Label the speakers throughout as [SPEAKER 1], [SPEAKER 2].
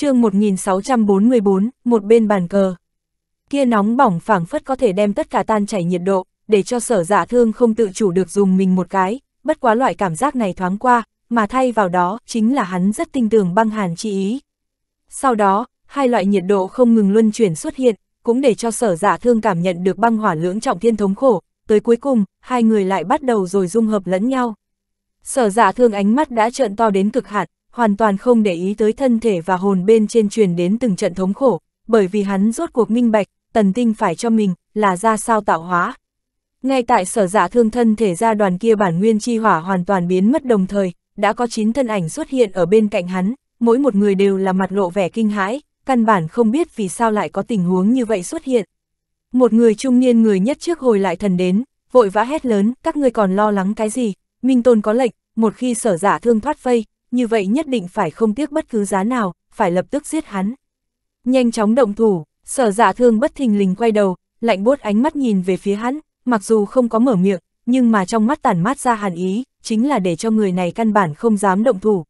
[SPEAKER 1] chương 1644, một bên bàn cờ. Kia nóng bỏng phảng phất có thể đem tất cả tan chảy nhiệt độ, để cho sở dạ thương không tự chủ được dùng mình một cái, bất quá loại cảm giác này thoáng qua, mà thay vào đó chính là hắn rất tinh tường băng hàn chi ý. Sau đó, hai loại nhiệt độ không ngừng luân chuyển xuất hiện, cũng để cho sở dạ thương cảm nhận được băng hỏa lưỡng trọng thiên thống khổ, tới cuối cùng, hai người lại bắt đầu rồi dung hợp lẫn nhau. Sở dạ thương ánh mắt đã trợn to đến cực hạn, hoàn toàn không để ý tới thân thể và hồn bên trên truyền đến từng trận thống khổ, bởi vì hắn rốt cuộc minh bạch, tần tinh phải cho mình, là ra sao tạo hóa. Ngay tại sở giả dạ thương thân thể ra đoàn kia bản nguyên chi hỏa hoàn toàn biến mất đồng thời, đã có 9 thân ảnh xuất hiện ở bên cạnh hắn, mỗi một người đều là mặt lộ vẻ kinh hãi, căn bản không biết vì sao lại có tình huống như vậy xuất hiện. Một người trung niên người nhất trước hồi lại thần đến, vội vã hét lớn, các ngươi còn lo lắng cái gì, Minh Tôn có lệnh, một khi sở giả dạ thương thoát vây, như vậy nhất định phải không tiếc bất cứ giá nào, phải lập tức giết hắn. Nhanh chóng động thủ, sở dạ thương bất thình lình quay đầu, lạnh buốt ánh mắt nhìn về phía hắn, mặc dù không có mở miệng, nhưng mà trong mắt tản mát ra hàn ý, chính là để cho người này căn bản không dám động thủ.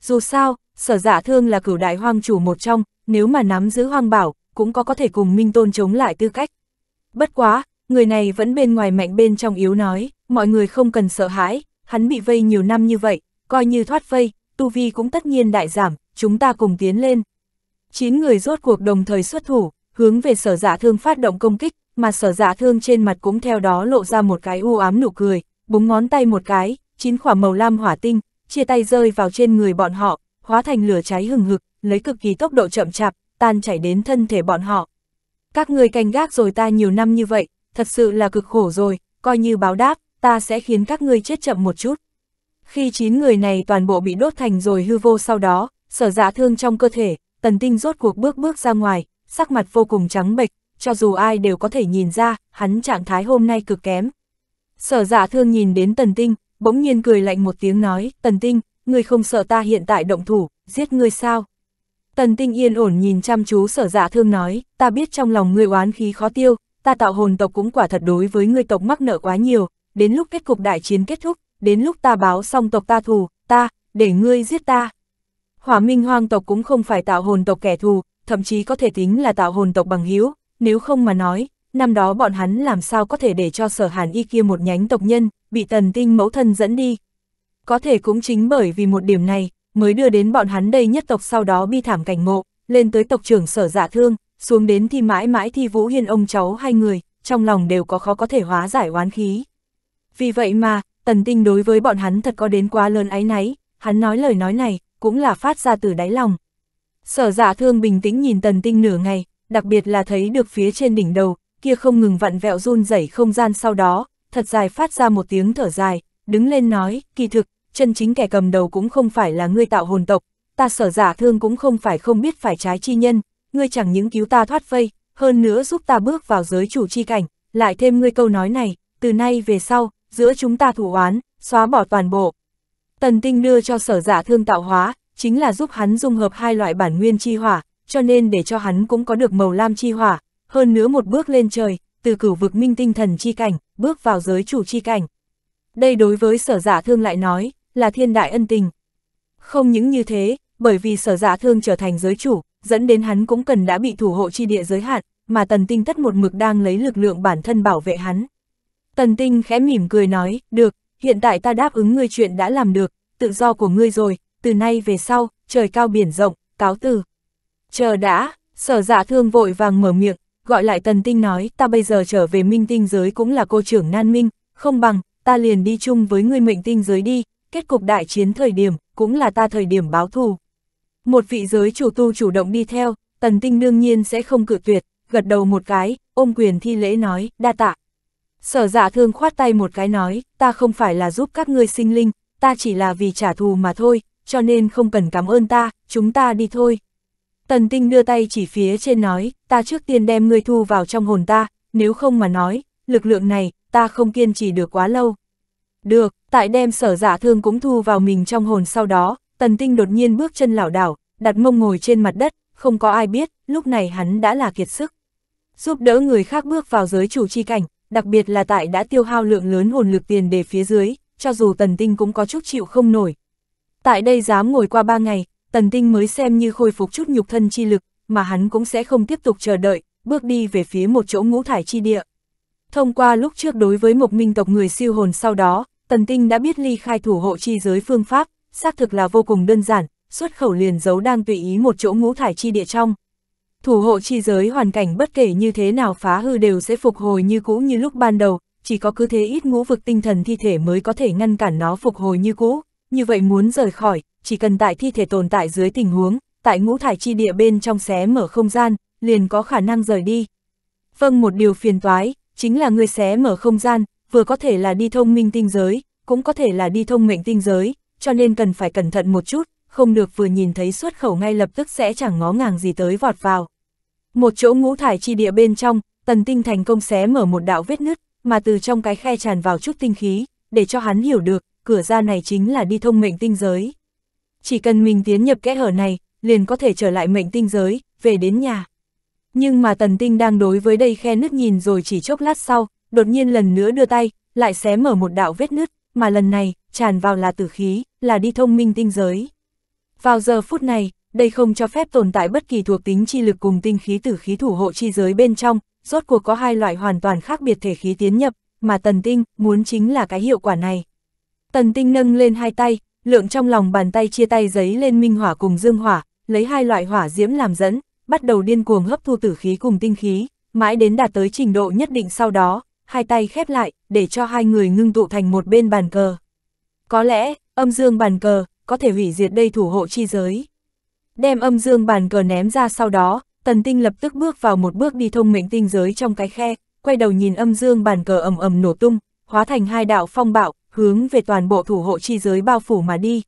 [SPEAKER 1] Dù sao, sở dạ thương là cửu đại hoang chủ một trong, nếu mà nắm giữ hoang bảo, cũng có có thể cùng Minh Tôn chống lại tư cách. Bất quá, người này vẫn bên ngoài mạnh bên trong yếu nói, mọi người không cần sợ hãi, hắn bị vây nhiều năm như vậy, coi như thoát vây, tu vi cũng tất nhiên đại giảm, chúng ta cùng tiến lên. Chín người rốt cuộc đồng thời xuất thủ, hướng về sở dạ thương phát động công kích, mà sở dạ thương trên mặt cũng theo đó lộ ra một cái u ám nụ cười, búng ngón tay một cái, chín quả màu lam hỏa tinh, chia tay rơi vào trên người bọn họ, hóa thành lửa cháy hừng hực, lấy cực kỳ tốc độ chậm chạp, tan chảy đến thân thể bọn họ. Các người canh gác rồi ta nhiều năm như vậy, thật sự là cực khổ rồi, coi như báo đáp, ta sẽ khiến các ngươi chết chậm một chút. Khi chín người này toàn bộ bị đốt thành rồi hư vô sau đó, sở dạ thương trong cơ thể, tần tinh rốt cuộc bước bước ra ngoài, sắc mặt vô cùng trắng bệch, cho dù ai đều có thể nhìn ra, hắn trạng thái hôm nay cực kém. Sở dạ thương nhìn đến tần tinh, bỗng nhiên cười lạnh một tiếng nói, tần tinh, ngươi không sợ ta hiện tại động thủ, giết ngươi sao? Tần tinh yên ổn nhìn chăm chú sở dạ thương nói, ta biết trong lòng ngươi oán khí khó tiêu, ta tạo hồn tộc cũng quả thật đối với ngươi tộc mắc nợ quá nhiều, đến lúc kết cục đại chiến kết thúc, đến lúc ta báo xong tộc ta thù, ta, để ngươi giết ta. Hỏa minh hoang tộc cũng không phải tạo hồn tộc kẻ thù, thậm chí có thể tính là tạo hồn tộc bằng hữu nếu không mà nói, năm đó bọn hắn làm sao có thể để cho sở hàn y kia một nhánh tộc nhân, bị tần tinh mẫu thân dẫn đi. Có thể cũng chính bởi vì một điểm này, mới đưa đến bọn hắn đây nhất tộc sau đó bi thảm cảnh ngộ, lên tới tộc trưởng sở giả dạ thương, xuống đến thì mãi mãi thi vũ hiên ông cháu hai người, trong lòng đều có khó có thể hóa giải oán khí. Vì vậy mà, Tần Tinh đối với bọn hắn thật có đến quá lớn áy náy, hắn nói lời nói này, cũng là phát ra từ đáy lòng. Sở dạ thương bình tĩnh nhìn Tần Tinh nửa ngày, đặc biệt là thấy được phía trên đỉnh đầu, kia không ngừng vặn vẹo run rẩy không gian sau đó, thật dài phát ra một tiếng thở dài, đứng lên nói, kỳ thực, chân chính kẻ cầm đầu cũng không phải là ngươi tạo hồn tộc, ta sở Dạ thương cũng không phải không biết phải trái chi nhân, ngươi chẳng những cứu ta thoát vây, hơn nữa giúp ta bước vào giới chủ chi cảnh, lại thêm ngươi câu nói này, từ nay về sau, giữa chúng ta thủ oán, xóa bỏ toàn bộ. Tần tinh đưa cho sở giả dạ thương tạo hóa, chính là giúp hắn dung hợp hai loại bản nguyên chi hỏa, cho nên để cho hắn cũng có được màu lam chi hỏa, hơn nữa một bước lên trời, từ cửu vực minh tinh thần chi cảnh, bước vào giới chủ chi cảnh. Đây đối với sở giả dạ thương lại nói, là thiên đại ân tình. Không những như thế, bởi vì sở giả dạ thương trở thành giới chủ, dẫn đến hắn cũng cần đã bị thủ hộ chi địa giới hạn, mà tần tinh tất một mực đang lấy lực lượng bản thân bảo vệ hắn. Tần Tinh khẽ mỉm cười nói, được, hiện tại ta đáp ứng ngươi chuyện đã làm được, tự do của ngươi rồi, từ nay về sau, trời cao biển rộng, cáo từ. Chờ đã, sở dạ thương vội vàng mở miệng, gọi lại Tần Tinh nói, ta bây giờ trở về minh tinh giới cũng là cô trưởng nan minh, không bằng, ta liền đi chung với ngươi mệnh tinh giới đi, kết cục đại chiến thời điểm, cũng là ta thời điểm báo thù. Một vị giới chủ tu chủ động đi theo, Tần Tinh đương nhiên sẽ không cự tuyệt, gật đầu một cái, ôm quyền thi lễ nói, đa tạ. Sở dạ thương khoát tay một cái nói, ta không phải là giúp các ngươi sinh linh, ta chỉ là vì trả thù mà thôi, cho nên không cần cảm ơn ta, chúng ta đi thôi. Tần tinh đưa tay chỉ phía trên nói, ta trước tiên đem ngươi thu vào trong hồn ta, nếu không mà nói, lực lượng này, ta không kiên trì được quá lâu. Được, tại đem sở giả dạ thương cũng thu vào mình trong hồn sau đó, tần tinh đột nhiên bước chân lảo đảo, đặt mông ngồi trên mặt đất, không có ai biết, lúc này hắn đã là kiệt sức. Giúp đỡ người khác bước vào giới chủ chi cảnh, đặc biệt là tại đã tiêu hao lượng lớn hồn lực tiền để phía dưới, cho dù tần tinh cũng có chút chịu không nổi. Tại đây dám ngồi qua ba ngày, tần tinh mới xem như khôi phục chút nhục thân chi lực, mà hắn cũng sẽ không tiếp tục chờ đợi, bước đi về phía một chỗ ngũ thải chi địa. Thông qua lúc trước đối với một minh tộc người siêu hồn sau đó, tần tinh đã biết ly khai thủ hộ chi giới phương pháp, xác thực là vô cùng đơn giản, xuất khẩu liền giấu đang tùy ý một chỗ ngũ thải chi địa trong, thủ hộ chi giới hoàn cảnh bất kể như thế nào phá hư đều sẽ phục hồi như cũ như lúc ban đầu, chỉ có cứ thế ít ngũ vực tinh thần thi thể mới có thể ngăn cản nó phục hồi như cũ, như vậy muốn rời khỏi, chỉ cần tại thi thể tồn tại dưới tình huống, tại ngũ thải chi địa bên trong xé mở không gian, liền có khả năng rời đi. Vâng một điều phiền toái, chính là người xé mở không gian, vừa có thể là đi thông minh tinh giới, cũng có thể là đi thông mệnh tinh giới, cho nên cần phải cẩn thận một chút, không được vừa nhìn thấy xuất khẩu ngay lập tức sẽ chẳng ngó ngàng gì tới vọt vào. Một chỗ ngũ thải chi địa bên trong, tần tinh thành công xé mở một đạo vết nứt, mà từ trong cái khe tràn vào chút tinh khí, để cho hắn hiểu được, cửa ra này chính là đi thông mệnh tinh giới. Chỉ cần mình tiến nhập kẽ hở này, liền có thể trở lại mệnh tinh giới, về đến nhà. Nhưng mà tần tinh đang đối với đây khe nứt nhìn rồi chỉ chốc lát sau, đột nhiên lần nữa đưa tay, lại xé mở một đạo vết nứt, mà lần này, tràn vào là tử khí, là đi thông minh tinh giới. Vào giờ phút này, đây không cho phép tồn tại bất kỳ thuộc tính chi lực cùng tinh khí tử khí thủ hộ chi giới bên trong, rốt cuộc có hai loại hoàn toàn khác biệt thể khí tiến nhập, mà tần tinh muốn chính là cái hiệu quả này. Tần tinh nâng lên hai tay, lượng trong lòng bàn tay chia tay giấy lên minh hỏa cùng dương hỏa, lấy hai loại hỏa diễm làm dẫn, bắt đầu điên cuồng hấp thu tử khí cùng tinh khí, mãi đến đạt tới trình độ nhất định sau đó, hai tay khép lại, để cho hai người ngưng tụ thành một bên bàn cờ. Có lẽ, âm dương bàn cờ, có thể hủy diệt đây thủ hộ chi giới. Đem âm dương bàn cờ ném ra sau đó, tần tinh lập tức bước vào một bước đi thông mệnh tinh giới trong cái khe, quay đầu nhìn âm dương bàn cờ ầm ầm nổ tung, hóa thành hai đạo phong bạo, hướng về toàn bộ thủ hộ chi giới bao phủ mà đi.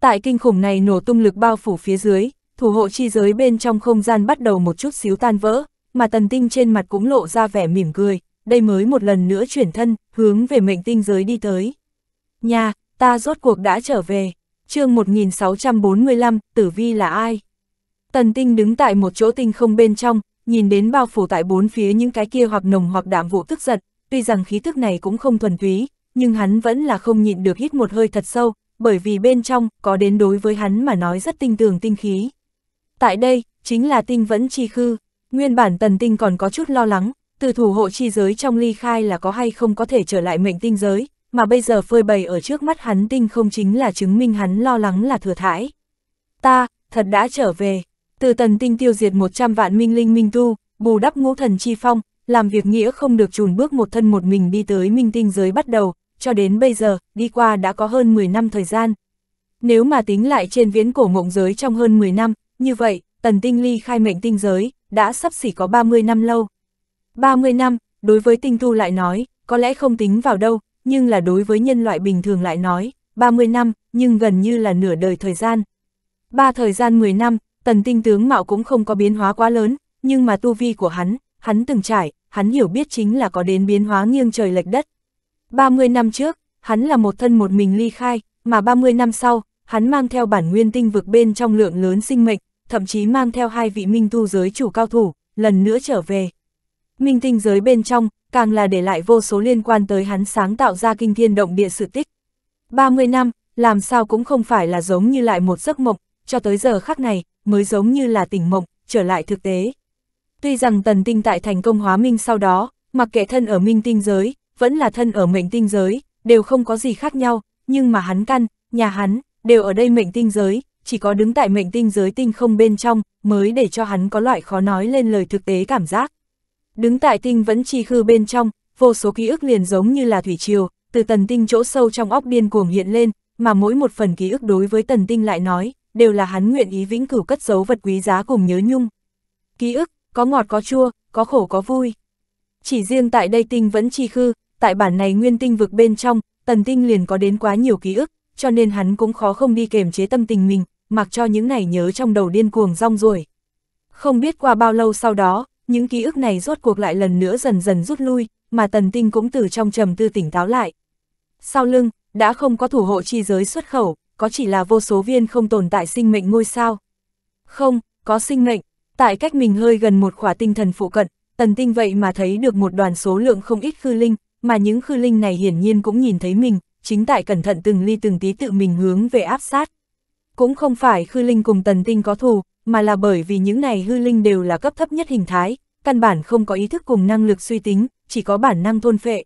[SPEAKER 1] Tại kinh khủng này nổ tung lực bao phủ phía dưới, thủ hộ chi giới bên trong không gian bắt đầu một chút xíu tan vỡ, mà tần tinh trên mặt cũng lộ ra vẻ mỉm cười, đây mới một lần nữa chuyển thân, hướng về mệnh tinh giới đi tới. Nhà, ta rốt cuộc đã trở về chương 1645, tử vi là ai? Tần tinh đứng tại một chỗ tinh không bên trong, nhìn đến bao phủ tại bốn phía những cái kia hoặc nồng hoặc đạm vụ tức giật, tuy rằng khí tức này cũng không thuần túy, nhưng hắn vẫn là không nhịn được hít một hơi thật sâu, bởi vì bên trong có đến đối với hắn mà nói rất tinh tường tinh khí. Tại đây, chính là tinh vẫn chi khư, nguyên bản tần tinh còn có chút lo lắng, từ thủ hộ chi giới trong ly khai là có hay không có thể trở lại mệnh tinh giới, mà bây giờ phơi bày ở trước mắt hắn tinh không chính là chứng minh hắn lo lắng là thừa thãi. Ta, thật đã trở về, từ tần tinh tiêu diệt 100 vạn minh linh minh tu, bù đắp ngũ thần chi phong, làm việc nghĩa không được chùn bước một thân một mình đi tới minh tinh giới bắt đầu, cho đến bây giờ, đi qua đã có hơn 10 năm thời gian. Nếu mà tính lại trên viễn cổ mộng giới trong hơn 10 năm, như vậy, tần tinh ly khai mệnh tinh giới, đã sắp xỉ có 30 năm lâu. 30 năm, đối với tinh tu lại nói, có lẽ không tính vào đâu, nhưng là đối với nhân loại bình thường lại nói, 30 năm, nhưng gần như là nửa đời thời gian. Ba thời gian 10 năm, tần tinh tướng mạo cũng không có biến hóa quá lớn, nhưng mà tu vi của hắn, hắn từng trải, hắn hiểu biết chính là có đến biến hóa nghiêng trời lệch đất. 30 năm trước, hắn là một thân một mình ly khai, mà 30 năm sau, hắn mang theo bản nguyên tinh vực bên trong lượng lớn sinh mệnh, thậm chí mang theo hai vị minh tu giới chủ cao thủ, lần nữa trở về. Minh tinh giới bên trong, càng là để lại vô số liên quan tới hắn sáng tạo ra kinh thiên động địa sự tích. 30 năm, làm sao cũng không phải là giống như lại một giấc mộng, cho tới giờ khắc này, mới giống như là tỉnh mộng, trở lại thực tế. Tuy rằng tần tinh tại thành công hóa minh sau đó, mặc kệ thân ở minh tinh giới, vẫn là thân ở mệnh tinh giới, đều không có gì khác nhau, nhưng mà hắn căn, nhà hắn, đều ở đây mệnh tinh giới, chỉ có đứng tại mệnh tinh giới tinh không bên trong, mới để cho hắn có loại khó nói lên lời thực tế cảm giác. Đứng tại tinh vẫn chi khư bên trong, vô số ký ức liền giống như là thủy triều, từ tần tinh chỗ sâu trong óc điên cuồng hiện lên, mà mỗi một phần ký ức đối với tần tinh lại nói, đều là hắn nguyện ý vĩnh cửu cất giấu vật quý giá cùng nhớ nhung. Ký ức, có ngọt có chua, có khổ có vui. Chỉ riêng tại đây tinh vẫn chi khư, tại bản này nguyên tinh vực bên trong, tần tinh liền có đến quá nhiều ký ức, cho nên hắn cũng khó không đi kềm chế tâm tình mình, mặc cho những này nhớ trong đầu điên cuồng rong ruổi. Không biết qua bao lâu sau đó, những ký ức này rốt cuộc lại lần nữa dần dần rút lui, mà tần tinh cũng từ trong trầm tư tỉnh táo lại. Sau lưng, đã không có thủ hộ chi giới xuất khẩu, có chỉ là vô số viên không tồn tại sinh mệnh ngôi sao. Không, có sinh mệnh, tại cách mình hơi gần một khỏa tinh thần phụ cận, tần tinh vậy mà thấy được một đoàn số lượng không ít khư linh, mà những khư linh này hiển nhiên cũng nhìn thấy mình, chính tại cẩn thận từng ly từng tí tự mình hướng về áp sát. Cũng không phải khư linh cùng tần tinh có thù, mà là bởi vì những này hư linh đều là cấp thấp nhất hình thái, căn bản không có ý thức cùng năng lực suy tính, chỉ có bản năng thôn phệ.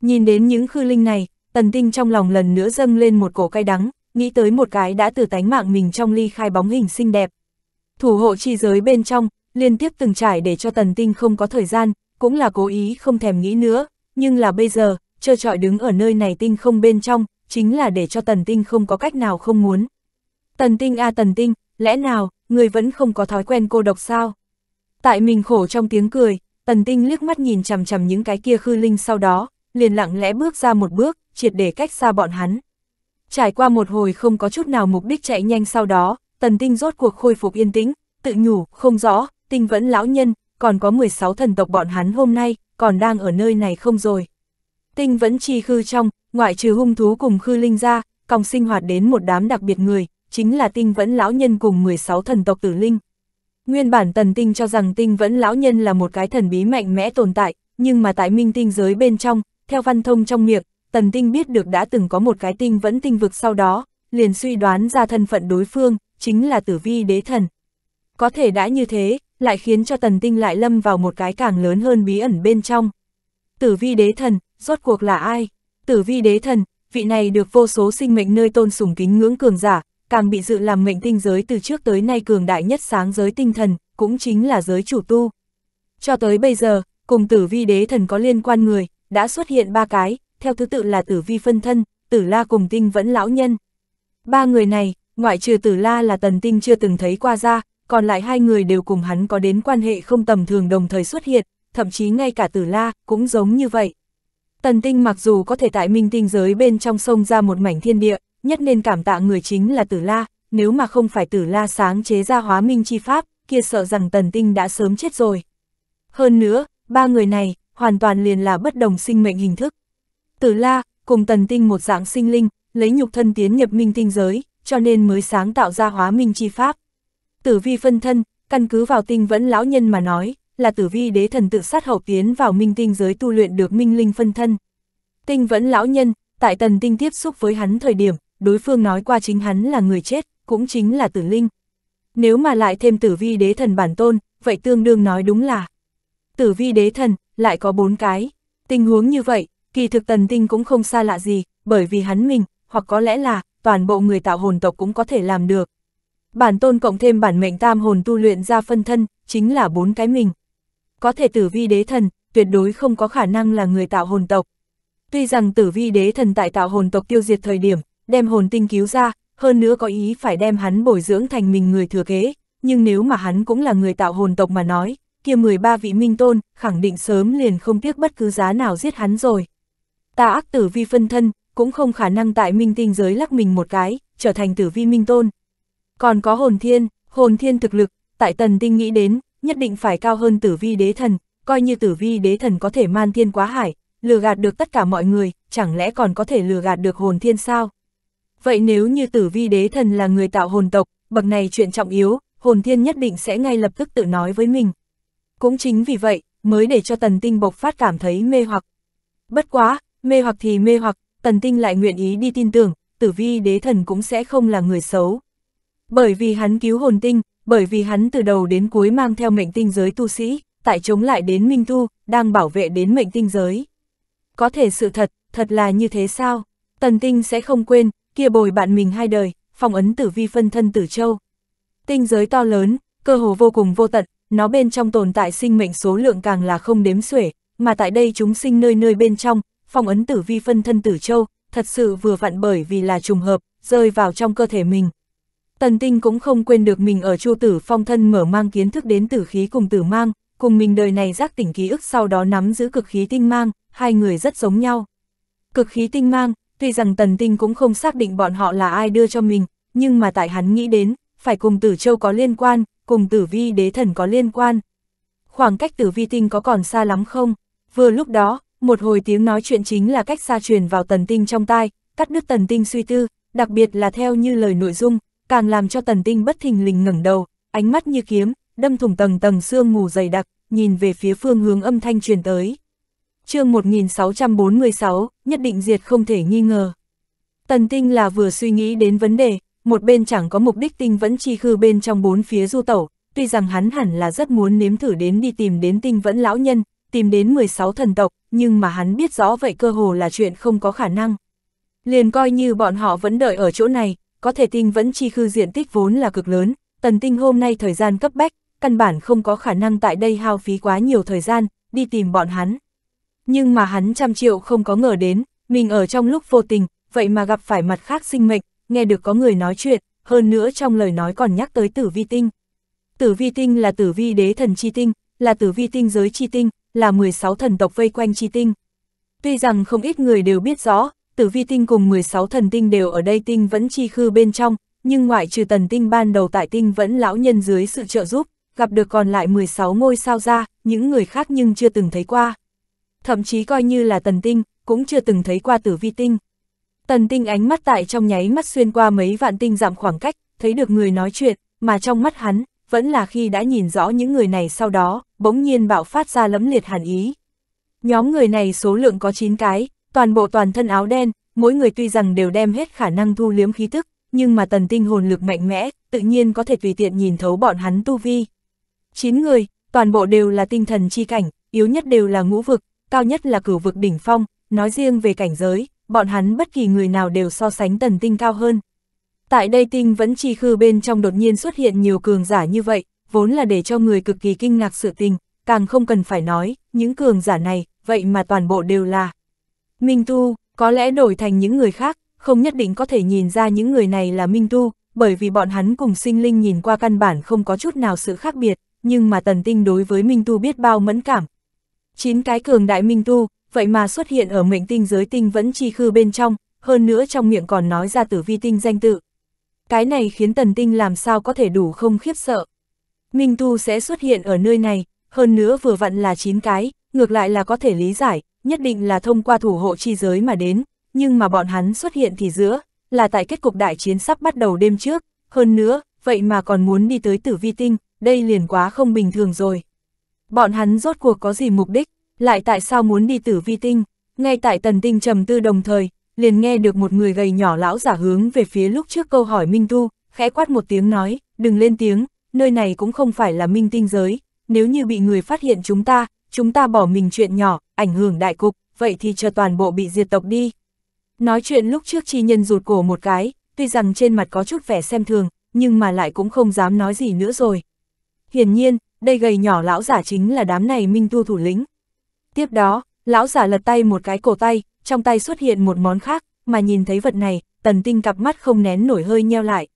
[SPEAKER 1] Nhìn đến những hư linh này, tần tinh trong lòng lần nữa dâng lên một cổ cay đắng, nghĩ tới một cái đã từ tánh mạng mình trong ly khai bóng hình xinh đẹp. Thủ hộ chi giới bên trong, liên tiếp từng trải để cho tần tinh không có thời gian, cũng là cố ý không thèm nghĩ nữa, nhưng là bây giờ, trơ trọi đứng ở nơi này tinh không bên trong, chính là để cho tần tinh không có cách nào không muốn. Tần tinh a à, tần tinh, lẽ nào, người vẫn không có thói quen cô độc sao. Tại mình khổ trong tiếng cười, tần tinh liếc mắt nhìn chằm chằm những cái kia khư linh sau đó, liền lặng lẽ bước ra một bước, triệt để cách xa bọn hắn. Trải qua một hồi không có chút nào mục đích chạy nhanh sau đó, tần tinh rốt cuộc khôi phục yên tĩnh, tự nhủ, không rõ, tinh vẫn lão nhân, còn có 16 thần tộc bọn hắn hôm nay, còn đang ở nơi này không rồi. Tinh vẫn chi khư trong, ngoại trừ hung thú cùng khư linh ra, còn sinh hoạt đến một đám đặc biệt người, chính là tinh vẫn lão nhân cùng 16 thần tộc tử linh. Nguyên bản tần tinh cho rằng tinh vẫn lão nhân là một cái thần bí mạnh mẽ tồn tại, nhưng mà tại minh tinh giới bên trong, theo văn thông trong miệng, tần tinh biết được đã từng có một cái tinh vẫn tinh vực sau đó, liền suy đoán ra thân phận đối phương, chính là tử vi đế thần. Có thể đã như thế, lại khiến cho tần tinh lại lâm vào một cái càng lớn hơn bí ẩn bên trong. Tử vi đế thần, rốt cuộc là ai? Tử vi đế thần, vị này được vô số sinh mệnh nơi tôn sùng kính ngưỡng cường giả, càng bị dự làm mệnh tinh giới từ trước tới nay cường đại nhất sáng giới tinh thần, cũng chính là giới chủ tu. Cho tới bây giờ, cùng tử vi đế thần có liên quan người, đã xuất hiện ba cái, theo thứ tự là tử vi phân thân, tử la cùng tinh vẫn lão nhân. Ba người này, ngoại trừ tử la là tần tinh chưa từng thấy qua ra, còn lại hai người đều cùng hắn có đến quan hệ không tầm thường đồng thời xuất hiện, thậm chí ngay cả tử la cũng giống như vậy. Tần tinh mặc dù có thể tại minh tinh giới bên trong sông ra một mảnh thiên địa, nhất nên cảm tạ người chính là Tử La, nếu mà không phải Tử La sáng chế ra hóa minh chi pháp, kia sợ rằng Tần Tinh đã sớm chết rồi. Hơn nữa, ba người này, hoàn toàn liền là bất đồng sinh mệnh hình thức. Tử La, cùng Tần Tinh một dạng sinh linh, lấy nhục thân tiến nhập minh tinh giới, cho nên mới sáng tạo ra hóa minh chi pháp. Tử vi phân thân, căn cứ vào tinh vẫn lão nhân mà nói, là tử vi đế thần tự sát hậu tiến vào minh tinh giới tu luyện được minh linh phân thân. Tinh vẫn lão nhân, tại tần tinh tiếp xúc với hắn thời điểm, đối phương nói qua chính hắn là người chết, cũng chính là tử linh. Nếu mà lại thêm tử vi đế thần bản tôn, vậy tương đương nói đúng là tử vi đế thần, lại có bốn cái. Tình huống như vậy, kỳ thực tần tinh cũng không xa lạ gì, bởi vì hắn mình, hoặc có lẽ là, toàn bộ người tạo hồn tộc cũng có thể làm được. Bản tôn cộng thêm bản mệnh tam hồn tu luyện ra phân thân, chính là bốn cái mình. Có thể tử vi đế thần, tuyệt đối không có khả năng là người tạo hồn tộc. Tuy rằng tử vi đế thần tại tạo hồn tộc tiêu diệt thời điểm, đem hồn tinh cứu ra, hơn nữa có ý phải đem hắn bồi dưỡng thành mình người thừa kế, nhưng nếu mà hắn cũng là người tạo hồn tộc mà nói, kia 13 vị minh tôn, khẳng định sớm liền không tiếc bất cứ giá nào giết hắn rồi. Ta ác tử vi phân thân, cũng không khả năng tại minh tinh giới lắc mình một cái, trở thành tử vi minh tôn. Còn có hồn thiên, hồn thiên thực lực, tại tần tinh nghĩ đến, nhất định phải cao hơn tử vi đế thần, coi như tử vi đế thần có thể man thiên quá hải, lừa gạt được tất cả mọi người, chẳng lẽ còn có thể lừa gạt được hồn thiên sao? vậy nếu như tử vi đế thần là người tạo hồn tộc, bậc này chuyện trọng yếu, hồn thiên nhất định sẽ ngay lập tức tự nói với mình. Cũng chính vì vậy, mới để cho tần tinh bộc phát cảm thấy mê hoặc. Bất quá, mê hoặc thì mê hoặc, tần tinh lại nguyện ý đi tin tưởng, tử vi đế thần cũng sẽ không là người xấu. Bởi vì hắn cứu hồn tinh, bởi vì hắn từ đầu đến cuối mang theo mệnh tinh giới tu sĩ, tại chống lại đến minh tu, đang bảo vệ đến mệnh tinh giới. Có thể sự thật, thật là như thế sao? Tần tinh sẽ không quên, kia bồi bạn mình hai đời, phong ấn tử vi phân thân tử châu. Tinh giới to lớn, cơ hồ vô cùng vô tận, nó bên trong tồn tại sinh mệnh số lượng càng là không đếm xuể, mà tại đây chúng sinh nơi nơi bên trong, phong ấn tử vi phân thân tử châu, thật sự vừa vặn bởi vì là trùng hợp, rơi vào trong cơ thể mình. Tần tinh cũng không quên được mình ở chu tử phong thân mở mang kiến thức đến tử khí cùng tử mang, cùng mình đời này giác tỉnh ký ức sau đó nắm giữ cực khí tinh mang, hai người rất giống nhau. Cực khí tinh mang, Tuy rằng Tần Tinh cũng không xác định bọn họ là ai đưa cho mình, nhưng mà tại hắn nghĩ đến, phải cùng Tử Châu có liên quan, cùng Tử Vi Đế Thần có liên quan. Khoảng cách Tử Vi Tinh có còn xa lắm không? Vừa lúc đó, một hồi tiếng nói chuyện chính là cách xa truyền vào Tần Tinh trong tai, cắt đứt Tần Tinh suy tư, đặc biệt là theo như lời nội dung, càng làm cho Tần Tinh bất thình lình ngẩng đầu, ánh mắt như kiếm, đâm thủng tầng tầng xương mù dày đặc, nhìn về phía phương hướng âm thanh truyền tới chương 1646, nhất định diệt không thể nghi ngờ. Tần tinh là vừa suy nghĩ đến vấn đề, một bên chẳng có mục đích tinh vẫn chi khư bên trong bốn phía du tẩu, tuy rằng hắn hẳn là rất muốn nếm thử đến đi tìm đến tinh vẫn lão nhân, tìm đến 16 thần tộc, nhưng mà hắn biết rõ vậy cơ hồ là chuyện không có khả năng. Liền coi như bọn họ vẫn đợi ở chỗ này, có thể tinh vẫn chi khư diện tích vốn là cực lớn, tần tinh hôm nay thời gian cấp bách, căn bản không có khả năng tại đây hao phí quá nhiều thời gian, đi tìm bọn hắn nhưng mà hắn trăm triệu không có ngờ đến, mình ở trong lúc vô tình, vậy mà gặp phải mặt khác sinh mệnh, nghe được có người nói chuyện, hơn nữa trong lời nói còn nhắc tới tử vi tinh. Tử vi tinh là tử vi đế thần chi tinh, là tử vi tinh giới chi tinh, là 16 thần tộc vây quanh chi tinh. Tuy rằng không ít người đều biết rõ, tử vi tinh cùng 16 thần tinh đều ở đây tinh vẫn chi khư bên trong, nhưng ngoại trừ tần tinh ban đầu tại tinh vẫn lão nhân dưới sự trợ giúp, gặp được còn lại 16 ngôi sao ra, những người khác nhưng chưa từng thấy qua thậm chí coi như là tần tinh, cũng chưa từng thấy qua tử vi tinh. Tần tinh ánh mắt tại trong nháy mắt xuyên qua mấy vạn tinh giảm khoảng cách, thấy được người nói chuyện, mà trong mắt hắn, vẫn là khi đã nhìn rõ những người này sau đó, bỗng nhiên bạo phát ra lấm liệt hàn ý. Nhóm người này số lượng có 9 cái, toàn bộ toàn thân áo đen, mỗi người tuy rằng đều đem hết khả năng thu liếm khí tức, nhưng mà tần tinh hồn lực mạnh mẽ, tự nhiên có thể tùy tiện nhìn thấu bọn hắn tu vi. 9 người, toàn bộ đều là tinh thần chi cảnh, yếu nhất đều là ngũ vực, cao nhất là cửu vực đỉnh phong, nói riêng về cảnh giới, bọn hắn bất kỳ người nào đều so sánh tần tinh cao hơn. Tại đây tinh vẫn chi khư bên trong đột nhiên xuất hiện nhiều cường giả như vậy, vốn là để cho người cực kỳ kinh ngạc sự tình, càng không cần phải nói, những cường giả này, vậy mà toàn bộ đều là. Minh Tu, có lẽ đổi thành những người khác, không nhất định có thể nhìn ra những người này là Minh Tu, bởi vì bọn hắn cùng sinh linh nhìn qua căn bản không có chút nào sự khác biệt, nhưng mà tần tinh đối với Minh Tu biết bao mẫn cảm, Chín cái cường đại minh tu, vậy mà xuất hiện ở mệnh tinh giới tinh vẫn chi khư bên trong, hơn nữa trong miệng còn nói ra tử vi tinh danh tự. Cái này khiến tần tinh làm sao có thể đủ không khiếp sợ. Minh tu sẽ xuất hiện ở nơi này, hơn nữa vừa vặn là chín cái, ngược lại là có thể lý giải, nhất định là thông qua thủ hộ chi giới mà đến, nhưng mà bọn hắn xuất hiện thì giữa, là tại kết cục đại chiến sắp bắt đầu đêm trước, hơn nữa, vậy mà còn muốn đi tới tử vi tinh, đây liền quá không bình thường rồi bọn hắn rốt cuộc có gì mục đích, lại tại sao muốn đi tử vi tinh, ngay tại tần tinh trầm tư đồng thời, liền nghe được một người gầy nhỏ lão giả hướng về phía lúc trước câu hỏi Minh Tu, khẽ quát một tiếng nói, đừng lên tiếng, nơi này cũng không phải là minh tinh giới, nếu như bị người phát hiện chúng ta, chúng ta bỏ mình chuyện nhỏ, ảnh hưởng đại cục, vậy thì chờ toàn bộ bị diệt tộc đi. Nói chuyện lúc trước chi nhân rụt cổ một cái, tuy rằng trên mặt có chút vẻ xem thường, nhưng mà lại cũng không dám nói gì nữa rồi. Hiển nhiên, đây gầy nhỏ lão giả chính là đám này minh tu thủ lĩnh. Tiếp đó, lão giả lật tay một cái cổ tay, trong tay xuất hiện một món khác, mà nhìn thấy vật này, tần tinh cặp mắt không nén nổi hơi nheo lại.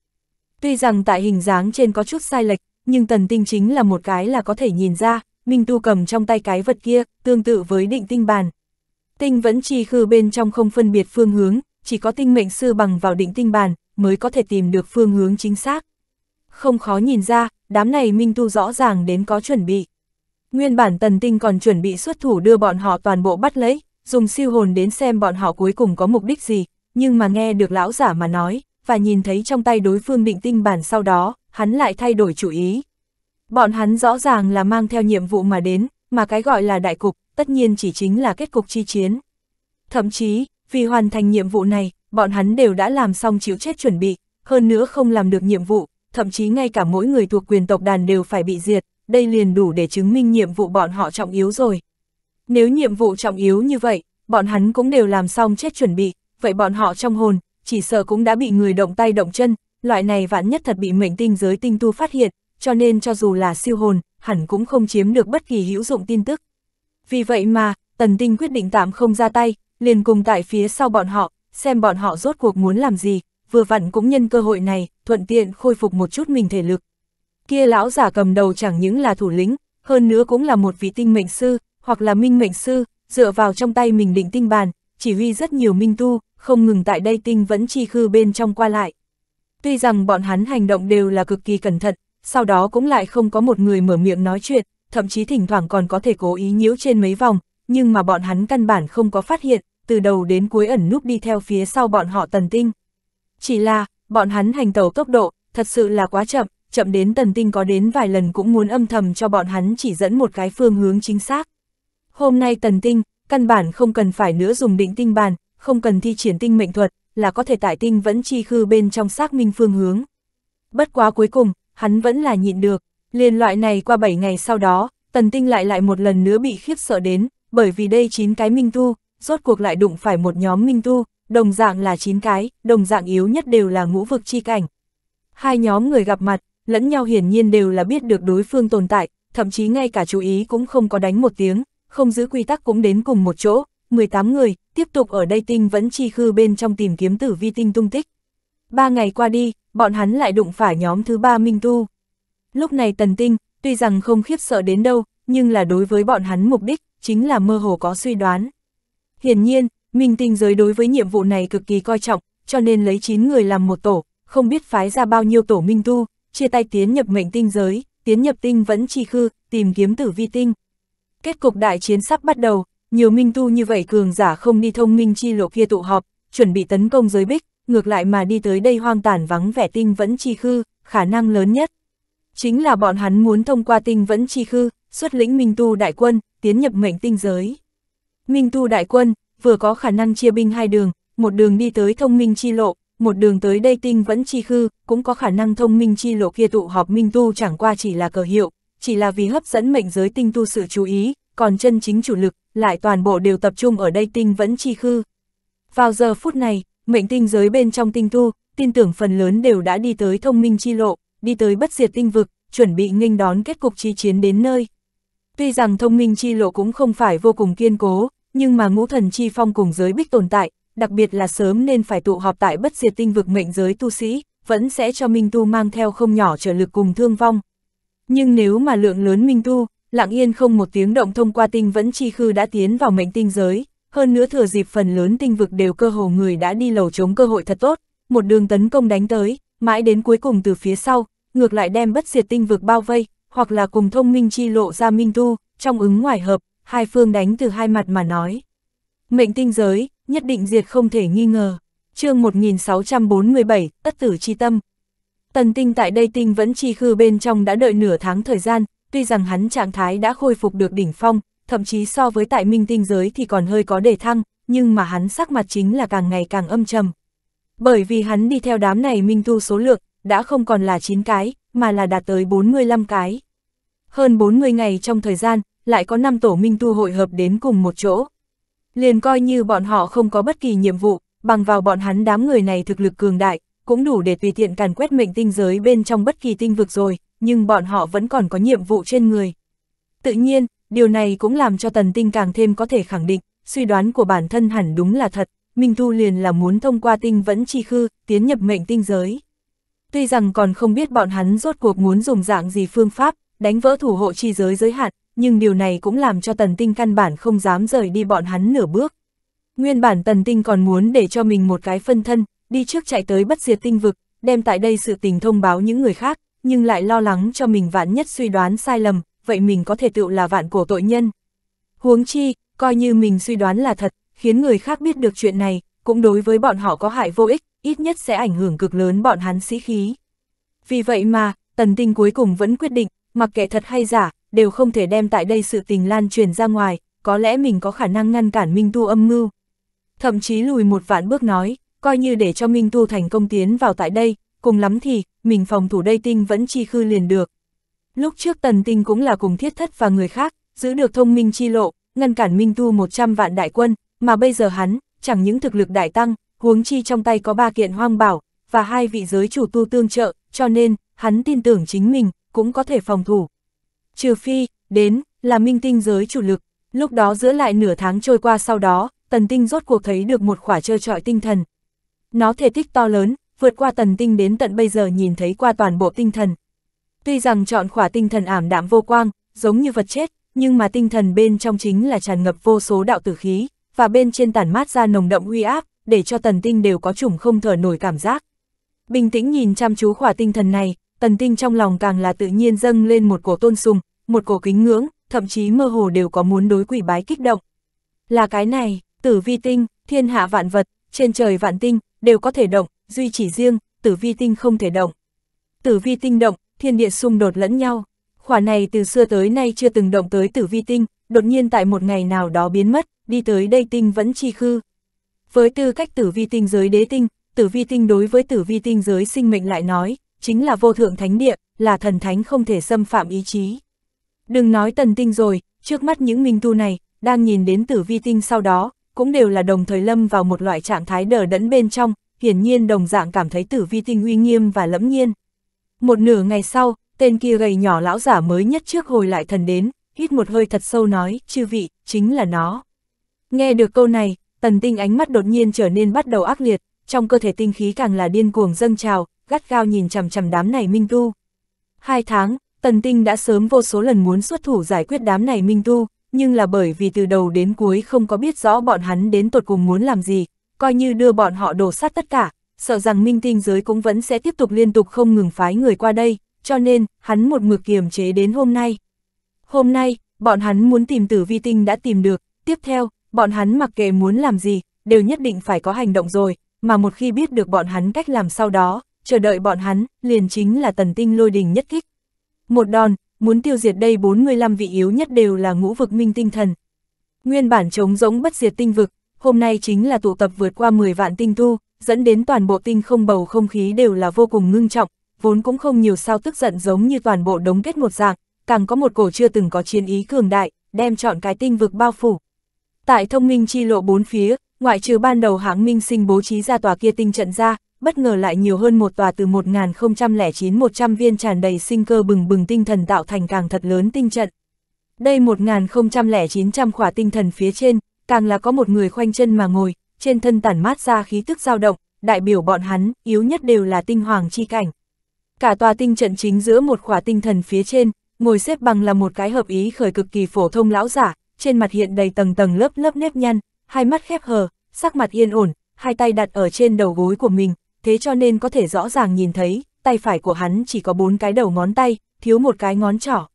[SPEAKER 1] Tuy rằng tại hình dáng trên có chút sai lệch, nhưng tần tinh chính là một cái là có thể nhìn ra, minh tu cầm trong tay cái vật kia, tương tự với định tinh bàn. Tinh vẫn trì khư bên trong không phân biệt phương hướng, chỉ có tinh mệnh sư bằng vào định tinh bàn, mới có thể tìm được phương hướng chính xác. Không khó nhìn ra, đám này Minh Tu rõ ràng đến có chuẩn bị. Nguyên bản tần tinh còn chuẩn bị xuất thủ đưa bọn họ toàn bộ bắt lấy, dùng siêu hồn đến xem bọn họ cuối cùng có mục đích gì, nhưng mà nghe được lão giả mà nói, và nhìn thấy trong tay đối phương định tinh bản sau đó, hắn lại thay đổi chủ ý. Bọn hắn rõ ràng là mang theo nhiệm vụ mà đến, mà cái gọi là đại cục, tất nhiên chỉ chính là kết cục chi chiến. Thậm chí, vì hoàn thành nhiệm vụ này, bọn hắn đều đã làm xong chịu chết chuẩn bị, hơn nữa không làm được nhiệm vụ, thậm chí ngay cả mỗi người thuộc quyền tộc đàn đều phải bị diệt, đây liền đủ để chứng minh nhiệm vụ bọn họ trọng yếu rồi. Nếu nhiệm vụ trọng yếu như vậy, bọn hắn cũng đều làm xong chết chuẩn bị, vậy bọn họ trong hồn, chỉ sợ cũng đã bị người động tay động chân, loại này vạn nhất thật bị mệnh tinh giới tinh tu phát hiện, cho nên cho dù là siêu hồn, hẳn cũng không chiếm được bất kỳ hữu dụng tin tức. Vì vậy mà, tần tinh quyết định tạm không ra tay, liền cùng tại phía sau bọn họ, xem bọn họ rốt cuộc muốn làm gì, vừa vặn cũng nhân cơ hội này, thuận tiện khôi phục một chút mình thể lực. Kia lão giả cầm đầu chẳng những là thủ lĩnh, hơn nữa cũng là một vị tinh mệnh sư, hoặc là minh mệnh sư, dựa vào trong tay mình định tinh bàn, chỉ huy rất nhiều minh tu, không ngừng tại đây tinh vẫn chi khư bên trong qua lại. Tuy rằng bọn hắn hành động đều là cực kỳ cẩn thận, sau đó cũng lại không có một người mở miệng nói chuyện, thậm chí thỉnh thoảng còn có thể cố ý nhiễu trên mấy vòng, nhưng mà bọn hắn căn bản không có phát hiện, từ đầu đến cuối ẩn núp đi theo phía sau bọn họ tần tinh. Chỉ là, bọn hắn hành tàu tốc độ, thật sự là quá chậm, chậm đến tần tinh có đến vài lần cũng muốn âm thầm cho bọn hắn chỉ dẫn một cái phương hướng chính xác. Hôm nay tần tinh, căn bản không cần phải nữa dùng định tinh bàn, không cần thi triển tinh mệnh thuật, là có thể tại tinh vẫn chi khư bên trong xác minh phương hướng. Bất quá cuối cùng, hắn vẫn là nhịn được, liền loại này qua 7 ngày sau đó, tần tinh lại lại một lần nữa bị khiếp sợ đến, bởi vì đây chín cái minh tu, rốt cuộc lại đụng phải một nhóm minh tu, đồng dạng là 9 cái, đồng dạng yếu nhất đều là ngũ vực chi cảnh. Hai nhóm người gặp mặt, lẫn nhau hiển nhiên đều là biết được đối phương tồn tại, thậm chí ngay cả chú ý cũng không có đánh một tiếng, không giữ quy tắc cũng đến cùng một chỗ, 18 người, tiếp tục ở đây tinh vẫn chi khư bên trong tìm kiếm tử vi tinh tung tích. Ba ngày qua đi, bọn hắn lại đụng phải nhóm thứ ba Minh Tu. Lúc này Tần Tinh, tuy rằng không khiếp sợ đến đâu, nhưng là đối với bọn hắn mục đích, chính là mơ hồ có suy đoán. Hiển nhiên, Minh tinh giới đối với nhiệm vụ này cực kỳ coi trọng, cho nên lấy 9 người làm một tổ, không biết phái ra bao nhiêu tổ minh tu, chia tay tiến nhập mệnh tinh giới, tiến nhập tinh vẫn chi khư, tìm kiếm tử vi tinh. Kết cục đại chiến sắp bắt đầu, nhiều minh tu như vậy cường giả không đi thông minh chi lộ kia tụ họp, chuẩn bị tấn công giới bích, ngược lại mà đi tới đây hoang tàn vắng vẻ tinh vẫn chi khư, khả năng lớn nhất. Chính là bọn hắn muốn thông qua tinh vẫn chi khư, xuất lĩnh minh tu đại quân, tiến nhập mệnh tinh giới. Minh tu đại quân, vừa có khả năng chia binh hai đường, một đường đi tới thông minh chi lộ, một đường tới đây tinh vẫn chi khư, cũng có khả năng thông minh chi lộ kia tụ họp minh tu chẳng qua chỉ là cờ hiệu, chỉ là vì hấp dẫn mệnh giới tinh tu sự chú ý, còn chân chính chủ lực, lại toàn bộ đều tập trung ở đây tinh vẫn chi khư. Vào giờ phút này, mệnh tinh giới bên trong tinh tu, tin tưởng phần lớn đều đã đi tới thông minh chi lộ, đi tới bất diệt tinh vực, chuẩn bị nghênh đón kết cục chi chiến đến nơi. Tuy rằng thông minh chi lộ cũng không phải vô cùng kiên cố, nhưng mà ngũ thần chi phong cùng giới bích tồn tại, đặc biệt là sớm nên phải tụ họp tại bất diệt tinh vực mệnh giới tu sĩ, vẫn sẽ cho Minh Tu mang theo không nhỏ trở lực cùng thương vong. Nhưng nếu mà lượng lớn Minh Tu, lặng yên không một tiếng động thông qua tinh vẫn chi khư đã tiến vào mệnh tinh giới, hơn nữa thừa dịp phần lớn tinh vực đều cơ hồ người đã đi lầu chống cơ hội thật tốt, một đường tấn công đánh tới, mãi đến cuối cùng từ phía sau, ngược lại đem bất diệt tinh vực bao vây, hoặc là cùng thông minh chi lộ ra Minh Tu, trong ứng ngoài hợp, hai phương đánh từ hai mặt mà nói. Mệnh tinh giới, nhất định diệt không thể nghi ngờ. chương 1647, tất tử chi tâm. Tần tinh tại đây tinh vẫn chi khư bên trong đã đợi nửa tháng thời gian, tuy rằng hắn trạng thái đã khôi phục được đỉnh phong, thậm chí so với tại minh tinh giới thì còn hơi có đề thăng, nhưng mà hắn sắc mặt chính là càng ngày càng âm trầm. Bởi vì hắn đi theo đám này minh tu số lượng, đã không còn là 9 cái, mà là đạt tới 45 cái. Hơn 40 ngày trong thời gian, lại có 5 tổ minh tu hội hợp đến cùng một chỗ. Liền coi như bọn họ không có bất kỳ nhiệm vụ, bằng vào bọn hắn đám người này thực lực cường đại, cũng đủ để tùy tiện càn quét mệnh tinh giới bên trong bất kỳ tinh vực rồi, nhưng bọn họ vẫn còn có nhiệm vụ trên người. Tự nhiên, điều này cũng làm cho tần tinh càng thêm có thể khẳng định, suy đoán của bản thân hẳn đúng là thật, Minh Thu liền là muốn thông qua tinh vẫn chi khư, tiến nhập mệnh tinh giới. Tuy rằng còn không biết bọn hắn rốt cuộc muốn dùng dạng gì phương pháp, đánh vỡ thủ hộ chi giới giới hạn, nhưng điều này cũng làm cho tần tinh căn bản không dám rời đi bọn hắn nửa bước. Nguyên bản tần tinh còn muốn để cho mình một cái phân thân, đi trước chạy tới bất diệt tinh vực, đem tại đây sự tình thông báo những người khác, nhưng lại lo lắng cho mình vạn nhất suy đoán sai lầm, vậy mình có thể tự là vạn cổ tội nhân. Huống chi, coi như mình suy đoán là thật, khiến người khác biết được chuyện này, cũng đối với bọn họ có hại vô ích, ít nhất sẽ ảnh hưởng cực lớn bọn hắn sĩ khí. Vì vậy mà, tần tinh cuối cùng vẫn quyết định, mặc kệ thật hay giả, đều không thể đem tại đây sự tình lan truyền ra ngoài, có lẽ mình có khả năng ngăn cản Minh Tu âm mưu. Thậm chí lùi một vạn bước nói, coi như để cho Minh Tu thành công tiến vào tại đây, cùng lắm thì, mình phòng thủ đây tinh vẫn chi khư liền được. Lúc trước tần tinh cũng là cùng thiết thất và người khác, giữ được thông minh chi lộ, ngăn cản Minh Tu 100 vạn đại quân, mà bây giờ hắn, chẳng những thực lực đại tăng, huống chi trong tay có ba kiện hoang bảo, và hai vị giới chủ tu tương trợ, cho nên, hắn tin tưởng chính mình, cũng có thể phòng thủ. Trừ phi, đến, là minh tinh giới chủ lực. Lúc đó giữa lại nửa tháng trôi qua sau đó, tần tinh rốt cuộc thấy được một khỏa trơ trọi tinh thần. Nó thể tích to lớn, vượt qua tần tinh đến tận bây giờ nhìn thấy qua toàn bộ tinh thần. Tuy rằng chọn khỏa tinh thần ảm đạm vô quang, giống như vật chết, nhưng mà tinh thần bên trong chính là tràn ngập vô số đạo tử khí, và bên trên tản mát ra nồng đậm uy áp, để cho tần tinh đều có chủng không thở nổi cảm giác. Bình tĩnh nhìn chăm chú khỏa tinh thần này, tần tinh trong lòng càng là tự nhiên dâng lên một cổ tôn sùng, một cổ kính ngưỡng, thậm chí mơ hồ đều có muốn đối quỷ bái kích động. Là cái này, tử vi tinh, thiên hạ vạn vật, trên trời vạn tinh, đều có thể động, duy chỉ riêng, tử vi tinh không thể động. Tử vi tinh động, thiên địa xung đột lẫn nhau. Khỏa này từ xưa tới nay chưa từng động tới tử vi tinh, đột nhiên tại một ngày nào đó biến mất, đi tới đây tinh vẫn chi khư. Với tư cách tử vi tinh giới đế tinh, tử vi tinh đối với tử vi tinh giới sinh mệnh lại nói, chính là vô thượng thánh địa, là thần thánh không thể xâm phạm ý chí. Đừng nói tần tinh rồi, trước mắt những minh tu này, đang nhìn đến tử vi tinh sau đó, cũng đều là đồng thời lâm vào một loại trạng thái đờ đẫn bên trong, hiển nhiên đồng dạng cảm thấy tử vi tinh uy nghiêm và lẫm nhiên. Một nửa ngày sau, tên kia gầy nhỏ lão giả mới nhất trước hồi lại thần đến, hít một hơi thật sâu nói, chư vị, chính là nó. Nghe được câu này, tần tinh ánh mắt đột nhiên trở nên bắt đầu ác liệt, trong cơ thể tinh khí càng là điên cuồng dâng trào, gắt gao nhìn chằm chằm đám này Minh Tu. Hai tháng, Tần Tinh đã sớm vô số lần muốn xuất thủ giải quyết đám này Minh Tu, nhưng là bởi vì từ đầu đến cuối không có biết rõ bọn hắn đến tột cùng muốn làm gì, coi như đưa bọn họ đổ sát tất cả, sợ rằng Minh Tinh giới cũng vẫn sẽ tiếp tục liên tục không ngừng phái người qua đây, cho nên, hắn một mực kiềm chế đến hôm nay. Hôm nay, bọn hắn muốn tìm tử vi tinh đã tìm được, tiếp theo, bọn hắn mặc kệ muốn làm gì, đều nhất định phải có hành động rồi, mà một khi biết được bọn hắn cách làm sau đó, chờ đợi bọn hắn, liền chính là tần tinh lôi đình nhất kích. Một đòn, muốn tiêu diệt đây 45 vị yếu nhất đều là ngũ vực minh tinh thần. Nguyên bản chống rỗng bất diệt tinh vực, hôm nay chính là tụ tập vượt qua 10 vạn tinh thu, dẫn đến toàn bộ tinh không bầu không khí đều là vô cùng ngưng trọng, vốn cũng không nhiều sao tức giận giống như toàn bộ đống kết một dạng, càng có một cổ chưa từng có chiến ý cường đại, đem chọn cái tinh vực bao phủ. Tại thông minh chi lộ bốn phía, ngoại trừ ban đầu hãng minh sinh bố trí ra tòa kia tinh trận ra, bất ngờ lại nhiều hơn một tòa từ 1009-100 viên tràn đầy sinh cơ bừng bừng tinh thần tạo thành càng thật lớn tinh trận. Đây 1009-100 khỏa tinh thần phía trên, càng là có một người khoanh chân mà ngồi, trên thân tản mát ra khí tức dao động, đại biểu bọn hắn, yếu nhất đều là tinh hoàng chi cảnh. Cả tòa tinh trận chính giữa một khỏa tinh thần phía trên, ngồi xếp bằng là một cái hợp ý khởi cực kỳ phổ thông lão giả, trên mặt hiện đầy tầng tầng lớp lớp nếp nhăn, hai mắt khép hờ, sắc mặt yên ổn, hai tay đặt ở trên đầu gối của mình, thế cho nên có thể rõ ràng nhìn thấy, tay phải của hắn chỉ có bốn cái đầu ngón tay, thiếu một cái ngón trỏ.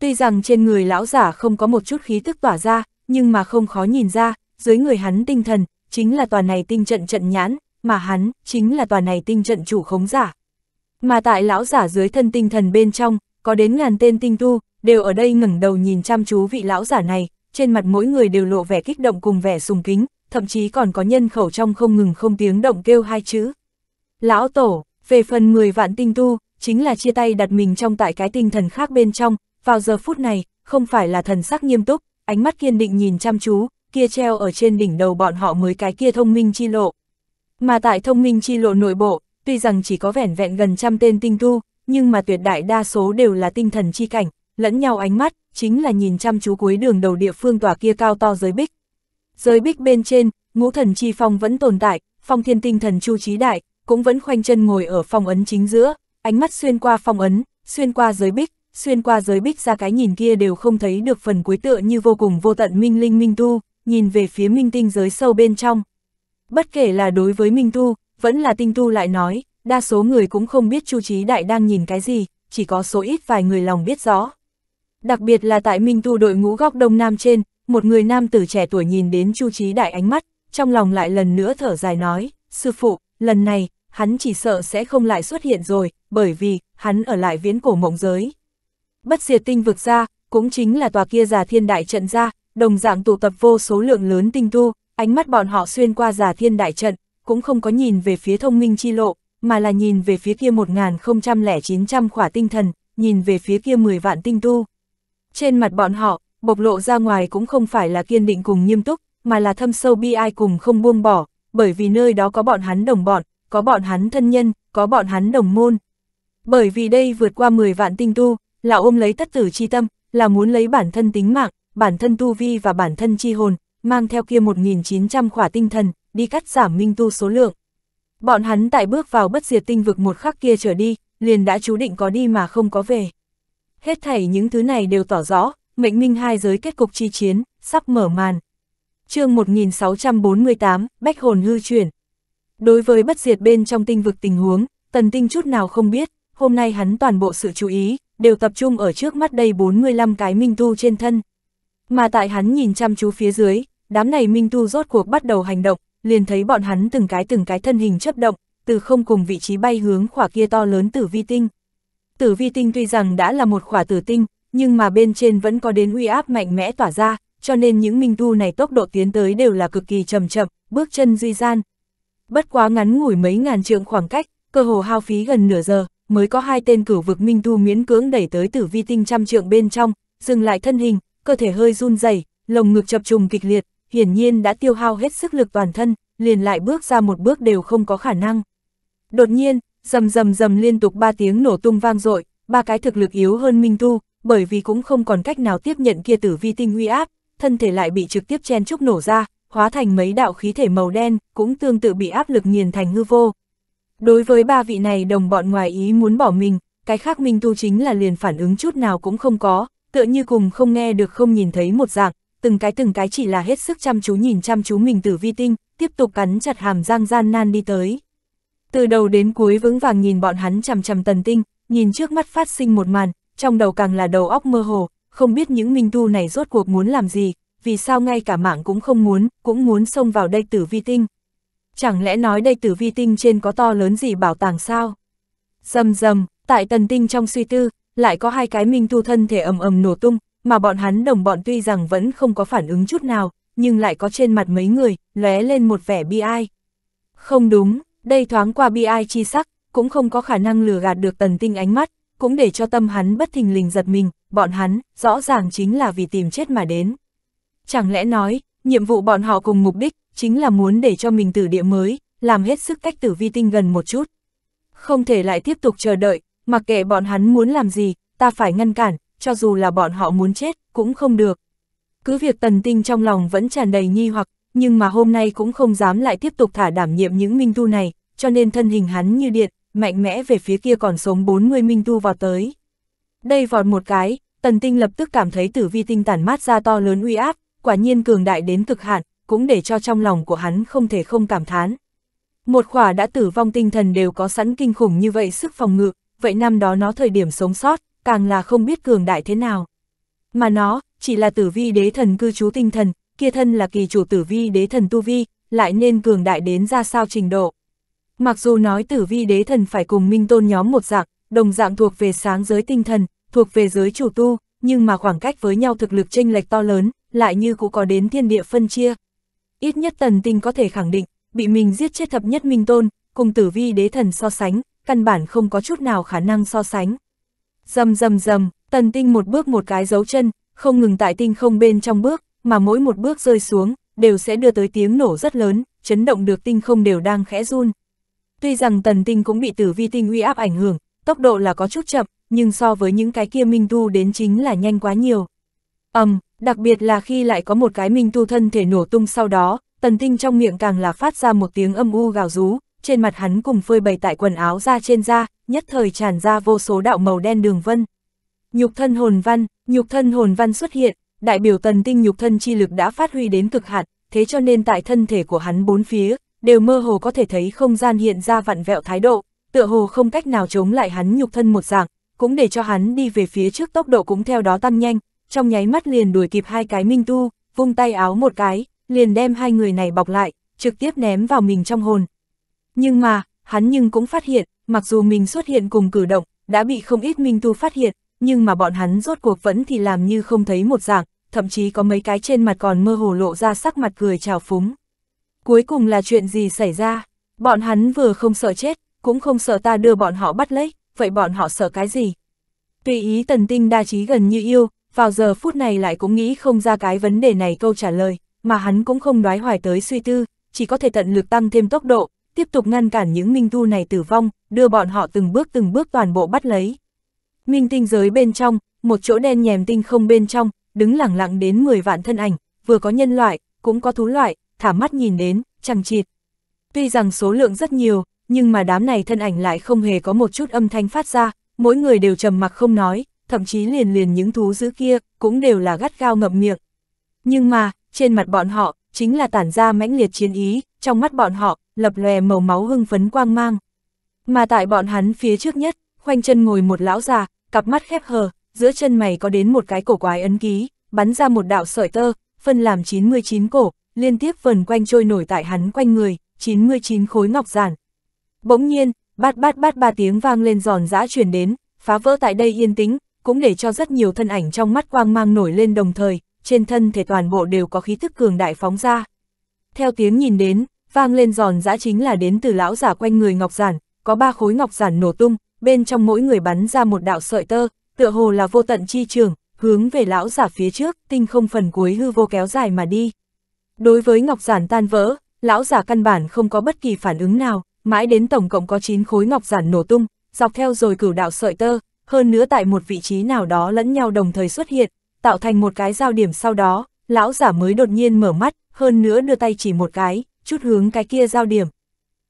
[SPEAKER 1] Tuy rằng trên người lão giả không có một chút khí tức tỏa ra, nhưng mà không khó nhìn ra, dưới người hắn tinh thần, chính là tòa này tinh trận trận nhãn, mà hắn, chính là tòa này tinh trận chủ khống giả. Mà tại lão giả dưới thân tinh thần bên trong, có đến ngàn tên tinh tu, đều ở đây ngẩng đầu nhìn chăm chú vị lão giả này, trên mặt mỗi người đều lộ vẻ kích động cùng vẻ sùng kính, thậm chí còn có nhân khẩu trong không ngừng không tiếng động kêu hai chữ, Lão Tổ, về phần 10 vạn tinh tu, chính là chia tay đặt mình trong tại cái tinh thần khác bên trong, vào giờ phút này, không phải là thần sắc nghiêm túc, ánh mắt kiên định nhìn chăm chú, kia treo ở trên đỉnh đầu bọn họ mới cái kia thông minh chi lộ. Mà tại thông minh chi lộ nội bộ, tuy rằng chỉ có vẻn vẹn gần trăm tên tinh tu, nhưng mà tuyệt đại đa số đều là tinh thần chi cảnh, lẫn nhau ánh mắt, chính là nhìn chăm chú cuối đường đầu địa phương tòa kia cao to giới bích. Giới bích bên trên, ngũ thần chi phong vẫn tồn tại, phong thiên tinh thần chu trí đại, cũng vẫn khoanh chân ngồi ở phong ấn chính giữa, ánh mắt xuyên qua phong ấn, xuyên qua giới bích, xuyên qua giới bích ra cái nhìn kia đều không thấy được phần cuối tựa như vô cùng vô tận minh linh minh tu, nhìn về phía minh tinh giới sâu bên trong. Bất kể là đối với minh tu, vẫn là tinh tu lại nói, đa số người cũng không biết Chu Trí Đại đang nhìn cái gì, chỉ có số ít vài người lòng biết rõ. Đặc biệt là tại minh tu đội ngũ góc đông nam trên, một người nam tử trẻ tuổi nhìn đến Chu Trí Đại ánh mắt, trong lòng lại lần nữa thở dài nói, sư phụ, lần này, hắn chỉ sợ sẽ không lại xuất hiện rồi, bởi vì, hắn ở lại viễn cổ mộng giới. Bất diệt tinh vực ra, cũng chính là tòa kia giả thiên đại trận ra, đồng dạng tụ tập vô số lượng lớn tinh tu, ánh mắt bọn họ xuyên qua giả thiên đại trận, cũng không có nhìn về phía thông minh chi lộ, mà là nhìn về phía kia 1.009 khỏa tinh thần, nhìn về phía kia 10 vạn tinh tu. Trên mặt bọn họ, bộc lộ ra ngoài cũng không phải là kiên định cùng nghiêm túc, mà là thâm sâu bi ai cùng không buông bỏ, bởi vì nơi đó có bọn hắn đồng bọn, có bọn hắn thân nhân, có bọn hắn đồng môn. Bởi vì đây vượt qua 10 vạn tinh tu, là ôm lấy tất tử chi tâm, là muốn lấy bản thân tính mạng, bản thân tu vi và bản thân chi hồn, mang theo kia 1.900 khỏa tinh thần, đi cắt giảm minh tu số lượng. Bọn hắn tại bước vào bất diệt tinh vực một khắc kia trở đi, liền đã chú định có đi mà không có về. Hết thảy những thứ này đều tỏ rõ, mệnh minh hai giới kết cục chi chiến, sắp mở màn. chương 1648, Bách Hồn hư chuyển, Đối với bất diệt bên trong tinh vực tình huống, tần tinh chút nào không biết, hôm nay hắn toàn bộ sự chú ý, đều tập trung ở trước mắt đây 45 cái minh tu trên thân. Mà tại hắn nhìn chăm chú phía dưới, đám này minh tu rốt cuộc bắt đầu hành động, liền thấy bọn hắn từng cái từng cái thân hình chấp động, từ không cùng vị trí bay hướng khỏa kia to lớn tử vi tinh. Tử vi tinh tuy rằng đã là một khỏa tử tinh, nhưng mà bên trên vẫn có đến uy áp mạnh mẽ tỏa ra, cho nên những minh tu này tốc độ tiến tới đều là cực kỳ chậm chậm, bước chân duy gian, bất quá ngắn ngủi mấy ngàn trượng khoảng cách, cơ hồ hao phí gần nửa giờ, mới có hai tên cửu vực minh tu miễn cưỡng đẩy tới tử vi tinh trăm trượng bên trong, dừng lại thân hình, cơ thể hơi run rẩy, lồng ngực chập trùng kịch liệt, hiển nhiên đã tiêu hao hết sức lực toàn thân, liền lại bước ra một bước đều không có khả năng. Đột nhiên, rầm rầm rầm liên tục ba tiếng nổ tung vang dội, ba cái thực lực yếu hơn Minh tu bởi vì cũng không còn cách nào tiếp nhận kia tử vi tinh uy áp, thân thể lại bị trực tiếp chen chúc nổ ra, hóa thành mấy đạo khí thể màu đen, cũng tương tự bị áp lực nghiền thành hư vô. Đối với ba vị này đồng bọn ngoài ý muốn bỏ mình, cái khác Minh Tu chính là liền phản ứng chút nào cũng không có, tựa như cùng không nghe được không nhìn thấy một dạng, từng cái từng cái chỉ là hết sức chăm chú nhìn chăm chú mình tử vi tinh, tiếp tục cắn chặt hàm răng gian nan đi tới. Từ đầu đến cuối vững vàng nhìn bọn hắn chằm chằm tần tinh, nhìn trước mắt phát sinh một màn, trong đầu càng là đầu óc mơ hồ, không biết những minh tu này rốt cuộc muốn làm gì, vì sao ngay cả mạng cũng không muốn, cũng muốn xông vào đây tử vi tinh. Chẳng lẽ nói đây tử vi tinh trên có to lớn gì bảo tàng sao? Dầm dầm, tại tần tinh trong suy tư, lại có hai cái minh thu thân thể ầm ầm nổ tung, mà bọn hắn đồng bọn tuy rằng vẫn không có phản ứng chút nào, nhưng lại có trên mặt mấy người, lóe lên một vẻ bi ai. Không đúng, đây thoáng qua bi ai chi sắc, cũng không có khả năng lừa gạt được tần tinh ánh mắt, cũng để cho tâm hắn bất thình lình giật mình, bọn hắn, rõ ràng chính là vì tìm chết mà đến. Chẳng lẽ nói, nhiệm vụ bọn họ cùng mục đích, chính là muốn để cho mình tử địa mới, làm hết sức cách tử vi tinh gần một chút. Không thể lại tiếp tục chờ đợi, mặc kệ bọn hắn muốn làm gì, ta phải ngăn cản, cho dù là bọn họ muốn chết, cũng không được. Cứ việc tần tinh trong lòng vẫn tràn đầy nghi hoặc, nhưng mà hôm nay cũng không dám lại tiếp tục thả đảm nhiệm những minh tu này, cho nên thân hình hắn như điện, mạnh mẽ về phía kia còn sống 40 minh tu vào tới. Đây vọt một cái, tần tinh lập tức cảm thấy tử vi tinh tản mát ra to lớn uy áp, quả nhiên cường đại đến cực hạn, cũng để cho trong lòng của hắn không thể không cảm thán. Một khỏa đã tử vong tinh thần đều có sẵn kinh khủng như vậy sức phòng ngự, vậy năm đó nó thời điểm sống sót, càng là không biết cường đại thế nào. Mà nó, chỉ là tử vi đế thần cư trú tinh thần, kia thân là kỳ chủ tử vi đế thần tu vi, lại nên cường đại đến ra sao trình độ. Mặc dù nói tử vi đế thần phải cùng minh tôn nhóm một dạng, đồng dạng thuộc về sáng giới tinh thần, thuộc về giới chủ tu, nhưng mà khoảng cách với nhau thực lực chênh lệch to lớn, lại như cũng có đến thiên địa phân chia. Ít nhất tần tinh có thể khẳng định, bị mình giết chết thập nhất minh tôn, cùng tử vi đế thần so sánh, căn bản không có chút nào khả năng so sánh. Dầm dầm dầm, tần tinh một bước một cái dấu chân, không ngừng tại tinh không bên trong bước, mà mỗi một bước rơi xuống, đều sẽ đưa tới tiếng nổ rất lớn, chấn động được tinh không đều đang khẽ run. Tuy rằng tần tinh cũng bị tử vi tinh uy áp ảnh hưởng, tốc độ là có chút chậm, nhưng so với những cái kia minh tu đến chính là nhanh quá nhiều. ầm um, Đặc biệt là khi lại có một cái minh tu thân thể nổ tung sau đó, tần tinh trong miệng càng là phát ra một tiếng âm u gào rú, trên mặt hắn cùng phơi bày tại quần áo ra trên da, nhất thời tràn ra vô số đạo màu đen đường vân. Nhục thân hồn văn, nhục thân hồn văn xuất hiện, đại biểu tần tinh nhục thân chi lực đã phát huy đến cực hạn, thế cho nên tại thân thể của hắn bốn phía, đều mơ hồ có thể thấy không gian hiện ra vặn vẹo thái độ, tựa hồ không cách nào chống lại hắn nhục thân một dạng, cũng để cho hắn đi về phía trước tốc độ cũng theo đó tăng nhanh, trong nháy mắt liền đuổi kịp hai cái minh tu, vung tay áo một cái, liền đem hai người này bọc lại, trực tiếp ném vào mình trong hồn. Nhưng mà, hắn nhưng cũng phát hiện, mặc dù mình xuất hiện cùng cử động, đã bị không ít minh tu phát hiện, nhưng mà bọn hắn rốt cuộc vẫn thì làm như không thấy một dạng, thậm chí có mấy cái trên mặt còn mơ hồ lộ ra sắc mặt cười trào phúng. Cuối cùng là chuyện gì xảy ra? Bọn hắn vừa không sợ chết, cũng không sợ ta đưa bọn họ bắt lấy, vậy bọn họ sợ cái gì? Tùy ý tần tinh đa trí gần như yêu, vào giờ phút này lại cũng nghĩ không ra cái vấn đề này câu trả lời, mà hắn cũng không đoái hoài tới suy tư, chỉ có thể tận lực tăng thêm tốc độ, tiếp tục ngăn cản những minh tu này tử vong, đưa bọn họ từng bước từng bước toàn bộ bắt lấy. Minh tinh giới bên trong, một chỗ đen nhèm tinh không bên trong, đứng lẳng lặng đến 10 vạn thân ảnh, vừa có nhân loại, cũng có thú loại, thả mắt nhìn đến, chẳng chịt. Tuy rằng số lượng rất nhiều, nhưng mà đám này thân ảnh lại không hề có một chút âm thanh phát ra, mỗi người đều trầm mặc không nói, thậm chí liền liền những thú dữ kia, cũng đều là gắt gao ngậm miệng. Nhưng mà, trên mặt bọn họ, chính là tản ra mãnh liệt chiến ý, trong mắt bọn họ, lập lòe màu máu hưng phấn quang mang. Mà tại bọn hắn phía trước nhất, khoanh chân ngồi một lão già, cặp mắt khép hờ, giữa chân mày có đến một cái cổ quái ấn ký, bắn ra một đạo sợi tơ, phân làm 99 cổ, liên tiếp vần quanh trôi nổi tại hắn quanh người, 99 khối ngọc giản. Bỗng nhiên, bát bát bát ba tiếng vang lên giòn giã chuyển đến, phá vỡ tại đây yên tĩnh, cũng để cho rất nhiều thân ảnh trong mắt quang mang nổi lên đồng thời, trên thân thể toàn bộ đều có khí thức cường đại phóng ra. Theo tiếng nhìn đến, vang lên giòn giã chính là đến từ lão giả quanh người ngọc giản, có ba khối ngọc giản nổ tung, bên trong mỗi người bắn ra một đạo sợi tơ, tựa hồ là vô tận chi trường, hướng về lão giả phía trước, tinh không phần cuối hư vô kéo dài mà đi. Đối với ngọc giản tan vỡ, lão giả căn bản không có bất kỳ phản ứng nào, mãi đến tổng cộng có 9 khối ngọc giản nổ tung, dọc theo rồi cửu đạo sợi tơ, hơn nữa tại một vị trí nào đó lẫn nhau đồng thời xuất hiện, tạo thành một cái giao điểm sau đó, lão giả mới đột nhiên mở mắt, hơn nữa đưa tay chỉ một cái, chút hướng cái kia giao điểm.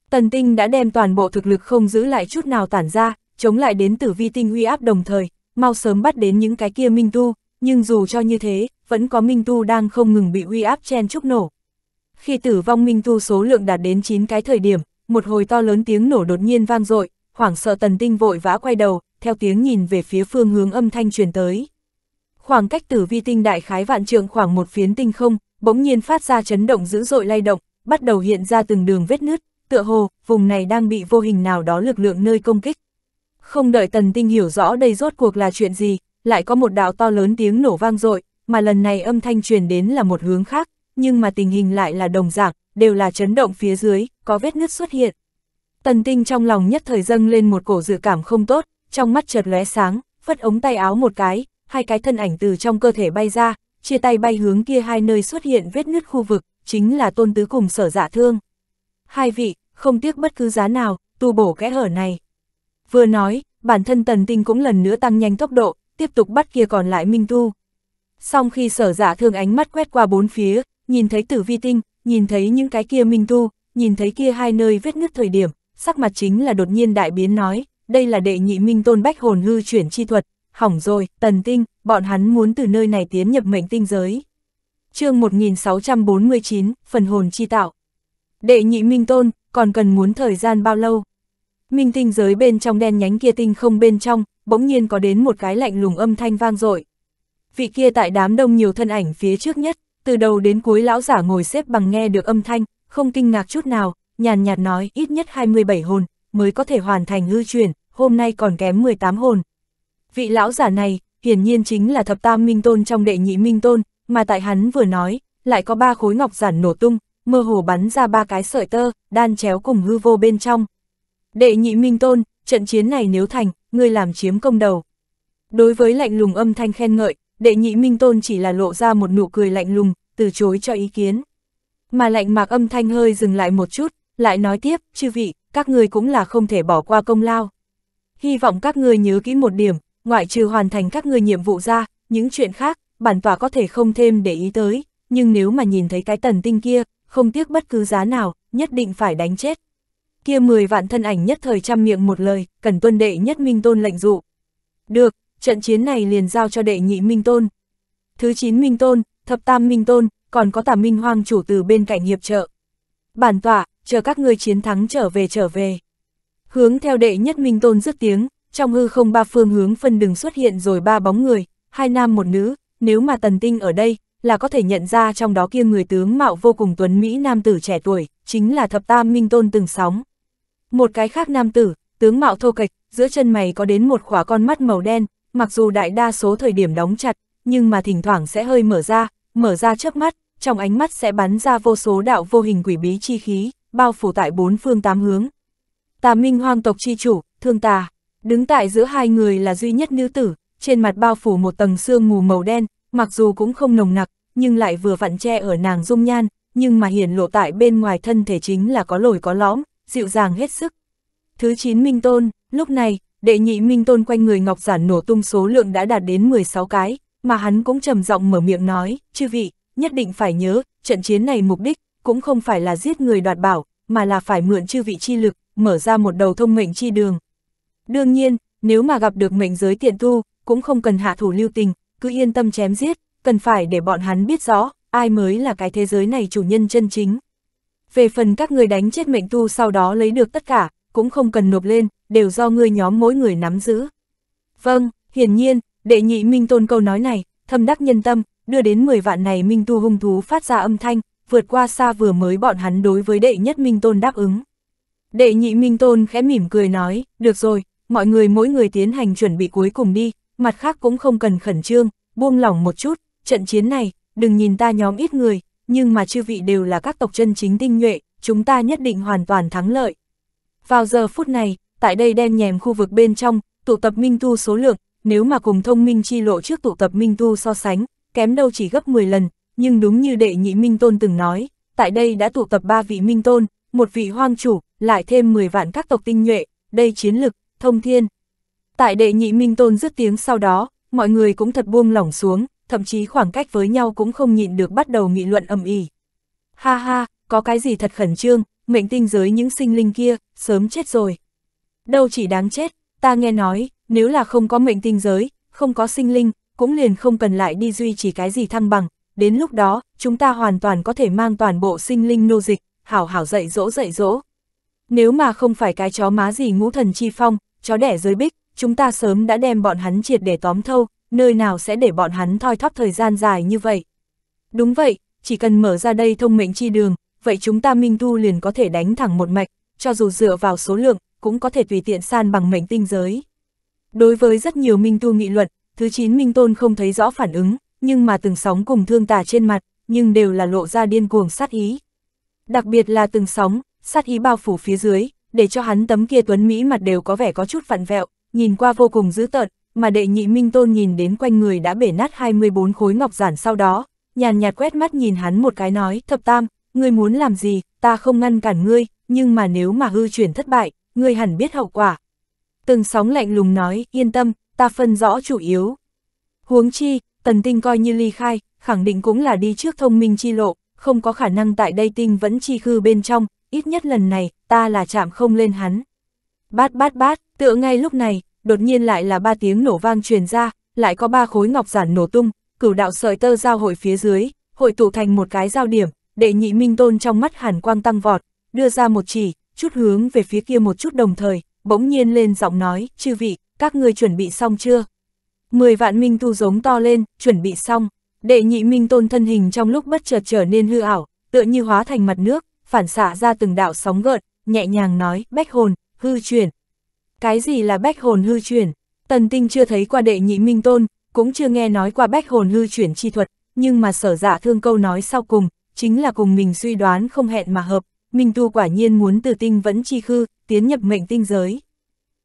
[SPEAKER 1] Tần tinh đã đem toàn bộ thực lực không giữ lại chút nào tản ra, chống lại đến tử vi tinh huy áp đồng thời, mau sớm bắt đến những cái kia minh tu, nhưng dù cho như thế, vẫn có minh tu đang không ngừng bị uy áp chen chúc nổ. Khi tử vong minh tu số lượng đạt đến 9 cái thời điểm, một hồi to lớn tiếng nổ đột nhiên vang dội, khoảng sợ tần tinh vội vã quay đầu, theo tiếng nhìn về phía phương hướng âm thanh truyền tới. Khoảng cách tử vi tinh đại khái vạn trượng khoảng một phiến tinh không, bỗng nhiên phát ra chấn động dữ dội lay động, bắt đầu hiện ra từng đường vết nứt, tựa hồ, vùng này đang bị vô hình nào đó lực lượng nơi công kích. Không đợi tần tinh hiểu rõ đây rốt cuộc là chuyện gì, lại có một đạo to lớn tiếng nổ vang dội mà lần này âm thanh truyền đến là một hướng khác, nhưng mà tình hình lại là đồng dạng, đều là chấn động phía dưới, có vết nứt xuất hiện. Tần tinh trong lòng nhất thời dâng lên một cổ dự cảm không tốt, trong mắt chợt lóe sáng, phất ống tay áo một cái, hai cái thân ảnh từ trong cơ thể bay ra, chia tay bay hướng kia hai nơi xuất hiện vết nứt khu vực, chính là tôn tứ cùng sở dạ thương. Hai vị, không tiếc bất cứ giá nào, tu bổ kẽ hở này. Vừa nói, bản thân tần tinh cũng lần nữa tăng nhanh tốc độ, tiếp tục bắt kia còn lại minh tu. sau khi sở dạ thương ánh mắt quét qua bốn phía, nhìn thấy tử vi tinh, nhìn thấy những cái kia minh tu, nhìn thấy kia hai nơi vết nứt thời điểm, sắc mặt chính là đột nhiên đại biến nói đây là đệ nhị minh tôn bách hồn hư chuyển chi thuật, hỏng rồi, tần tinh, bọn hắn muốn từ nơi này tiến nhập mệnh tinh giới. chương 1649, phần hồn chi tạo. Đệ nhị minh tôn, còn cần muốn thời gian bao lâu? Minh tinh giới bên trong đen nhánh kia tinh không bên trong, bỗng nhiên có đến một cái lạnh lùng âm thanh vang dội Vị kia tại đám đông nhiều thân ảnh phía trước nhất, từ đầu đến cuối lão giả ngồi xếp bằng nghe được âm thanh, không kinh ngạc chút nào, nhàn nhạt nói ít nhất 27 hồn, mới có thể hoàn thành hư chuyển, hôm nay còn kém 18 hồn. Vị lão giả này, hiển nhiên chính là thập tam minh tôn trong đệ nhị minh tôn, mà tại hắn vừa nói, lại có ba khối ngọc giản nổ tung, mơ hồ bắn ra ba cái sợi tơ, đan chéo cùng hư vô bên trong. Đệ nhị minh tôn, trận chiến này nếu thành, ngươi làm chiếm công đầu. Đối với lạnh lùng âm thanh khen ngợi, đệ nhị minh tôn chỉ là lộ ra một nụ cười lạnh lùng, từ chối cho ý kiến. Mà lạnh mạc âm thanh hơi dừng lại một chút, lại nói tiếp, chư vị, các ngươi cũng là không thể bỏ qua công lao. Hy vọng các ngươi nhớ kỹ một điểm, ngoại trừ hoàn thành các ngươi nhiệm vụ ra, những chuyện khác, bản tòa có thể không thêm để ý tới, nhưng nếu mà nhìn thấy cái tần tinh kia, không tiếc bất cứ giá nào, nhất định phải đánh chết. Kia 10 vạn thân ảnh nhất thời trăm miệng một lời, cần tuân đệ nhất minh tôn lệnh dụ. Được, trận chiến này liền giao cho đệ nhị minh tôn. Thứ 9 minh tôn, thập tam minh tôn, còn có tà minh hoang chủ từ bên cạnh hiệp trợ. Bản tọa, chờ các ngươi chiến thắng trở về trở về. Hướng theo đệ nhất minh tôn dứt tiếng, trong hư không ba phương hướng phân đường xuất hiện rồi ba bóng người, hai nam một nữ, nếu mà tần tinh ở đây, là có thể nhận ra trong đó kia người tướng mạo vô cùng tuấn Mỹ nam tử trẻ tuổi, chính là thập tam minh tôn từng sóng. Một cái khác nam tử, tướng mạo thô kịch giữa chân mày có đến một khỏa con mắt màu đen, mặc dù đại đa số thời điểm đóng chặt, nhưng mà thỉnh thoảng sẽ hơi mở ra, mở ra trước mắt, trong ánh mắt sẽ bắn ra vô số đạo vô hình quỷ bí chi khí bao phủ tại bốn phương tám hướng. Tà Minh Hoang tộc chi chủ, Thương Tà, đứng tại giữa hai người là duy nhất nữ tử, trên mặt bao phủ một tầng sương mù màu đen, mặc dù cũng không nồng nặc, nhưng lại vừa vặn che ở nàng dung nhan, nhưng mà hiển lộ tại bên ngoài thân thể chính là có lồi có lõm, dịu dàng hết sức. Thứ 9 Minh Tôn, lúc này, đệ nhị Minh Tôn quanh người ngọc giản nổ tung số lượng đã đạt đến 16 cái, mà hắn cũng trầm giọng mở miệng nói, chư vị, nhất định phải nhớ, trận chiến này mục đích cũng không phải là giết người đoạt bảo, mà là phải mượn chư vị chi lực, mở ra một đầu thông mệnh chi đường. Đương nhiên, nếu mà gặp được mệnh giới tiện tu cũng không cần hạ thủ lưu tình, cứ yên tâm chém giết, cần phải để bọn hắn biết rõ, ai mới là cái thế giới này chủ nhân chân chính. Về phần các người đánh chết mệnh tu sau đó lấy được tất cả, cũng không cần nộp lên, đều do ngươi nhóm mỗi người nắm giữ. Vâng, hiển nhiên, đệ nhị minh tôn câu nói này, thâm đắc nhân tâm, đưa đến 10 vạn này minh tu hung thú phát ra âm thanh, vượt qua xa vừa mới bọn hắn đối với đệ nhất Minh Tôn đáp ứng. Đệ nhị Minh Tôn khẽ mỉm cười nói, được rồi, mọi người mỗi người tiến hành chuẩn bị cuối cùng đi, mặt khác cũng không cần khẩn trương, buông lỏng một chút, trận chiến này, đừng nhìn ta nhóm ít người, nhưng mà chư vị đều là các tộc chân chính tinh nhuệ, chúng ta nhất định hoàn toàn thắng lợi. Vào giờ phút này, tại đây đen nhèm khu vực bên trong, tụ tập minh tu số lượng, nếu mà cùng thông minh chi lộ trước tụ tập minh tu so sánh, kém đâu chỉ gấp 10 lần, nhưng đúng như đệ nhị Minh Tôn từng nói, tại đây đã tụ tập ba vị Minh Tôn, một vị hoang chủ, lại thêm 10 vạn các tộc tinh nhuệ, đây chiến lực, thông thiên. Tại đệ nhị Minh Tôn dứt tiếng sau đó, mọi người cũng thật buông lỏng xuống, thậm chí khoảng cách với nhau cũng không nhịn được bắt đầu nghị luận ầm ĩ. Ha ha, có cái gì thật khẩn trương, mệnh tinh giới những sinh linh kia, sớm chết rồi. Đâu chỉ đáng chết, ta nghe nói, nếu là không có mệnh tinh giới, không có sinh linh, cũng liền không cần lại đi duy trì cái gì thăng bằng, đến lúc đó, chúng ta hoàn toàn có thể mang toàn bộ sinh linh nô dịch, hảo hảo dạy dỗ dạy dỗ. Nếu mà không phải cái chó má gì ngũ thần chi phong, chó đẻ dưới bích, chúng ta sớm đã đem bọn hắn triệt để tóm thâu, nơi nào sẽ để bọn hắn thoi thóp thời gian dài như vậy. Đúng vậy, chỉ cần mở ra đây thông mệnh chi đường, vậy chúng ta Minh Tu liền có thể đánh thẳng một mạch, cho dù dựa vào số lượng, cũng có thể tùy tiện san bằng mệnh tinh giới. Đối với rất nhiều Minh Tu nghị luận, thứ 9 Minh Tôn không thấy rõ phản ứng, nhưng mà từng sóng cùng thương tà trên mặt, nhưng đều là lộ ra điên cuồng sát ý. Đặc biệt là từng sóng, sát ý bao phủ phía dưới, để cho hắn tấm kia tuấn Mỹ mặt đều có vẻ có chút vặn vẹo, nhìn qua vô cùng dữ tợn, mà đệ nhị minh tôn nhìn đến quanh người đã bể nát 24 khối ngọc giản sau đó, nhàn nhạt quét mắt nhìn hắn một cái nói, thập tam, ngươi muốn làm gì, ta không ngăn cản ngươi, nhưng mà nếu mà hư chuyển thất bại, ngươi hẳn biết hậu quả. Từng sóng lạnh lùng nói, yên tâm, ta phân rõ chủ yếu. Huống chi, Tần Tinh coi như ly khai, khẳng định cũng là đi trước thông minh chi lộ, không có khả năng tại đây tinh vẫn chi khư bên trong, ít nhất lần này, ta là chạm không lên hắn. Bát bát bát, tựa ngay lúc này, đột nhiên lại là ba tiếng nổ vang truyền ra, lại có ba khối ngọc giản nổ tung, cửu đạo sợi tơ giao hội phía dưới, hội tụ thành một cái giao điểm, đệ nhị minh tôn trong mắt hàn quang tăng vọt, đưa ra một chỉ, chút hướng về phía kia một chút đồng thời, bỗng nhiên lên giọng nói, chư vị, các ngươi chuẩn bị xong chưa? 10 vạn minh tu giống to lên, chuẩn bị xong, đệ nhị minh tôn thân hình trong lúc bất chợt trở nên hư ảo, tựa như hóa thành mặt nước, phản xạ ra từng đạo sóng gợn, nhẹ nhàng nói, bách hồn, hư chuyển. Cái gì là bách hồn hư chuyển? Tần tinh chưa thấy qua đệ nhị minh tôn, cũng chưa nghe nói qua bách hồn hư chuyển chi thuật, nhưng mà sở giả dạ thương câu nói sau cùng, chính là cùng mình suy đoán không hẹn mà hợp, Minh Tu quả nhiên muốn từ tinh vẫn chi khư, tiến nhập mệnh tinh giới.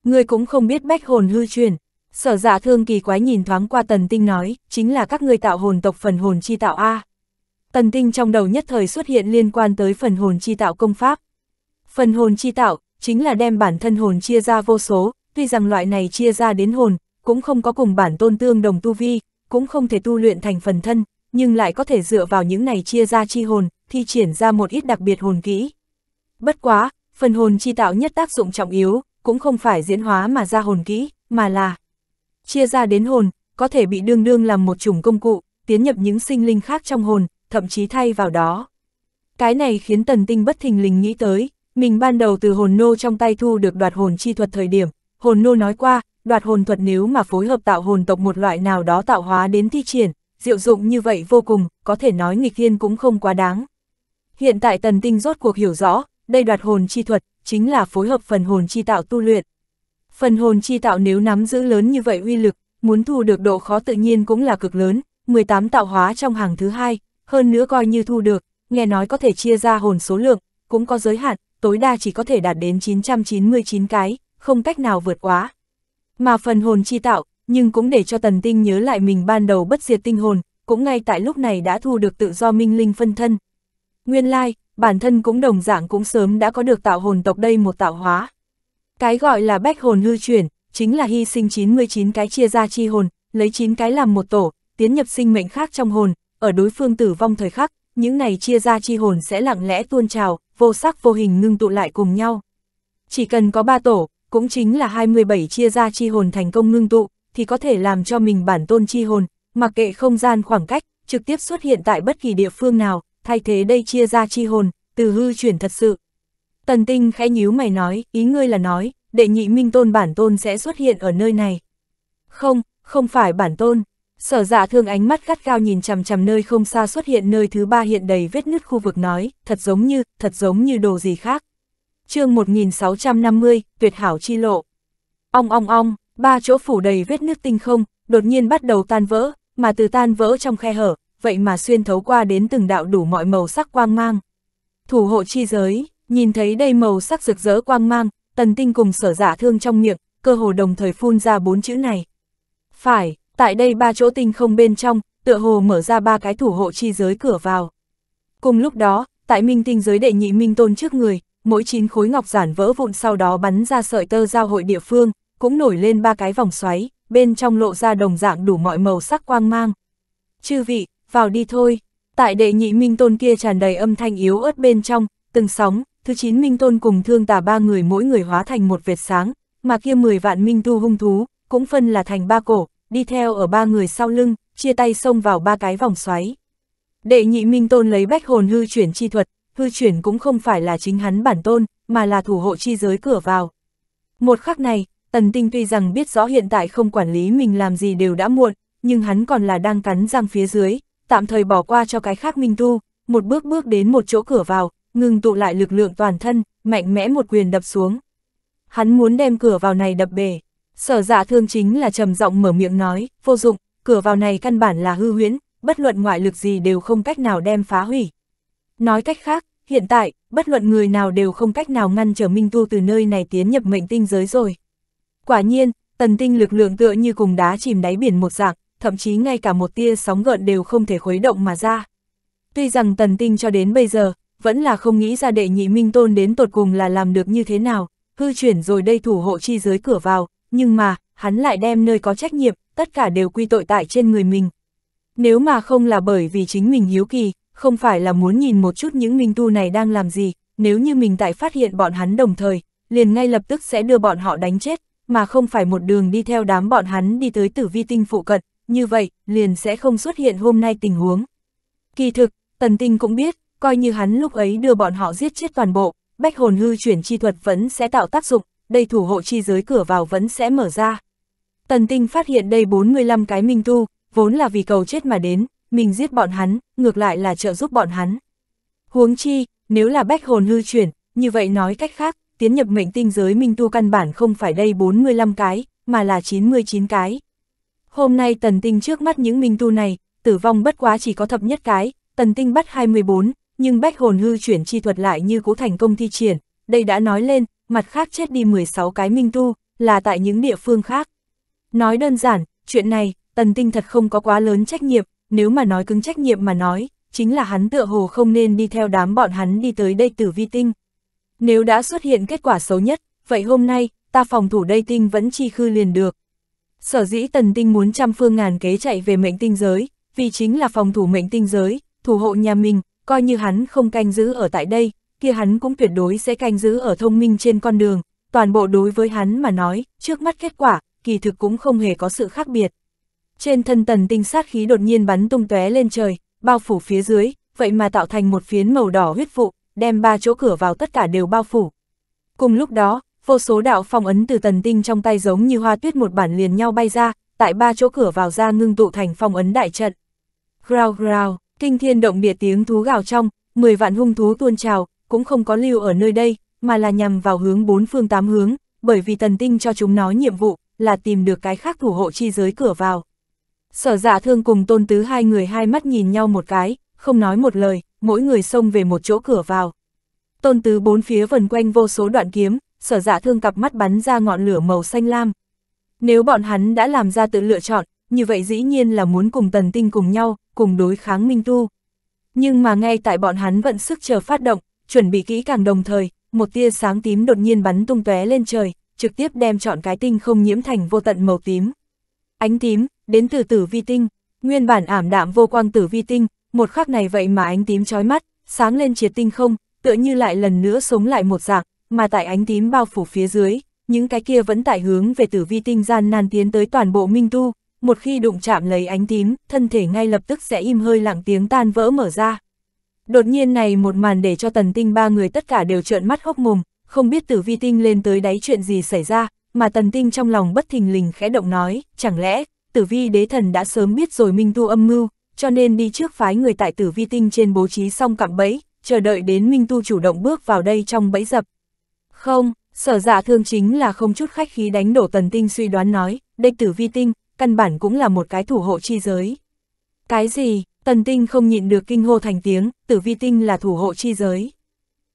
[SPEAKER 1] Người cũng không biết bách hồn hư truyền, Sở dạ thương kỳ quái nhìn thoáng qua tần tinh nói, chính là các người tạo hồn tộc phần hồn chi tạo A. Tần tinh trong đầu nhất thời xuất hiện liên quan tới phần hồn chi tạo công pháp. Phần hồn chi tạo, chính là đem bản thân hồn chia ra vô số, tuy rằng loại này chia ra đến hồn, cũng không có cùng bản tôn tương đồng tu vi, cũng không thể tu luyện thành phần thân, nhưng lại có thể dựa vào những này chia ra chi hồn, thi triển ra một ít đặc biệt hồn kỹ. Bất quá, phần hồn chi tạo nhất tác dụng trọng yếu, cũng không phải diễn hóa mà ra hồn kỹ, mà là chia ra đến hồn, có thể bị đương đương làm một chủng công cụ, tiến nhập những sinh linh khác trong hồn, thậm chí thay vào đó. Cái này khiến tần tinh bất thình lình nghĩ tới, mình ban đầu từ hồn nô trong tay thu được đoạt hồn chi thuật thời điểm, hồn nô nói qua, đoạt hồn thuật nếu mà phối hợp tạo hồn tộc một loại nào đó tạo hóa đến thi triển, diệu dụng như vậy vô cùng, có thể nói nghịch thiên cũng không quá đáng. Hiện tại tần tinh rốt cuộc hiểu rõ, đây đoạt hồn chi thuật, chính là phối hợp phần hồn chi tạo tu luyện. Phần hồn chi tạo nếu nắm giữ lớn như vậy uy lực, muốn thu được độ khó tự nhiên cũng là cực lớn, 18 tạo hóa trong hàng thứ hai, hơn nữa coi như thu được, nghe nói có thể chia ra hồn số lượng, cũng có giới hạn, tối đa chỉ có thể đạt đến 999 cái, không cách nào vượt quá. Mà phần hồn chi tạo, nhưng cũng để cho Tần Tinh nhớ lại mình ban đầu bất diệt tinh hồn, cũng ngay tại lúc này đã thu được tự do minh linh phân thân. Nguyên lai, like, bản thân cũng đồng dạng cũng sớm đã có được tạo hồn tộc đây một tạo hóa. Cái gọi là bách hồn hư chuyển, chính là hy sinh 99 cái chia ra chi hồn, lấy 9 cái làm một tổ, tiến nhập sinh mệnh khác trong hồn, ở đối phương tử vong thời khắc, những này chia ra chi hồn sẽ lặng lẽ tuôn trào, vô sắc vô hình ngưng tụ lại cùng nhau. Chỉ cần có 3 tổ, cũng chính là 27 chia ra chi hồn thành công ngưng tụ, thì có thể làm cho mình bản tôn chi hồn, mặc kệ không gian khoảng cách, trực tiếp xuất hiện tại bất kỳ địa phương nào, thay thế đây chia ra chi hồn, từ hư chuyển thật sự, Tần tinh khẽ nhíu mày nói, ý ngươi là nói, đệ nhị minh tôn bản tôn sẽ xuất hiện ở nơi này. Không, không phải bản tôn. Sở dạ thương ánh mắt gắt gao nhìn chằm chằm nơi không xa xuất hiện nơi thứ ba hiện đầy vết nứt khu vực nói, thật giống như, thật giống như đồ gì khác. chương 1650, tuyệt hảo chi lộ. Ong ong ong, ba chỗ phủ đầy vết nứt tinh không, đột nhiên bắt đầu tan vỡ, mà từ tan vỡ trong khe hở, vậy mà xuyên thấu qua đến từng đạo đủ mọi màu sắc quang mang. Thủ hộ chi giới Nhìn thấy đây màu sắc rực rỡ quang mang, tần tinh cùng sở giả dạ thương trong miệng, cơ hồ đồng thời phun ra bốn chữ này. Phải, tại đây ba chỗ tinh không bên trong, tựa hồ mở ra ba cái thủ hộ chi giới cửa vào. Cùng lúc đó, tại minh tinh giới đệ nhị minh tôn trước người, mỗi chín khối ngọc giản vỡ vụn sau đó bắn ra sợi tơ giao hội địa phương, cũng nổi lên ba cái vòng xoáy, bên trong lộ ra đồng dạng đủ mọi màu sắc quang mang. Chư vị, vào đi thôi. Tại đệ nhị minh tôn kia tràn đầy âm thanh yếu ớt bên trong, từng sóng, thứ chín Minh Tôn cùng thương tà ba người mỗi người hóa thành một vệt sáng, mà kia 10 vạn Minh Tu hung thú, cũng phân là thành ba cổ, đi theo ở ba người sau lưng, chia tay xông vào ba cái vòng xoáy. Đệ nhị Minh Tôn lấy bách hồn hư chuyển chi thuật, hư chuyển cũng không phải là chính hắn bản tôn, mà là thủ hộ chi giới cửa vào. Một khắc này, Tần Tinh tuy rằng biết rõ hiện tại không quản lý mình làm gì đều đã muộn, nhưng hắn còn là đang cắn răng phía dưới, tạm thời bỏ qua cho cái khác Minh Tu, một bước bước đến một chỗ cửa vào, ngừng tụ lại lực lượng toàn thân, mạnh mẽ một quyền đập xuống. Hắn muốn đem cửa vào này đập bể. Sở dạ thương chính là trầm giọng mở miệng nói, vô dụng, cửa vào này căn bản là hư huyễn, bất luận ngoại lực gì đều không cách nào đem phá hủy. Nói cách khác, hiện tại, bất luận người nào đều không cách nào ngăn trở Minh Tu từ nơi này tiến nhập mệnh tinh giới rồi. Quả nhiên, tần tinh lực lượng tựa như cùng đá chìm đáy biển một dạng, thậm chí ngay cả một tia sóng gợn đều không thể khuấy động mà ra. Tuy rằng tần tinh cho đến bây giờ, vẫn là không nghĩ ra đệ nhị minh tôn đến tột cùng là làm được như thế nào, hư chuyển rồi đây thủ hộ chi giới cửa vào, nhưng mà, hắn lại đem nơi có trách nhiệm, tất cả đều quy tội tại trên người mình. Nếu mà không là bởi vì chính mình hiếu kỳ, không phải là muốn nhìn một chút những minh tu này đang làm gì, nếu như mình tại phát hiện bọn hắn đồng thời, liền ngay lập tức sẽ đưa bọn họ đánh chết, mà không phải một đường đi theo đám bọn hắn đi tới tử vi tinh phụ cận, như vậy, liền sẽ không xuất hiện hôm nay tình huống. Kỳ thực, Tần Tinh cũng biết, coi như hắn lúc ấy đưa bọn họ giết chết toàn bộ, bách hồn hư chuyển chi thuật vẫn sẽ tạo tác dụng, đây thủ hộ chi giới cửa vào vẫn sẽ mở ra. Tần tinh phát hiện đây 45 cái minh tu, vốn là vì cầu chết mà đến, mình giết bọn hắn, ngược lại là trợ giúp bọn hắn. Huống chi, nếu là bách hồn hư chuyển, như vậy nói cách khác, tiến nhập mệnh tinh giới minh tu căn bản không phải đây 45 cái, mà là 99 cái. Hôm nay tần tinh trước mắt những minh tu này, tử vong bất quá chỉ có thập nhất cái, tần tinh bắt 24, nhưng bách hồn hư chuyển chi thuật lại như cố thành công thi triển, đây đã nói lên, mặt khác chết đi 16 cái minh tu, là tại những địa phương khác. Nói đơn giản, chuyện này, tần tinh thật không có quá lớn trách nhiệm, nếu mà nói cứng trách nhiệm mà nói, chính là hắn tựa hồ không nên đi theo đám bọn hắn đi tới đây tử vi tinh. Nếu đã xuất hiện kết quả xấu nhất, vậy hôm nay, ta phòng thủ đây tinh vẫn chi khư liền được. Sở dĩ tần tinh muốn trăm phương ngàn kế chạy về mệnh tinh giới, vì chính là phòng thủ mệnh tinh giới, thủ hộ nhà mình, coi như hắn không canh giữ ở tại đây, kia hắn cũng tuyệt đối sẽ canh giữ ở thông minh trên con đường, toàn bộ đối với hắn mà nói, trước mắt kết quả, kỳ thực cũng không hề có sự khác biệt. Trên thân tần tinh sát khí đột nhiên bắn tung tóe lên trời, bao phủ phía dưới, vậy mà tạo thành một phiến màu đỏ huyết vụ, đem ba chỗ cửa vào tất cả đều bao phủ. Cùng lúc đó, vô số đạo phong ấn từ tần tinh trong tay giống như hoa tuyết một bản liền nhau bay ra, tại ba chỗ cửa vào ra ngưng tụ thành phong ấn đại trận. Grau grau, Kinh thiên động địa tiếng thú gào trong, 10 vạn hung thú tuôn trào, cũng không có lưu ở nơi đây, mà là nhằm vào hướng bốn phương tám hướng, bởi vì tần tinh cho chúng nó nhiệm vụ, là tìm được cái khác thủ hộ chi giới cửa vào. Sở dạ thương cùng tôn tứ hai người hai mắt nhìn nhau một cái, không nói một lời, mỗi người xông về một chỗ cửa vào. Tôn tứ bốn phía vần quanh vô số đoạn kiếm, sở dạ thương cặp mắt bắn ra ngọn lửa màu xanh lam. Nếu bọn hắn đã làm ra tự lựa chọn, như vậy dĩ nhiên là muốn cùng tần tinh cùng nhau, cùng đối kháng Minh Tu. Nhưng mà ngay tại bọn hắn vận sức chờ phát động, chuẩn bị kỹ càng đồng thời, một tia sáng tím đột nhiên bắn tung tóe lên trời, trực tiếp đem chọn cái tinh không nhiễm thành vô tận màu tím. Ánh tím, đến từ tử vi tinh, nguyên bản ảm đạm vô quang tử vi tinh, một khắc này vậy mà ánh tím chói mắt, sáng lên triệt tinh không, tựa như lại lần nữa sống lại một dạng, mà tại ánh tím bao phủ phía dưới, những cái kia vẫn tại hướng về tử vi tinh gian nan tiến tới toàn bộ minh tu, một khi đụng chạm lấy ánh tím, thân thể ngay lập tức sẽ im hơi lặng tiếng tan vỡ mở ra. Đột nhiên này một màn để cho tần tinh ba người tất cả đều trợn mắt hốc mồm, không biết tử vi tinh lên tới đáy chuyện gì xảy ra, mà tần tinh trong lòng bất thình lình khẽ động nói, chẳng lẽ, tử vi đế thần đã sớm biết rồi minh tu âm mưu, cho nên đi trước phái người tại tử vi tinh trên bố trí xong cạm bẫy, chờ đợi đến minh tu chủ động bước vào đây trong bẫy dập. Không, sở dạ thương chính là không chút khách khí đánh đổ tần tinh suy đoán nói, đây tử vi tinh, căn bản cũng là một cái thủ hộ chi giới. Cái gì, tần tinh không nhịn được kinh hô thành tiếng, tử vi tinh là thủ hộ chi giới.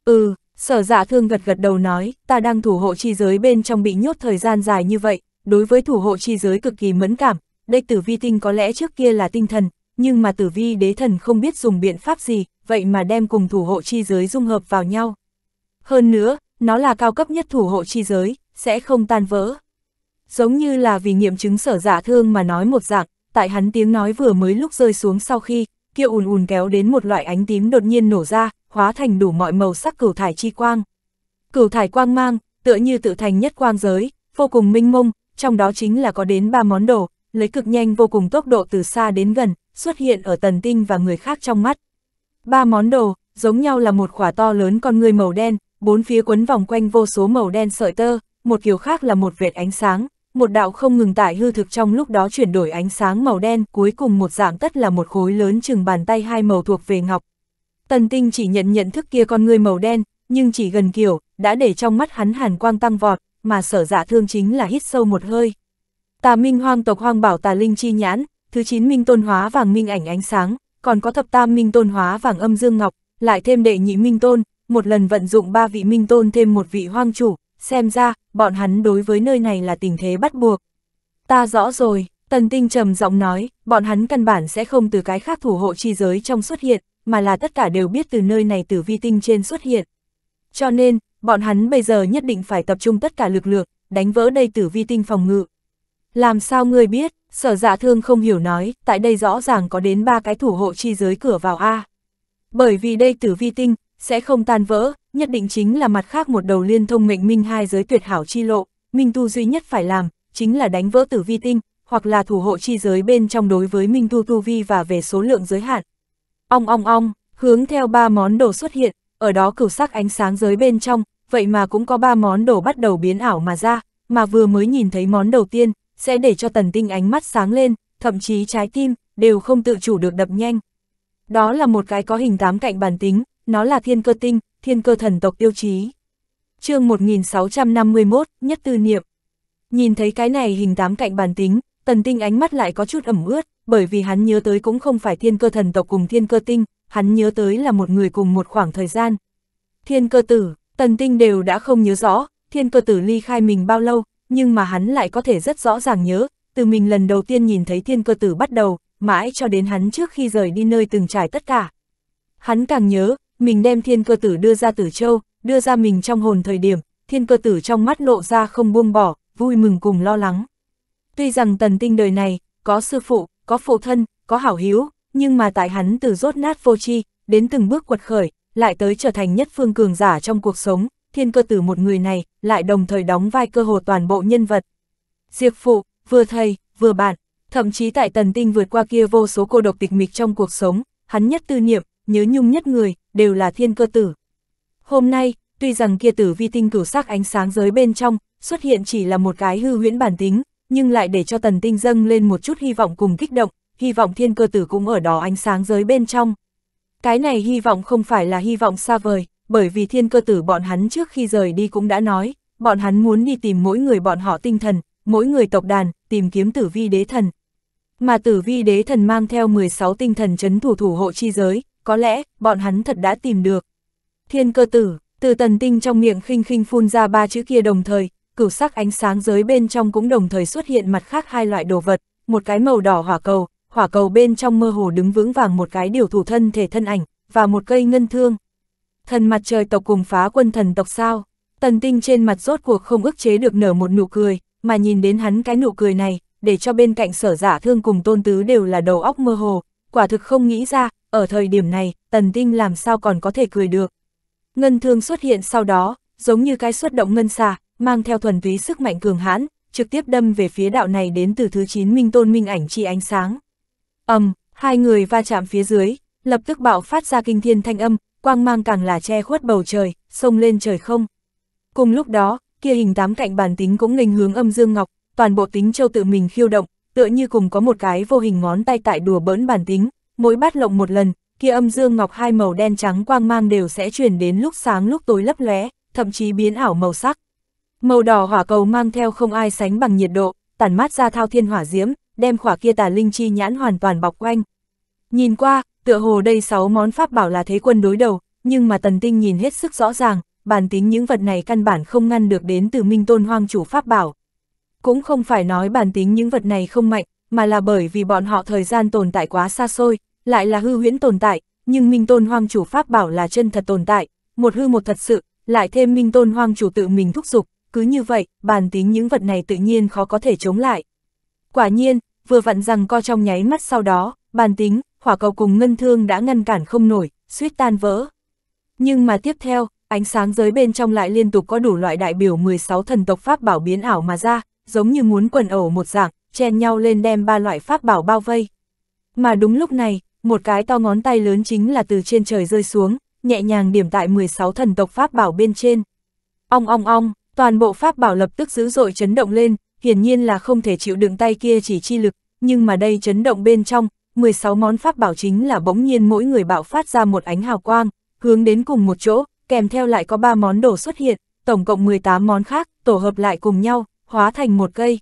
[SPEAKER 1] Ừ, sở dạ thương gật gật đầu nói, ta đang thủ hộ chi giới bên trong bị nhốt thời gian dài như vậy, đối với thủ hộ chi giới cực kỳ mẫn cảm, đây tử vi tinh có lẽ trước kia là tinh thần, nhưng mà tử vi đế thần không biết dùng biện pháp gì, vậy mà đem cùng thủ hộ chi giới dung hợp vào nhau. Hơn nữa, nó là cao cấp nhất thủ hộ chi giới, sẽ không tan vỡ giống như là vì nghiệm chứng sở giả dạ thương mà nói một dạng, tại hắn tiếng nói vừa mới lúc rơi xuống sau khi, kia ùn ùn kéo đến một loại ánh tím đột nhiên nổ ra, hóa thành đủ mọi màu sắc cửu thải chi quang. Cửu thải quang mang, tựa như tự thành nhất quang giới, vô cùng minh mông, trong đó chính là có đến ba món đồ, lấy cực nhanh vô cùng tốc độ từ xa đến gần, xuất hiện ở tần tinh và người khác trong mắt. Ba món đồ, giống nhau là một khỏa to lớn con người màu đen, bốn phía quấn vòng quanh vô số màu đen sợi tơ, một kiểu khác là một vệt ánh sáng, một đạo không ngừng tại hư thực trong lúc đó chuyển đổi ánh sáng màu đen, cuối cùng một dạng tất là một khối lớn chừng bàn tay hai màu thuộc về ngọc. Tần tinh chỉ nhận nhận thức kia con người màu đen, nhưng chỉ gần kiểu, đã để trong mắt hắn hàn quang tăng vọt, mà sở dạ thương chính là hít sâu một hơi. Tà minh hoang tộc hoang bảo tà linh chi nhãn, thứ 9 minh tôn hóa vàng minh ảnh ánh sáng, còn có thập tam minh tôn hóa vàng âm dương ngọc, lại thêm đệ nhị minh tôn, một lần vận dụng ba vị minh tôn thêm một vị hoang chủ, xem ra, bọn hắn đối với nơi này là tình thế bắt buộc. Ta rõ rồi, Tần Tinh trầm giọng nói, bọn hắn căn bản sẽ không từ cái khác thủ hộ chi giới trong xuất hiện, mà là tất cả đều biết từ nơi này tử vi tinh trên xuất hiện. Cho nên, bọn hắn bây giờ nhất định phải tập trung tất cả lực lượng, đánh vỡ đây tử vi tinh phòng ngự. Làm sao ngươi biết, sở dạ thương không hiểu nói, tại đây rõ ràng có đến ba cái thủ hộ chi giới cửa vào A. Bởi vì đây tử vi tinh, sẽ không tan vỡ, nhất định chính là mặt khác một đầu liên thông mệnh minh hai giới tuyệt hảo chi lộ, minh tu duy nhất phải làm, chính là đánh vỡ tử vi tinh, hoặc là thủ hộ chi giới bên trong đối với minh tu tu vi và về số lượng giới hạn. Ong ong ong, hướng theo ba món đồ xuất hiện, ở đó cửu sắc ánh sáng giới bên trong, vậy mà cũng có ba món đồ bắt đầu biến ảo mà ra, mà vừa mới nhìn thấy món đầu tiên, sẽ để cho tần tinh ánh mắt sáng lên, thậm chí trái tim, đều không tự chủ được đập nhanh. Đó là một cái có hình tám cạnh bản tính, nó là thiên cơ tinh, thiên cơ thần tộc tiêu chí. chương 1651, nhất tư niệm. Nhìn thấy cái này hình tám cạnh bàn tính, tần tinh ánh mắt lại có chút ẩm ướt, bởi vì hắn nhớ tới cũng không phải thiên cơ thần tộc cùng thiên cơ tinh, hắn nhớ tới là một người cùng một khoảng thời gian. Thiên cơ tử, tần tinh đều đã không nhớ rõ, thiên cơ tử ly khai mình bao lâu, nhưng mà hắn lại có thể rất rõ ràng nhớ, từ mình lần đầu tiên nhìn thấy thiên cơ tử bắt đầu, mãi cho đến hắn trước khi rời đi nơi từng trải tất cả. Hắn càng nhớ, mình đem thiên cơ tử đưa ra tử châu, đưa ra mình trong hồn thời điểm, thiên cơ tử trong mắt lộ ra không buông bỏ, vui mừng cùng lo lắng. Tuy rằng tần tinh đời này, có sư phụ, có phụ thân, có hảo hiếu, nhưng mà tại hắn từ rốt nát vô chi đến từng bước quật khởi, lại tới trở thành nhất phương cường giả trong cuộc sống, thiên cơ tử một người này, lại đồng thời đóng vai cơ hồ toàn bộ nhân vật. Diệp phụ, vừa thầy, vừa bạn, thậm chí tại tần tinh vượt qua kia vô số cô độc tịch mịch trong cuộc sống, hắn nhất tư niệm, nhớ nhung nhất người, đều là thiên cơ tử. Hôm nay, tuy rằng kia tử vi tinh cửu sắc ánh sáng giới bên trong, xuất hiện chỉ là một cái hư huyễn bản tính, nhưng lại để cho tần tinh dâng lên một chút hy vọng cùng kích động, hy vọng thiên cơ tử cũng ở đó ánh sáng giới bên trong. Cái này hy vọng không phải là hy vọng xa vời, bởi vì thiên cơ tử bọn hắn trước khi rời đi cũng đã nói, bọn hắn muốn đi tìm mỗi người bọn họ tinh thần, mỗi người tộc đàn, tìm kiếm tử vi đế thần. Mà tử vi đế thần mang theo 16 tinh thần chấn thủ thủ hộ chi giới, có lẽ, bọn hắn thật đã tìm được. Thiên cơ tử, từ tần tinh trong miệng khinh khinh phun ra ba chữ kia đồng thời, cửu sắc ánh sáng giới bên trong cũng đồng thời xuất hiện mặt khác hai loại đồ vật, một cái màu đỏ hỏa cầu, hỏa cầu bên trong mơ hồ đứng vững vàng một cái điều thủ thân thể thân ảnh, và một cây ngân thương. Thần mặt trời tộc cùng phá quân thần tộc sao, tần tinh trên mặt rốt cuộc không ức chế được nở một nụ cười, mà nhìn đến hắn cái nụ cười này, để cho bên cạnh sở giả thương cùng tôn tứ đều là đầu óc mơ hồ, quả thực không nghĩ ra, ở thời điểm này, tần tinh làm sao còn có thể cười được. Ngân thương xuất hiện sau đó, giống như cái xuất động ngân xà, mang theo thuần túy sức mạnh cường hãn, trực tiếp đâm về phía đạo này đến từ thứ 9 minh tôn minh ảnh chi ánh sáng. ầm, um, hai người va chạm phía dưới, lập tức bạo phát ra kinh thiên thanh âm, quang mang càng là che khuất bầu trời, sông lên trời không. Cùng lúc đó, kia hình tám cạnh bản tính cũng nghênh hướng âm dương ngọc, toàn bộ tính châu tự mình khiêu động, tựa như cùng có một cái vô hình ngón tay tại đùa bỡn bản tính, mỗi bát lộng một lần, kia âm dương ngọc hai màu đen trắng quang mang đều sẽ chuyển đến lúc sáng lúc tối lấp lóe, thậm chí biến ảo màu sắc. Màu đỏ hỏa cầu mang theo không ai sánh bằng nhiệt độ, tản mát ra thao thiên hỏa diễm, đem khỏa kia tà linh chi nhãn hoàn toàn bọc quanh. Nhìn qua, tựa hồ đây sáu món pháp bảo là thế quân đối đầu, nhưng mà tần tinh nhìn hết sức rõ ràng, bản tính những vật này căn bản không ngăn được đến từ minh tôn hoang chủ pháp bảo. Cũng không phải nói bản tính những vật này không mạnh, mà là bởi vì bọn họ thời gian tồn tại quá xa xôi, lại là hư huyễn tồn tại, nhưng Minh Tôn Hoang Chủ Pháp bảo là chân thật tồn tại, một hư một thật sự, lại thêm Minh Tôn Hoang Chủ tự mình thúc giục, cứ như vậy, bàn tính những vật này tự nhiên khó có thể chống lại. Quả nhiên, vừa vặn rằng co trong nháy mắt sau đó, bàn tính, hỏa cầu cùng ngân thương đã ngăn cản không nổi, suýt tan vỡ. Nhưng mà tiếp theo, ánh sáng giới bên trong lại liên tục có đủ loại đại biểu 16 thần tộc pháp bảo biến ảo mà ra, giống như muốn quần ẩu một dạng, chen nhau lên đem ba loại pháp bảo bao vây. Mà đúng lúc này, một cái to ngón tay lớn chính là từ trên trời rơi xuống, nhẹ nhàng điểm tại 16 thần tộc pháp bảo bên trên. Ong ong ong, toàn bộ pháp bảo lập tức dữ dội chấn động lên, hiển nhiên là không thể chịu đựng tay kia chỉ chi lực, nhưng mà đây chấn động bên trong, 16 món pháp bảo chính là bỗng nhiên mỗi người bạo phát ra một ánh hào quang, hướng đến cùng một chỗ, kèm theo lại có 3 món đồ xuất hiện, tổng cộng 18 món khác, tổ hợp lại cùng nhau, hóa thành một cây.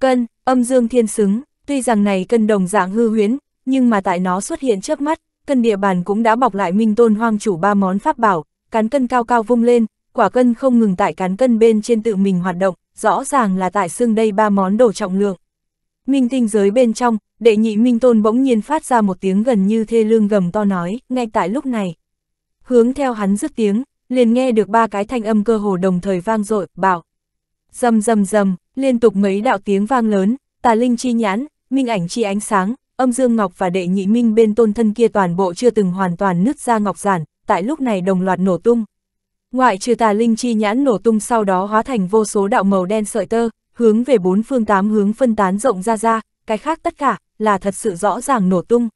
[SPEAKER 1] Cân, âm dương thiên xứng, tuy rằng này cân đồng dạng hư huyến, nhưng mà tại nó xuất hiện trước mắt, cân địa bàn cũng đã bọc lại minh tôn hoang chủ ba món pháp bảo, cán cân cao cao vung lên, quả cân không ngừng tại cán cân bên trên tự mình hoạt động, rõ ràng là tại xương đây ba món đồ trọng lượng. Minh tinh giới bên trong, đệ nhị minh tôn bỗng nhiên phát ra một tiếng gần như thê lương gầm to nói, ngay tại lúc này. Hướng theo hắn dứt tiếng, liền nghe được ba cái thanh âm cơ hồ đồng thời vang dội bảo. Dầm dầm dầm, liên tục mấy đạo tiếng vang lớn, tà linh chi nhãn, minh ảnh chi ánh sáng, âm dương ngọc và đệ nhị minh bên tôn thân kia toàn bộ chưa từng hoàn toàn nứt ra ngọc giản, tại lúc này đồng loạt nổ tung. Ngoại trừ tà linh chi nhãn nổ tung sau đó hóa thành vô số đạo màu đen sợi tơ, hướng về bốn phương tám hướng phân tán rộng ra ra, cái khác tất cả là thật sự rõ ràng nổ tung.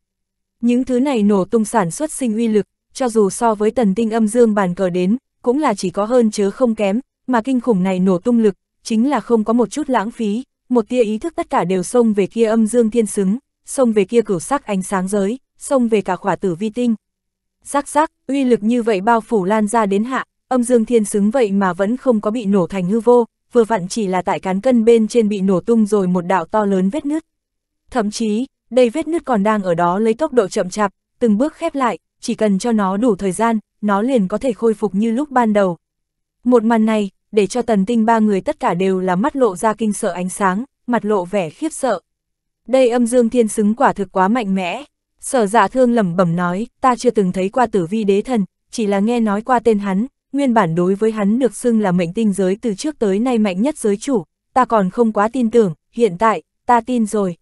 [SPEAKER 1] Những thứ này nổ tung sản xuất sinh uy lực, cho dù so với tần tinh âm dương bàn cờ đến, cũng là chỉ có hơn chớ không kém, mà kinh khủng này nổ tung lực, chính là không có một chút lãng phí, một tia ý thức tất cả đều xông về kia âm dương thiên xứng xông về kia cửu sắc ánh sáng giới, xông về cả khỏa tử vi tinh. sắc sắc uy lực như vậy bao phủ lan ra đến hạ, âm dương thiên xứng vậy mà vẫn không có bị nổ thành hư vô, vừa vặn chỉ là tại cán cân bên trên bị nổ tung rồi một đạo to lớn vết nứt. Thậm chí, đây vết nứt còn đang ở đó lấy tốc độ chậm chạp, từng bước khép lại, chỉ cần cho nó đủ thời gian, nó liền có thể khôi phục như lúc ban đầu. Một màn này, để cho tần tinh ba người tất cả đều là mắt lộ ra kinh sợ ánh sáng, mặt lộ vẻ khiếp sợ, đây âm dương thiên xứng quả thực quá mạnh mẽ. Sở dạ thương lẩm bẩm nói, ta chưa từng thấy qua tử vi đế thần, chỉ là nghe nói qua tên hắn, nguyên bản đối với hắn được xưng là mệnh tinh giới từ trước tới nay mạnh nhất giới chủ, ta còn không quá tin tưởng, hiện tại, ta tin rồi.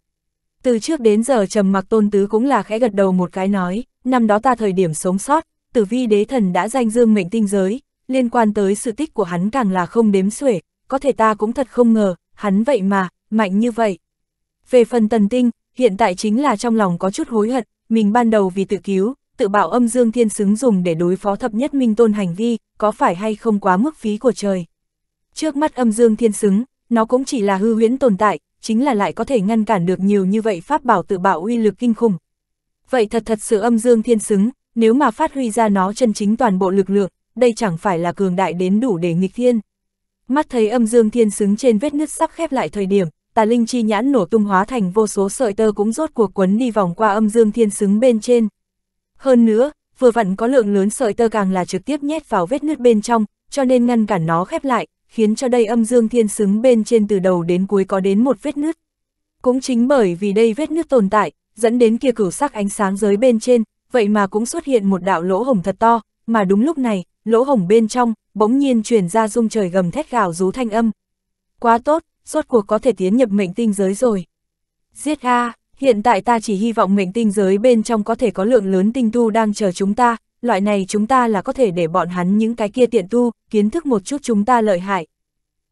[SPEAKER 1] Từ trước đến giờ trầm mặc tôn tứ cũng là khẽ gật đầu một cái nói, năm đó ta thời điểm sống sót, tử vi đế thần đã danh dương mệnh tinh giới, liên quan tới sự tích của hắn càng là không đếm xuể, có thể ta cũng thật không ngờ, hắn vậy mà, mạnh như vậy. Về phần tần tinh, hiện tại chính là trong lòng có chút hối hận, mình ban đầu vì tự cứu, tự bảo âm dương thiên xứng dùng để đối phó thập nhất minh tôn hành vi, có phải hay không quá mức phí của trời. Trước mắt âm dương thiên xứng, nó cũng chỉ là hư huyễn tồn tại, chính là lại có thể ngăn cản được nhiều như vậy pháp bảo tự bảo uy lực kinh khủng. Vậy thật thật sự âm dương thiên xứng, nếu mà phát huy ra nó chân chính toàn bộ lực lượng, đây chẳng phải là cường đại đến đủ để nghịch thiên. Mắt thấy âm dương thiên xứng trên vết nứt sắp khép lại thời điểm, tà linh chi nhãn nổ tung hóa thành vô số sợi tơ cũng rốt cuộc quấn đi vòng qua âm dương thiên xứng bên trên. Hơn nữa, vừa vặn có lượng lớn sợi tơ càng là trực tiếp nhét vào vết nứt bên trong, cho nên ngăn cản nó khép lại, khiến cho đây âm dương thiên xứng bên trên từ đầu đến cuối có đến một vết nứt. Cũng chính bởi vì đây vết nứt tồn tại, dẫn đến kia cửu sắc ánh sáng giới bên trên, vậy mà cũng xuất hiện một đạo lỗ hổng thật to, mà đúng lúc này, lỗ hổng bên trong, bỗng nhiên truyền ra rung trời gầm thét gào rú thanh âm. Quá tốt, rốt cuộc có thể tiến nhập mệnh tinh giới rồi. Giết A, hiện tại ta chỉ hy vọng mệnh tinh giới bên trong có thể có lượng lớn tinh tu đang chờ chúng ta, loại này chúng ta là có thể để bọn hắn những cái kia tiện tu, kiến thức một chút chúng ta lợi hại.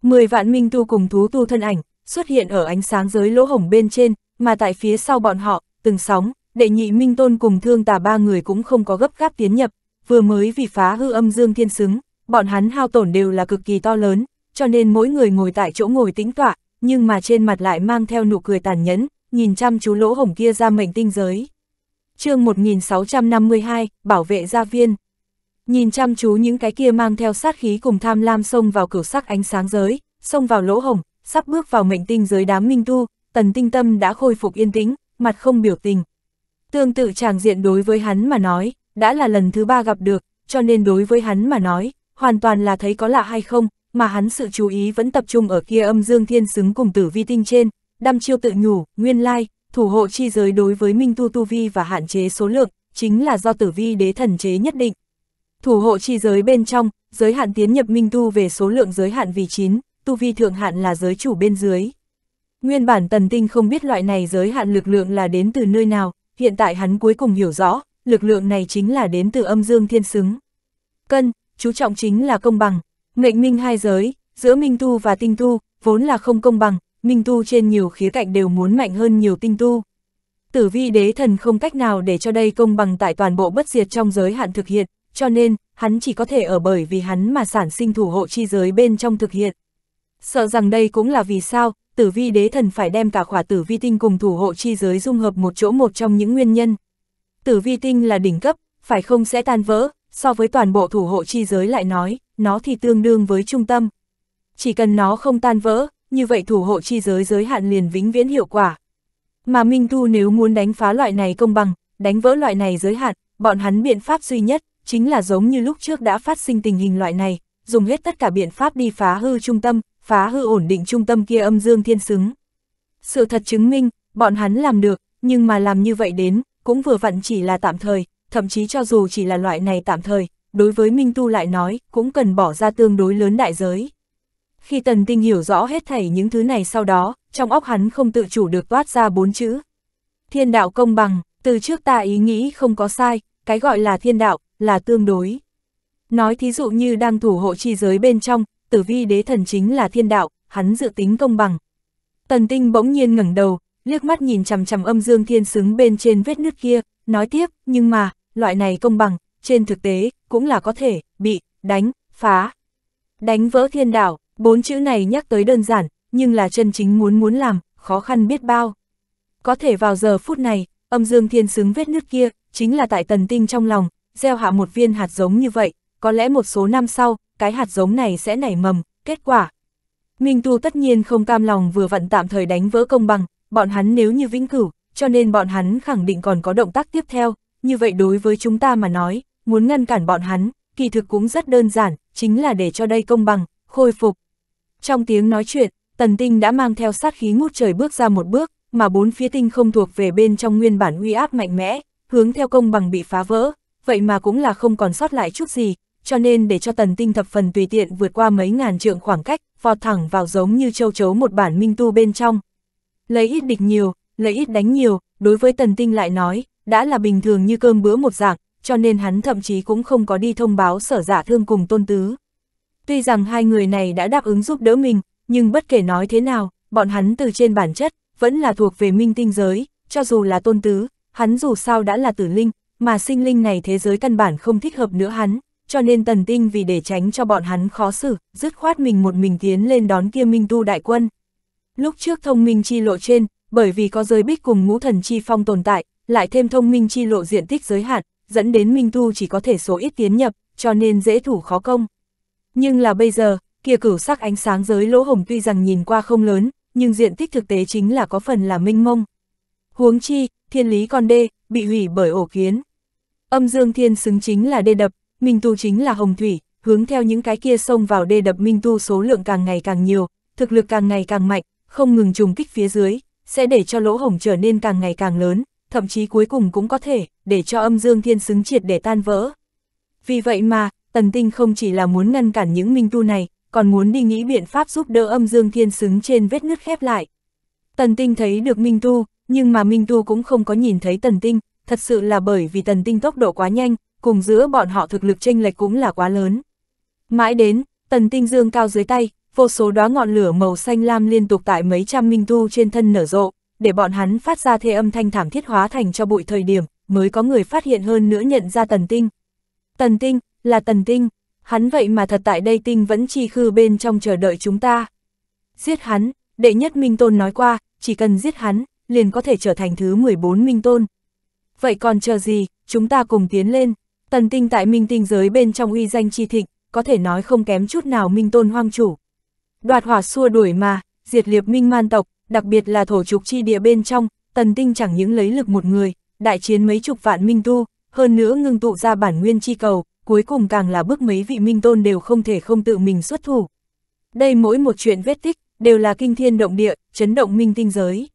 [SPEAKER 1] Mười vạn minh tu cùng thú tu thân ảnh, xuất hiện ở ánh sáng giới lỗ hổng bên trên, mà tại phía sau bọn họ, từng sóng, đệ nhị minh tôn cùng thương tà ba người cũng không có gấp gáp tiến nhập, vừa mới vì phá hư âm dương thiên xứng, bọn hắn hao tổn đều là cực kỳ to lớn, cho nên mỗi người ngồi tại chỗ ngồi tính tọa, nhưng mà trên mặt lại mang theo nụ cười tàn nhẫn, nhìn chăm chú lỗ hổng kia ra mệnh tinh giới. chương 1652, Bảo vệ gia viên. Nhìn chăm chú những cái kia mang theo sát khí cùng tham lam xông vào cửu sắc ánh sáng giới, xông vào lỗ hổng, sắp bước vào mệnh tinh giới đám minh tu, tần tinh tâm đã khôi phục yên tĩnh, mặt không biểu tình. Tương tự tràng diện đối với hắn mà nói, đã là lần thứ ba gặp được, cho nên đối với hắn mà nói, hoàn toàn là thấy có lạ hay không, mà hắn sự chú ý vẫn tập trung ở kia âm dương thiên xứng cùng tử vi tinh trên, đăm chiêu tự nhủ, nguyên lai, thủ hộ chi giới đối với minh tu tu vi và hạn chế số lượng, chính là do tử vi đế thần chế nhất định. Thủ hộ chi giới bên trong, giới hạn tiến nhập minh tu về số lượng giới hạn vì 9, tu vi thượng hạn là giới chủ bên dưới. Nguyên bản tần tinh không biết loại này giới hạn lực lượng là đến từ nơi nào, hiện tại hắn cuối cùng hiểu rõ, lực lượng này chính là đến từ âm dương thiên xứng. Cân, chú trọng chính là công bằng, Ngệnh minh hai giới, giữa minh tu và tinh tu, vốn là không công bằng, minh tu trên nhiều khía cạnh đều muốn mạnh hơn nhiều tinh tu. Tử vi đế thần không cách nào để cho đây công bằng tại toàn bộ bất diệt trong giới hạn thực hiện, cho nên, hắn chỉ có thể ở bởi vì hắn mà sản sinh thủ hộ chi giới bên trong thực hiện. Sợ rằng đây cũng là vì sao, tử vi đế thần phải đem cả khỏa tử vi tinh cùng thủ hộ chi giới dung hợp một chỗ một trong những nguyên nhân. Tử vi tinh là đỉnh cấp, phải không sẽ tan vỡ, so với toàn bộ thủ hộ chi giới lại nói, nó thì tương đương với trung tâm. Chỉ cần nó không tan vỡ, như vậy thủ hộ chi giới giới hạn liền vĩnh viễn hiệu quả. Mà Minh Thu nếu muốn đánh phá loại này công bằng, đánh vỡ loại này giới hạn, bọn hắn biện pháp duy nhất, chính là giống như lúc trước đã phát sinh tình hình loại này, dùng hết tất cả biện pháp đi phá hư trung tâm, phá hư ổn định trung tâm kia âm dương thiên xứng. Sự thật chứng minh, bọn hắn làm được, nhưng mà làm như vậy đến, cũng vừa vặn chỉ là tạm thời, thậm chí cho dù chỉ là loại này tạm thời, đối với Minh Tu lại nói, cũng cần bỏ ra tương đối lớn đại giới. Khi Tần Tinh hiểu rõ hết thảy những thứ này sau đó, trong óc hắn không tự chủ được toát ra bốn chữ. Thiên đạo công bằng, từ trước ta ý nghĩ không có sai, cái gọi là thiên đạo, là tương đối. Nói thí dụ như đang thủ hộ chi giới bên trong, tử vi đế thần chính là thiên đạo, hắn dự tính công bằng. Tần Tinh bỗng nhiên ngẩng đầu, liếc mắt nhìn chằm chằm âm dương thiên xứng bên trên vết nước kia, nói tiếp, nhưng mà, loại này công bằng, trên thực tế, cũng là có thể, bị, đánh, phá. Đánh vỡ thiên đạo bốn chữ này nhắc tới đơn giản, nhưng là chân chính muốn muốn làm, khó khăn biết bao. Có thể vào giờ phút này, âm dương thiên xứng vết nứt kia, chính là tại tần tinh trong lòng, gieo hạ một viên hạt giống như vậy, có lẽ một số năm sau, cái hạt giống này sẽ nảy mầm, kết quả. Minh Tu tất nhiên không cam lòng vừa vặn tạm thời đánh vỡ công bằng, bọn hắn nếu như vĩnh cửu, cho nên bọn hắn khẳng định còn có động tác tiếp theo, như vậy đối với chúng ta mà nói, muốn ngăn cản bọn hắn, kỳ thực cũng rất đơn giản, chính là để cho đây công bằng, khôi phục. Trong tiếng nói chuyện, Tần Tinh đã mang theo sát khí ngút trời bước ra một bước, mà bốn phía tinh không thuộc về bên trong nguyên bản uy áp mạnh mẽ, hướng theo công bằng bị phá vỡ, vậy mà cũng là không còn sót lại chút gì, cho nên để cho Tần Tinh thập phần tùy tiện vượt qua mấy ngàn trượng khoảng cách, vọt thẳng vào giống như châu chấu một bản minh tu bên trong. Lấy ít địch nhiều, lấy ít đánh nhiều, đối với Tần Tinh lại nói, đã là bình thường như cơm bữa một dạng, cho nên hắn thậm chí cũng không có đi thông báo sở giả dạ thương cùng tôn tứ. Tuy rằng hai người này đã đáp ứng giúp đỡ mình, nhưng bất kể nói thế nào, bọn hắn từ trên bản chất, vẫn là thuộc về minh tinh giới, cho dù là tôn tứ, hắn dù sao đã là tử linh, mà sinh linh này thế giới căn bản không thích hợp nữa hắn, cho nên tần tinh vì để tránh cho bọn hắn khó xử, dứt khoát mình một mình tiến lên đón kia minh tu đại quân. Lúc trước thông minh chi lộ trên, bởi vì có giới bích cùng ngũ thần chi phong tồn tại, lại thêm thông minh chi lộ diện tích giới hạn, dẫn đến Minh Tu chỉ có thể số ít tiến nhập, cho nên dễ thủ khó công. Nhưng là bây giờ, kia cửu sắc ánh sáng giới lỗ hồng tuy rằng nhìn qua không lớn, nhưng diện tích thực tế chính là có phần là minh mông. Huống chi, thiên lý còn đê, bị hủy bởi ổ kiến. Âm dương thiên xứng chính là đê đập, Minh Tu chính là hồng thủy, hướng theo những cái kia xông vào đê đập Minh Tu số lượng càng ngày càng nhiều, thực lực càng ngày càng mạnh, không ngừng trùng kích phía dưới, sẽ để cho lỗ hồng trở nên càng ngày càng lớn, thậm chí cuối cùng cũng có thể để cho âm dương thiên xứng triệt để tan vỡ. Vì vậy mà, Tần Tinh không chỉ là muốn ngăn cản những minh tu này, còn muốn đi nghĩ biện pháp giúp đỡ âm dương thiên xứng trên vết nứt khép lại. Tần Tinh thấy được minh tu, nhưng mà minh tu cũng không có nhìn thấy Tần Tinh, thật sự là bởi vì Tần Tinh tốc độ quá nhanh, cùng giữa bọn họ thực lực chênh lệch cũng là quá lớn. Mãi đến, Tần Tinh dương cao dưới tay, vô số đóa ngọn lửa màu xanh lam liên tục tại mấy trăm minh tu trên thân nở rộ, để bọn hắn phát ra thê âm thanh thảm thiết hóa thành cho bụi thời điểm, mới có người phát hiện hơn nữa nhận ra tần tinh. Tần tinh, là tần tinh, hắn vậy mà thật tại đây tinh vẫn chi khư bên trong chờ đợi chúng ta. Giết hắn, đệ nhất Minh Tôn nói qua, chỉ cần giết hắn, liền có thể trở thành thứ 14 Minh Tôn. Vậy còn chờ gì, chúng ta cùng tiến lên. Tần tinh tại Minh Tinh giới bên trong uy danh chi thịnh, có thể nói không kém chút nào Minh Tôn hoang chủ. Đoạt hỏa xua đuổi mà, diệt liệp Minh man tộc, đặc biệt là thổ trục chi địa bên trong, tần tinh chẳng những lấy lực một người, đại chiến mấy chục vạn minh tu, hơn nữa ngưng tụ ra bản nguyên chi cầu, cuối cùng càng là bước mấy vị minh tôn đều không thể không tự mình xuất thủ. Đây mỗi một chuyện vết tích, đều là kinh thiên động địa, chấn động minh tinh giới.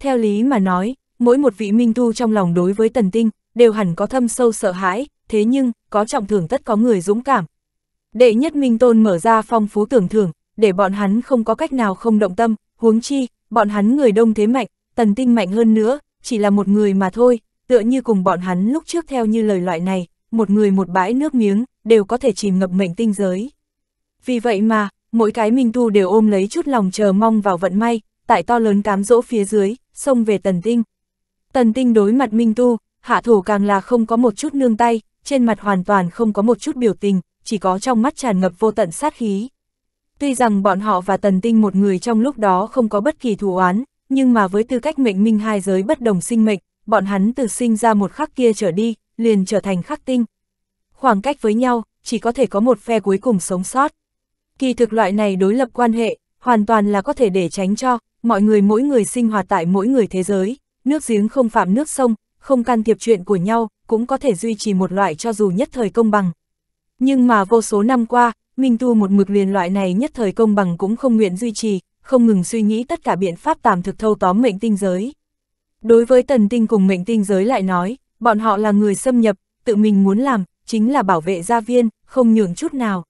[SPEAKER 1] Theo lý mà nói, mỗi một vị minh tu trong lòng đối với tần tinh, đều hẳn có thâm sâu sợ hãi, thế nhưng, có trọng thưởng tất có người dũng cảm. Đệ nhất minh tôn mở ra phong phú tưởng thưởng, để bọn hắn không có cách nào không động tâm, huống chi, bọn hắn người đông thế mạnh, tần tinh mạnh hơn nữa, chỉ là một người mà thôi, tựa như cùng bọn hắn lúc trước theo như lời loại này, một người một bãi nước miếng, đều có thể chìm ngập mệnh tinh giới. Vì vậy mà, mỗi cái Minh Tu đều ôm lấy chút lòng chờ mong vào vận may, tại to lớn cám dỗ phía dưới, xông về Tần Tinh. Tần Tinh đối mặt Minh Tu, hạ thủ càng là không có một chút nương tay, trên mặt hoàn toàn không có một chút biểu tình, chỉ có trong mắt tràn ngập vô tận sát khí. Tuy rằng bọn họ và Tần Tinh một người trong lúc đó không có bất kỳ thù oán, nhưng mà với tư cách mệnh minh hai giới bất đồng sinh mệnh, bọn hắn từ sinh ra một khắc kia trở đi, liền trở thành khắc tinh. Khoảng cách với nhau, chỉ có thể có một phe cuối cùng sống sót. Kỳ thực loại này đối lập quan hệ, hoàn toàn là có thể để tránh cho, mọi người mỗi người sinh hoạt tại mỗi người thế giới, nước giếng không phạm nước sông, không can thiệp chuyện của nhau, cũng có thể duy trì một loại cho dù nhất thời công bằng. Nhưng mà vô số năm qua, Minh Tu một mực liền loại này nhất thời công bằng cũng không nguyện duy trì, không ngừng suy nghĩ tất cả biện pháp tạm thực thâu tóm mệnh tinh giới. Đối với tần tinh cùng mệnh tinh giới lại nói, bọn họ là người xâm nhập, tự mình muốn làm, chính là bảo vệ gia viên, không nhường chút nào.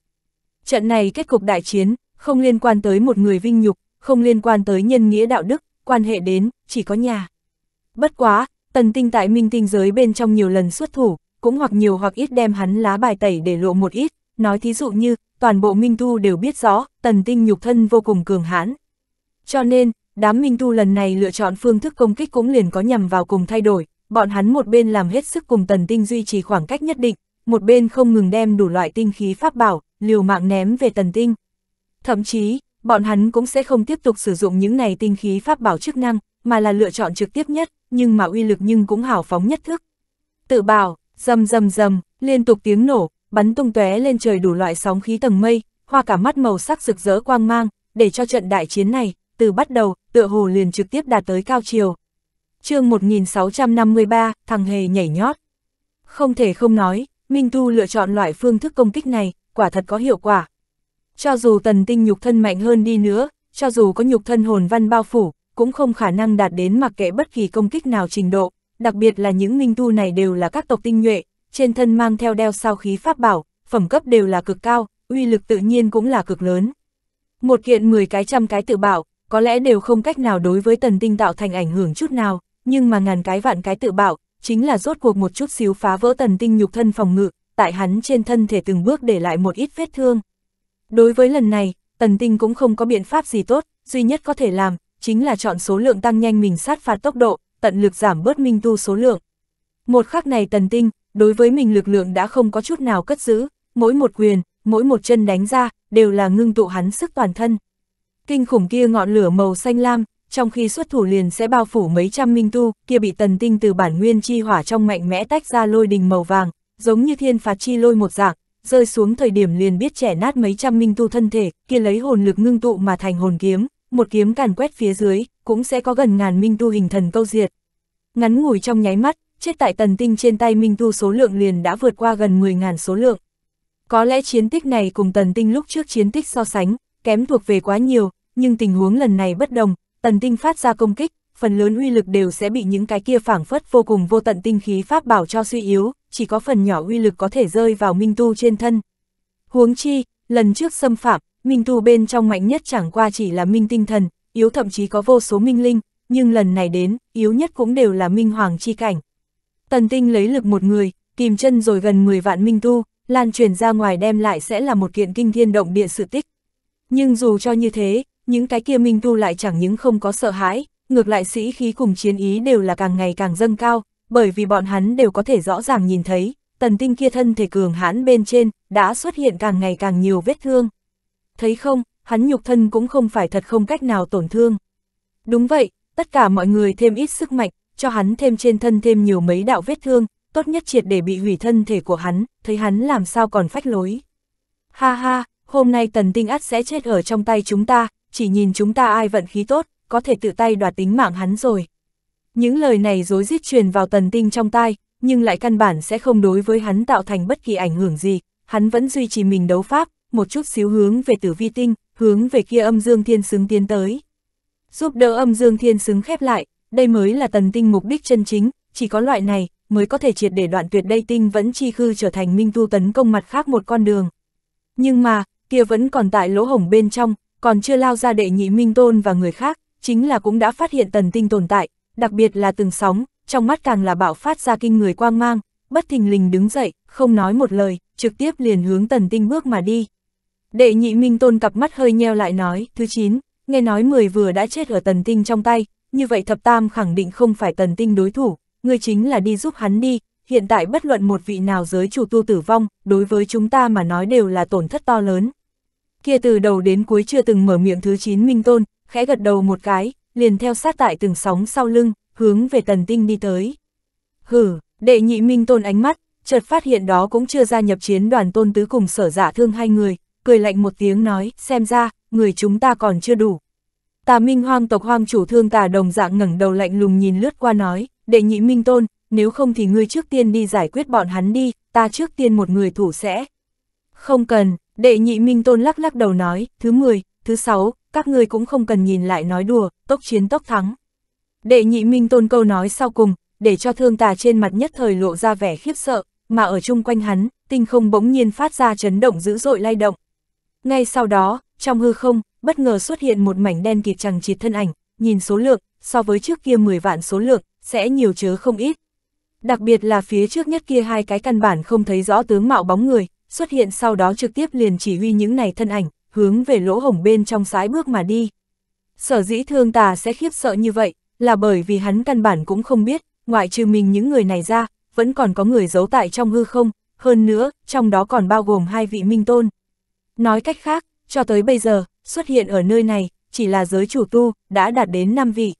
[SPEAKER 1] Trận này kết cục đại chiến, không liên quan tới một người vinh nhục, không liên quan tới nhân nghĩa đạo đức, quan hệ đến, chỉ có nhà. Bất quá, tần tinh tại minh tinh giới bên trong nhiều lần xuất thủ, cũng hoặc nhiều hoặc ít đem hắn lá bài tẩy để lộ một ít, nói thí dụ như, toàn bộ minh thu đều biết rõ, tần tinh nhục thân vô cùng cường hãn, cho nên, đám Minh Tu lần này lựa chọn phương thức công kích cũng liền có nhằm vào cùng thay đổi, bọn hắn một bên làm hết sức cùng Tần Tinh duy trì khoảng cách nhất định, một bên không ngừng đem đủ loại tinh khí pháp bảo, liều mạng ném về Tần Tinh. Thậm chí, bọn hắn cũng sẽ không tiếp tục sử dụng những này tinh khí pháp bảo chức năng, mà là lựa chọn trực tiếp nhất, nhưng mà uy lực nhưng cũng hào phóng nhất thức. Tự bảo, rầm rầm rầm, liên tục tiếng nổ, bắn tung tóe lên trời đủ loại sóng khí tầng mây, hoa cả mắt màu sắc rực rỡ quang mang, để cho trận đại chiến này từ bắt đầu, tựa hồ liền trực tiếp đạt tới cao chiều. chương 1653, thằng hề nhảy nhót. Không thể không nói, Minh Tu lựa chọn loại phương thức công kích này, quả thật có hiệu quả. Cho dù tần tinh nhục thân mạnh hơn đi nữa, cho dù có nhục thân hồn văn bao phủ, cũng không khả năng đạt đến mặc kệ bất kỳ công kích nào trình độ, đặc biệt là những Minh Tu này đều là các tộc tinh nhuệ, trên thân mang theo đeo sao khí pháp bảo, phẩm cấp đều là cực cao, uy lực tự nhiên cũng là cực lớn. Một kiện 10 cái trăm cái tự bảo, có lẽ đều không cách nào đối với tần tinh tạo thành ảnh hưởng chút nào, nhưng mà ngàn cái vạn cái tự bạo, chính là rốt cuộc một chút xíu phá vỡ tần tinh nhục thân phòng ngự, tại hắn trên thân thể từng bước để lại một ít vết thương. Đối với lần này, tần tinh cũng không có biện pháp gì tốt, duy nhất có thể làm, chính là chọn số lượng tăng nhanh mình sát phạt tốc độ, tận lực giảm bớt minh tu số lượng. Một khắc này tần tinh, đối với mình lực lượng đã không có chút nào cất giữ, mỗi một quyền, mỗi một chân đánh ra, đều là ngưng tụ hắn sức toàn thân. Kinh khủng kia ngọn lửa màu xanh lam, trong khi xuất thủ liền sẽ bao phủ mấy trăm minh tu, kia bị tần tinh từ bản nguyên chi hỏa trong mạnh mẽ tách ra lôi đình màu vàng, giống như thiên phạt chi lôi một dạng, rơi xuống thời điểm liền biết trẻ nát mấy trăm minh tu thân thể, kia lấy hồn lực ngưng tụ mà thành hồn kiếm, một kiếm càn quét phía dưới, cũng sẽ có gần ngàn minh tu hình thần câu diệt. Ngắn ngủi trong nháy mắt, chết tại tần tinh trên tay minh tu số lượng liền đã vượt qua gần 10.000 số lượng. Có lẽ chiến tích này cùng tần tinh lúc trước chiến tích so sánh, kém thuộc về quá nhiều, nhưng tình huống lần này bất đồng, tần tinh phát ra công kích, phần lớn uy lực đều sẽ bị những cái kia phảng phất vô cùng vô tận tinh khí pháp bảo cho suy yếu, chỉ có phần nhỏ uy lực có thể rơi vào Minh Tu trên thân. Huống chi, lần trước xâm phạm, Minh Tu bên trong mạnh nhất chẳng qua chỉ là Minh Tinh Thần, yếu thậm chí có vô số Minh Linh, nhưng lần này đến, yếu nhất cũng đều là Minh Hoàng chi cảnh. Tần Tinh lấy lực một người, tìm chân rồi gần 10 vạn Minh Tu, lan truyền ra ngoài đem lại sẽ là một kiện kinh thiên động địa sự tích. Nhưng dù cho như thế, những cái kia Minh Tu lại chẳng những không có sợ hãi, ngược lại sĩ khí cùng chiến ý đều là càng ngày càng dâng cao, bởi vì bọn hắn đều có thể rõ ràng nhìn thấy, tần tinh kia thân thể cường hãn bên trên, đã xuất hiện càng ngày càng nhiều vết thương. Thấy không, hắn nhục thân cũng không phải thật không cách nào tổn thương. Đúng vậy, tất cả mọi người thêm ít sức mạnh, cho hắn thêm trên thân thêm nhiều mấy đạo vết thương, tốt nhất triệt để bị hủy thân thể của hắn, thấy hắn làm sao còn phách lối. Ha ha, hôm nay tần tinh ắt sẽ chết ở trong tay chúng ta, chỉ nhìn chúng ta ai vận khí tốt, có thể tự tay đoạt tính mạng hắn rồi. Những lời này dối rít truyền vào tần tinh trong tai, nhưng lại căn bản sẽ không đối với hắn tạo thành bất kỳ ảnh hưởng gì, hắn vẫn duy trì mình đấu pháp, một chút xíu hướng về tử vi tinh, hướng về kia âm dương thiên xứng tiến tới. Giúp đỡ âm dương thiên xứng khép lại, đây mới là tần tinh mục đích chân chính, chỉ có loại này mới có thể triệt để đoạn tuyệt đây tinh vẫn chi khư trở thành minh tu tấn công mặt khác một con đường. Nhưng mà, kia vẫn còn tại lỗ hổng bên trong, còn chưa lao ra đệ nhị minh tôn và người khác, chính là cũng đã phát hiện tần tinh tồn tại, đặc biệt là từng sóng, trong mắt càng là bạo phát ra kinh người quang mang, bất thình lình đứng dậy, không nói một lời, trực tiếp liền hướng tần tinh bước mà đi. Đệ nhị minh tôn cặp mắt hơi nheo lại nói, thứ 9, nghe nói 10 vừa đã chết ở tần tinh trong tay, như vậy thập tam khẳng định không phải tần tinh đối thủ, ngươi chính là đi giúp hắn đi, hiện tại bất luận một vị nào giới chủ tu tử vong, đối với chúng ta mà nói đều là tổn thất to lớn kia từ đầu đến cuối chưa từng mở miệng thứ 9 Minh Tôn, khẽ gật đầu một cái, liền theo sát tại từng sóng sau lưng, hướng về tần tinh đi tới. Hử, đệ nhị Minh Tôn ánh mắt, chợt phát hiện đó cũng chưa gia nhập chiến đoàn tôn tứ cùng sở giả dạ thương hai người, cười lạnh một tiếng nói, xem ra, người chúng ta còn chưa đủ. Tà Minh hoang tộc hoang chủ thương tà đồng dạng ngẩng đầu lạnh lùng nhìn lướt qua nói, đệ nhị Minh Tôn, nếu không thì ngươi trước tiên đi giải quyết bọn hắn đi, ta trước tiên một người thủ sẽ. Không cần, đệ nhị minh tôn lắc lắc đầu nói, thứ 10, thứ 6, các ngươi cũng không cần nhìn lại nói đùa, tốc chiến tốc thắng. Đệ nhị minh tôn câu nói sau cùng, để cho thương tà trên mặt nhất thời lộ ra vẻ khiếp sợ, mà ở chung quanh hắn, tinh không bỗng nhiên phát ra chấn động dữ dội lay động. Ngay sau đó, trong hư không, bất ngờ xuất hiện một mảnh đen kịt chẳng chịt thân ảnh, nhìn số lượng, so với trước kia 10 vạn số lượng, sẽ nhiều chớ không ít. Đặc biệt là phía trước nhất kia hai cái căn bản không thấy rõ tướng mạo bóng người, xuất hiện sau đó trực tiếp liền chỉ huy những này thân ảnh, hướng về lỗ hổng bên trong sái bước mà đi. Sở dĩ thương tà sẽ khiếp sợ như vậy, là bởi vì hắn căn bản cũng không biết, ngoại trừ mình những người này ra, vẫn còn có người giấu tại trong hư không, hơn nữa, trong đó còn bao gồm hai vị minh tôn. Nói cách khác, cho tới bây giờ, xuất hiện ở nơi này, chỉ là giới chủ tu, đã đạt đến 5 vị.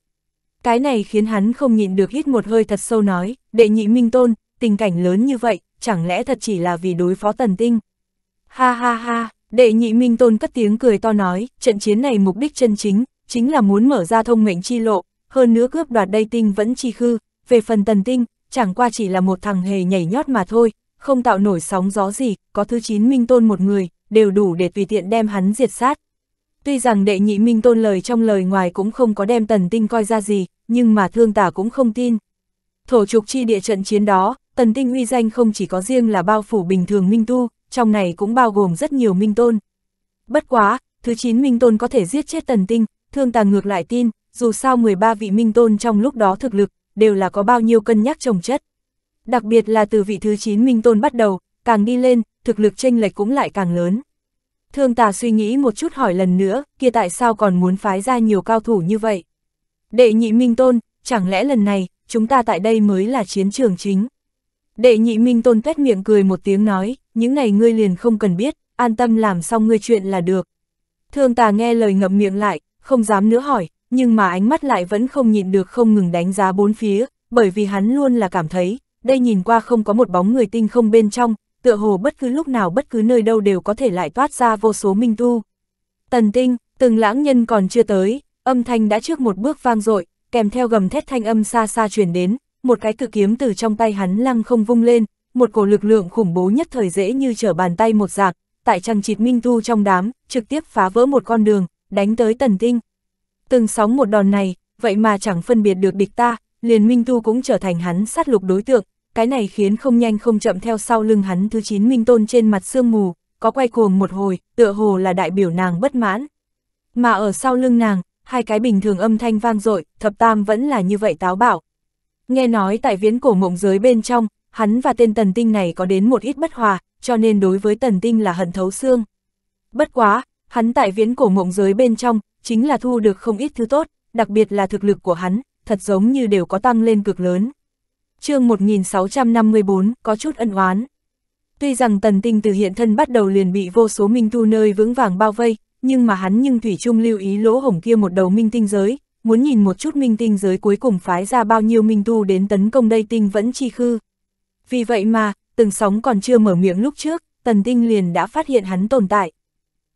[SPEAKER 1] Cái này khiến hắn không nhịn được hít một hơi thật sâu nói, đệ nhị minh tôn, tình cảnh lớn như vậy, chẳng lẽ thật chỉ là vì đối phó tần tinh. Ha ha ha, đệ nhị Minh Tôn cất tiếng cười to nói, trận chiến này mục đích chân chính, chính là muốn mở ra thông mệnh chi lộ, hơn nữa cướp đoạt đây tinh vẫn chi khư, về phần tần tinh, chẳng qua chỉ là một thằng hề nhảy nhót mà thôi, không tạo nổi sóng gió gì, có thứ chín Minh Tôn một người, đều đủ để tùy tiện đem hắn diệt sát. Tuy rằng đệ nhị Minh Tôn lời trong lời ngoài cũng không có đem tần tinh coi ra gì, nhưng mà thương tả cũng không tin. Thổ trục chi địa trận chiến đó, Tần Tinh uy danh không chỉ có riêng là bao phủ bình thường Minh Tu, trong này cũng bao gồm rất nhiều Minh Tôn. Bất quá, thứ 9 Minh Tôn có thể giết chết Tần Tinh, thương tàng ngược lại tin, dù sao 13 vị Minh Tôn trong lúc đó thực lực, đều là có bao nhiêu cân nhắc trồng chất. Đặc biệt là từ vị thứ 9 Minh Tôn bắt đầu, càng đi lên, thực lực chênh lệch cũng lại càng lớn. Thương tà suy nghĩ một chút hỏi lần nữa, kia tại sao còn muốn phái ra nhiều cao thủ như vậy? Đệ nhị Minh Tôn, chẳng lẽ lần này, chúng ta tại đây mới là chiến trường chính? Đệ nhị minh tôn tuét miệng cười một tiếng nói, những này ngươi liền không cần biết, an tâm làm xong ngươi chuyện là được. Thương tà nghe lời ngậm miệng lại, không dám nữa hỏi, nhưng mà ánh mắt lại vẫn không nhịn được không ngừng đánh giá bốn phía, bởi vì hắn luôn là cảm thấy, đây nhìn qua không có một bóng người tinh không bên trong, tựa hồ bất cứ lúc nào bất cứ nơi đâu đều có thể lại toát ra vô số minh tu. Tần tinh, từng lãng nhân còn chưa tới, âm thanh đã trước một bước vang dội kèm theo gầm thét thanh âm xa xa truyền đến, một cái cự kiếm từ trong tay hắn lăng không vung lên, một cổ lực lượng khủng bố nhất thời dễ như trở bàn tay một giạc, tại trăng chịt minh thu trong đám, trực tiếp phá vỡ một con đường, đánh tới tần tinh. Từng sóng một đòn này, vậy mà chẳng phân biệt được địch ta, liền minh thu cũng trở thành hắn sát lục đối tượng, cái này khiến không nhanh không chậm theo sau lưng hắn thứ 9 minh tôn trên mặt sương mù, có quay cuồng một hồi, tựa hồ là đại biểu nàng bất mãn. Mà ở sau lưng nàng, hai cái bình thường âm thanh vang dội, thập tam vẫn là như vậy táo bạo, Nghe nói tại viễn cổ mộng giới bên trong, hắn và tên tần tinh này có đến một ít bất hòa, cho nên đối với tần tinh là hận thấu xương. Bất quá, hắn tại viễn cổ mộng giới bên trong, chính là thu được không ít thứ tốt, đặc biệt là thực lực của hắn, thật giống như đều có tăng lên cực lớn. chương 1654 có chút ân oán. Tuy rằng tần tinh từ hiện thân bắt đầu liền bị vô số minh tu nơi vững vàng bao vây, nhưng mà hắn nhưng thủy chung lưu ý lỗ hổng kia một đầu minh tinh giới, muốn nhìn một chút minh tinh giới cuối cùng phái ra bao nhiêu minh tu đến tấn công đây tinh vẫn chi khư. Vì vậy mà, từng sóng còn chưa mở miệng lúc trước, tần tinh liền đã phát hiện hắn tồn tại.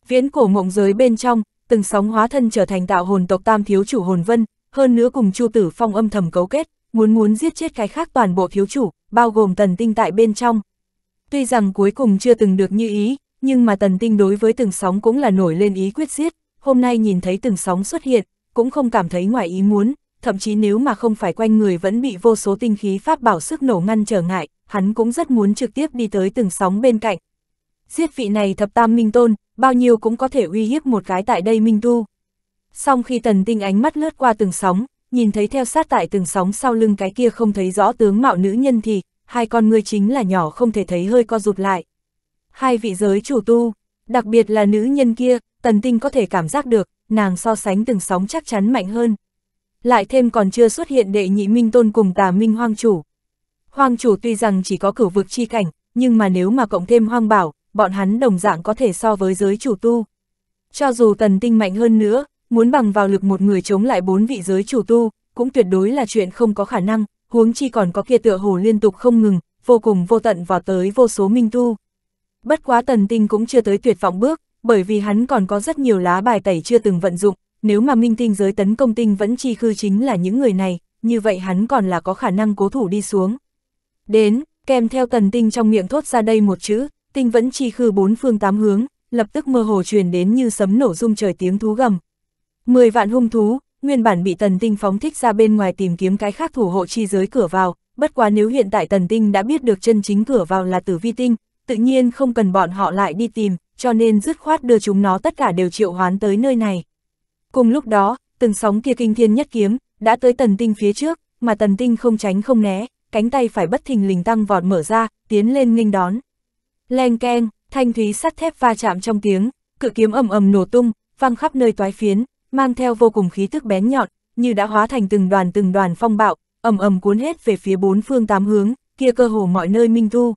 [SPEAKER 1] Viễn cổ mộng giới bên trong, từng sóng hóa thân trở thành tạo hồn tộc tam thiếu chủ hồn vân, hơn nữa cùng chu tử phong âm thầm cấu kết, muốn muốn giết chết cái khác toàn bộ thiếu chủ, bao gồm tần tinh tại bên trong. Tuy rằng cuối cùng chưa từng được như ý, nhưng mà tần tinh đối với từng sóng cũng là nổi lên ý quyết giết, hôm nay nhìn thấy từng sóng xuất hiện, cũng không cảm thấy ngoài ý muốn, thậm chí nếu mà không phải quanh người vẫn bị vô số tinh khí pháp bảo sức nổ ngăn trở ngại, hắn cũng rất muốn trực tiếp đi tới từng sóng bên cạnh. Giết vị này thập tam minh tôn, bao nhiêu cũng có thể uy hiếp một cái tại đây minh tu. song khi tần tinh ánh mắt lướt qua từng sóng, nhìn thấy theo sát tại từng sóng sau lưng cái kia không thấy rõ tướng mạo nữ nhân thì, hai con người chính là nhỏ không thể thấy hơi co rụt lại. Hai vị giới chủ tu, đặc biệt là nữ nhân kia, tần tinh có thể cảm giác được, nàng so sánh từng sóng chắc chắn mạnh hơn. Lại thêm còn chưa xuất hiện đệ nhị minh tôn cùng tà minh hoang chủ. Hoang chủ tuy rằng chỉ có cửu vực chi cảnh, nhưng mà nếu mà cộng thêm hoang bảo, bọn hắn đồng dạng có thể so với giới chủ tu. Cho dù tần tinh mạnh hơn nữa, muốn bằng vào lực một người chống lại bốn vị giới chủ tu, cũng tuyệt đối là chuyện không có khả năng, huống chi còn có kia tựa hồ liên tục không ngừng, vô cùng vô tận vào tới vô số minh tu. Bất quá tần tinh cũng chưa tới tuyệt vọng bước, bởi vì hắn còn có rất nhiều lá bài tẩy chưa từng vận dụng, nếu mà minh tinh giới tấn công tinh vẫn chi khư chính là những người này, như vậy hắn còn là có khả năng cố thủ đi xuống. Đến, kèm theo tần tinh trong miệng thốt ra đây một chữ, tinh vẫn chi khư bốn phương tám hướng, lập tức mơ hồ truyền đến như sấm nổ rung trời tiếng thú gầm. Mười vạn hung thú, nguyên bản bị tần tinh phóng thích ra bên ngoài tìm kiếm cái khác thủ hộ chi giới cửa vào, bất quá nếu hiện tại tần tinh đã biết được chân chính cửa vào là tử vi tinh, tự nhiên không cần bọn họ lại đi tìm, cho nên dứt khoát đưa chúng nó tất cả đều triệu hoán tới nơi này. Cùng lúc đó, từng sóng kia kinh thiên nhất kiếm, đã tới tần tinh phía trước, mà tần tinh không tránh không né, cánh tay phải bất thình lình tăng vọt mở ra, tiến lên nghênh đón. Leng keng, thanh thúy sắt thép va chạm trong tiếng, cự kiếm ầm ầm nổ tung, văng khắp nơi toái phiến, mang theo vô cùng khí tức bén nhọn, như đã hóa thành từng đoàn từng đoàn phong bạo, ầm ầm cuốn hết về phía bốn phương tám hướng, kia cơ hồ mọi nơi minh thu.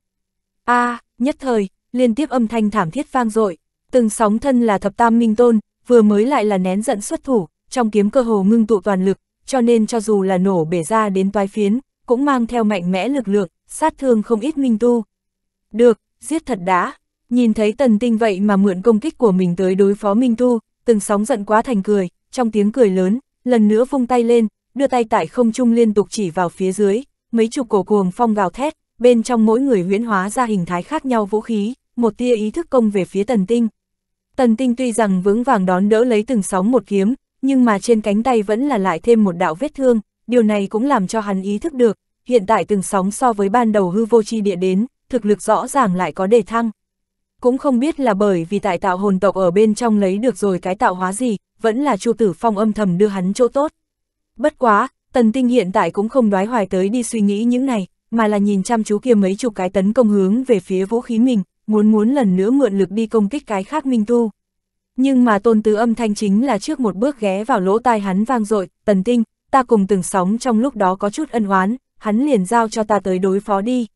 [SPEAKER 1] A, à, nhất thời, liên tiếp âm thanh thảm thiết vang dội từng sóng thân là thập tam minh tôn, vừa mới lại là nén giận xuất thủ, trong kiếm cơ hồ ngưng tụ toàn lực, cho nên cho dù là nổ bể ra đến toái phiến, cũng mang theo mạnh mẽ lực lượng, sát thương không ít minh tu. Được, giết thật đã, nhìn thấy tần tinh vậy mà mượn công kích của mình tới đối phó minh tu, từng sóng giận quá thành cười, trong tiếng cười lớn, lần nữa vung tay lên, đưa tay tại không trung liên tục chỉ vào phía dưới, mấy chục cổ cuồng phong gào thét, bên trong mỗi người huyễn hóa ra hình thái khác nhau vũ khí một tia ý thức công về phía tần tinh. Tần tinh tuy rằng vững vàng đón đỡ lấy từng sóng một kiếm, nhưng mà trên cánh tay vẫn là lại thêm một đạo vết thương, điều này cũng làm cho hắn ý thức được, hiện tại từng sóng so với ban đầu hư vô chi địa đến, thực lực rõ ràng lại có đề thăng. Cũng không biết là bởi vì tại tạo hồn tộc ở bên trong lấy được rồi cái tạo hóa gì, vẫn là chu tử phong âm thầm đưa hắn chỗ tốt. Bất quá, tần tinh hiện tại cũng không đoái hoài tới đi suy nghĩ những này, mà là nhìn chăm chú kia mấy chục cái tấn công hướng về phía vũ khí mình, muốn muốn lần nữa mượn lực đi công kích cái khác Minh Tu. Nhưng mà tôn tứ âm thanh chính là trước một bước ghé vào lỗ tai hắn vang dội tần tinh, ta cùng từng sóng trong lúc đó có chút ân oán, hắn liền giao cho ta tới đối phó đi.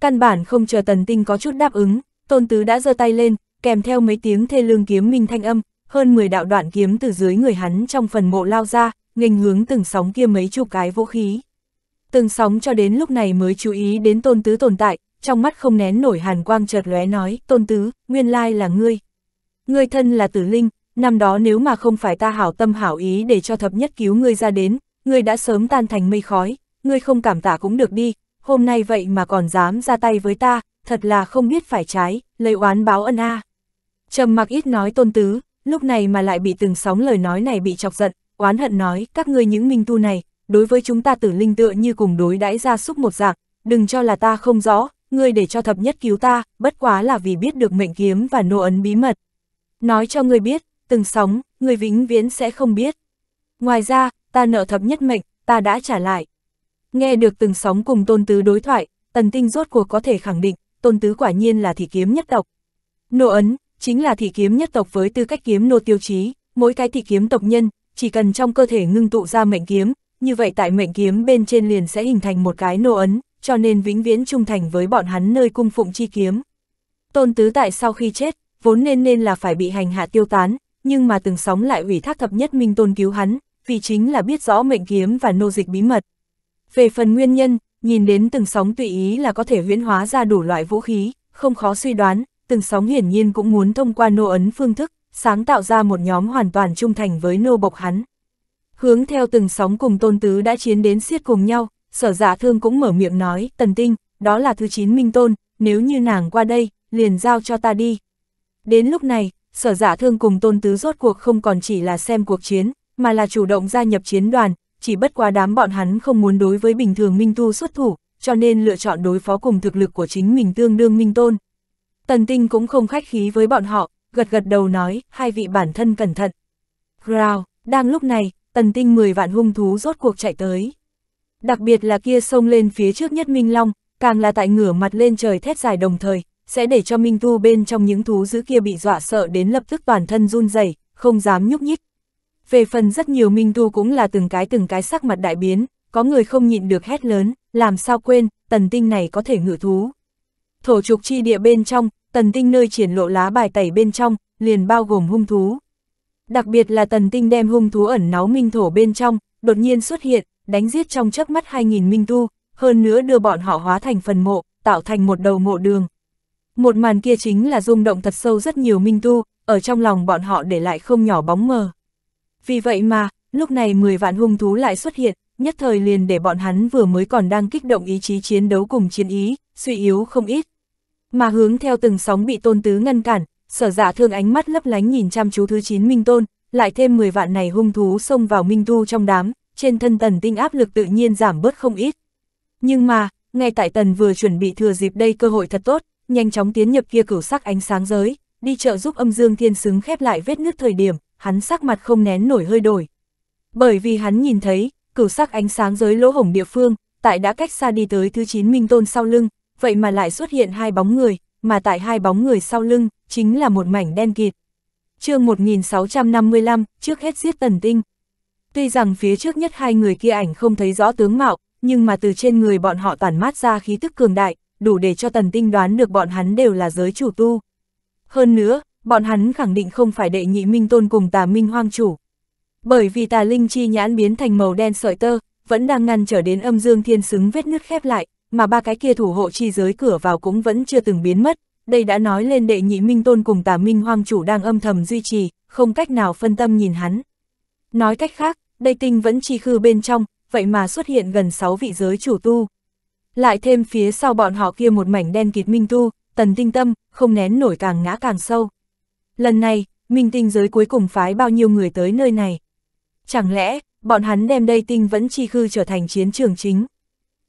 [SPEAKER 1] Căn bản không chờ tần tinh có chút đáp ứng, tôn tứ đã giơ tay lên, kèm theo mấy tiếng thê lương kiếm minh thanh âm, hơn 10 đạo đoạn kiếm từ dưới người hắn trong phần mộ lao ra, nghênh hướng từng sóng kia mấy chục cái vũ khí. Từng sóng cho đến lúc này mới chú ý đến tôn tứ tồn tại, trong mắt không nén nổi hàn quang chợt lóe nói, tôn tứ, nguyên lai là ngươi. Ngươi thân là tử linh, năm đó nếu mà không phải ta hảo tâm hảo ý để cho thập nhất cứu ngươi ra đến, ngươi đã sớm tan thành mây khói, ngươi không cảm tạ cũng được đi, hôm nay vậy mà còn dám ra tay với ta, thật là không biết phải trái, lấy oán báo ân a. Trầm mặc ít nói tôn tứ, lúc này mà lại bị từng sóng lời nói này bị chọc giận, oán hận nói, các ngươi những minh tu này, đối với chúng ta tử linh tựa như cùng đối đãi ra súc một dạng, đừng cho là ta không rõ, ngươi để cho thập nhất cứu ta, bất quá là vì biết được mệnh kiếm và nô ấn bí mật. Nói cho ngươi biết, từng sóng, ngươi vĩnh viễn sẽ không biết. Ngoài ra, ta nợ thập nhất mệnh, ta đã trả lại. Nghe được từng sóng cùng tôn tứ đối thoại, tần tinh rốt cuộc có thể khẳng định, tôn tứ quả nhiên là thị kiếm nhất tộc. Nô ấn, chính là thị kiếm nhất tộc với tư cách kiếm nô tiêu chí, mỗi cái thị kiếm tộc nhân, chỉ cần trong cơ thể ngưng tụ ra mệnh kiếm, như vậy tại mệnh kiếm bên trên liền sẽ hình thành một cái nô ấn cho nên vĩnh viễn trung thành với bọn hắn nơi cung phụng chi kiếm. Tôn Tứ Tại sau khi chết, vốn nên nên là phải bị hành hạ tiêu tán, nhưng mà từng sóng lại ủy thác thập nhất minh tôn cứu hắn, vì chính là biết rõ mệnh kiếm và nô dịch bí mật. Về phần nguyên nhân, nhìn đến từng sóng tùy ý là có thể huyễn hóa ra đủ loại vũ khí, không khó suy đoán, từng sóng hiển nhiên cũng muốn thông qua nô ấn phương thức, sáng tạo ra một nhóm hoàn toàn trung thành với nô bộc hắn. Hướng theo từng sóng cùng tôn tứ đã chiến đến siết cùng nhau, sở giả dạ thương cũng mở miệng nói, tần tinh, đó là thứ chín minh tôn, nếu như nàng qua đây, liền giao cho ta đi. Đến lúc này, sở giả dạ thương cùng tôn tứ rốt cuộc không còn chỉ là xem cuộc chiến, mà là chủ động gia nhập chiến đoàn, chỉ bất quá đám bọn hắn không muốn đối với bình thường minh tu xuất thủ, cho nên lựa chọn đối phó cùng thực lực của chính mình tương đương minh tôn. Tần tinh cũng không khách khí với bọn họ, gật gật đầu nói, hai vị bản thân cẩn thận. Rào, đang lúc này, tần tinh 10 vạn hung thú rốt cuộc chạy tới đặc biệt là kia sông lên phía trước nhất Minh Long, càng là tại ngửa mặt lên trời thét dài đồng thời, sẽ để cho Minh Thu bên trong những thú dữ kia bị dọa sợ đến lập tức toàn thân run rẩy, không dám nhúc nhích. Về phần rất nhiều Minh Thu cũng là từng cái từng cái sắc mặt đại biến, có người không nhịn được hét lớn, làm sao quên, tần tinh này có thể ngự thú. Thổ trục chi địa bên trong, tần tinh nơi triển lộ lá bài tẩy bên trong, liền bao gồm hung thú. Đặc biệt là tần tinh đem hung thú ẩn náu minh thổ bên trong, đột nhiên xuất hiện, đánh giết trong chớp mắt 2.000 minh tu, hơn nữa đưa bọn họ hóa thành phần mộ, tạo thành một đầu mộ đường. Một màn kia chính là rung động thật sâu rất nhiều minh tu, ở trong lòng bọn họ để lại không nhỏ bóng mờ. Vì vậy mà, lúc này 10 vạn hung thú lại xuất hiện, nhất thời liền để bọn hắn vừa mới còn đang kích động ý chí chiến đấu cùng chiến ý, suy yếu không ít. Mà hướng theo từng sóng bị tôn tứ ngăn cản, sở dạ thương ánh mắt lấp lánh nhìn chăm chú thứ 9 Minh Tôn, lại thêm 10 vạn này hung thú xông vào Minh Tu trong đám, trên thân tần tinh áp lực tự nhiên giảm bớt không ít. Nhưng mà, ngay tại tần vừa chuẩn bị thừa dịp đây cơ hội thật tốt, nhanh chóng tiến nhập kia cửu sắc ánh sáng giới, đi chợ giúp âm dương thiên xứng khép lại vết nứt thời điểm, hắn sắc mặt không nén nổi hơi đổi. Bởi vì hắn nhìn thấy, cửu sắc ánh sáng giới lỗ hổng địa phương, tại đã cách xa đi tới thứ 9 minh tôn sau lưng, vậy mà lại xuất hiện hai bóng người, mà tại hai bóng người sau lưng, chính là một mảnh đen kịt. chương 1655, trước hết giết tần tinh. Tuy rằng phía trước nhất hai người kia ảnh không thấy rõ tướng mạo, nhưng mà từ trên người bọn họ tản mát ra khí tức cường đại, đủ để cho tần tinh đoán được bọn hắn đều là giới chủ tu. Hơn nữa, bọn hắn khẳng định không phải đệ nhị minh tôn cùng tà minh hoang chủ. Bởi vì tà linh chi nhãn biến thành màu đen sợi tơ, vẫn đang ngăn trở đến âm dương thiên xứng vết nứt khép lại, mà ba cái kia thủ hộ chi giới cửa vào cũng vẫn chưa từng biến mất, đây đã nói lên đệ nhị minh tôn cùng tà minh hoang chủ đang âm thầm duy trì, không cách nào phân tâm nhìn hắn. Nói cách khác, đây tinh vẫn chi khư bên trong, vậy mà xuất hiện gần 6 vị giới chủ tu. Lại thêm phía sau bọn họ kia một mảnh đen kịt minh tu, tần tinh tâm, không nén nổi càng ngã càng sâu. Lần này, minh tinh giới cuối cùng phái bao nhiêu người tới nơi này? Chẳng lẽ, bọn hắn đem đây tinh vẫn chi khư trở thành chiến trường chính?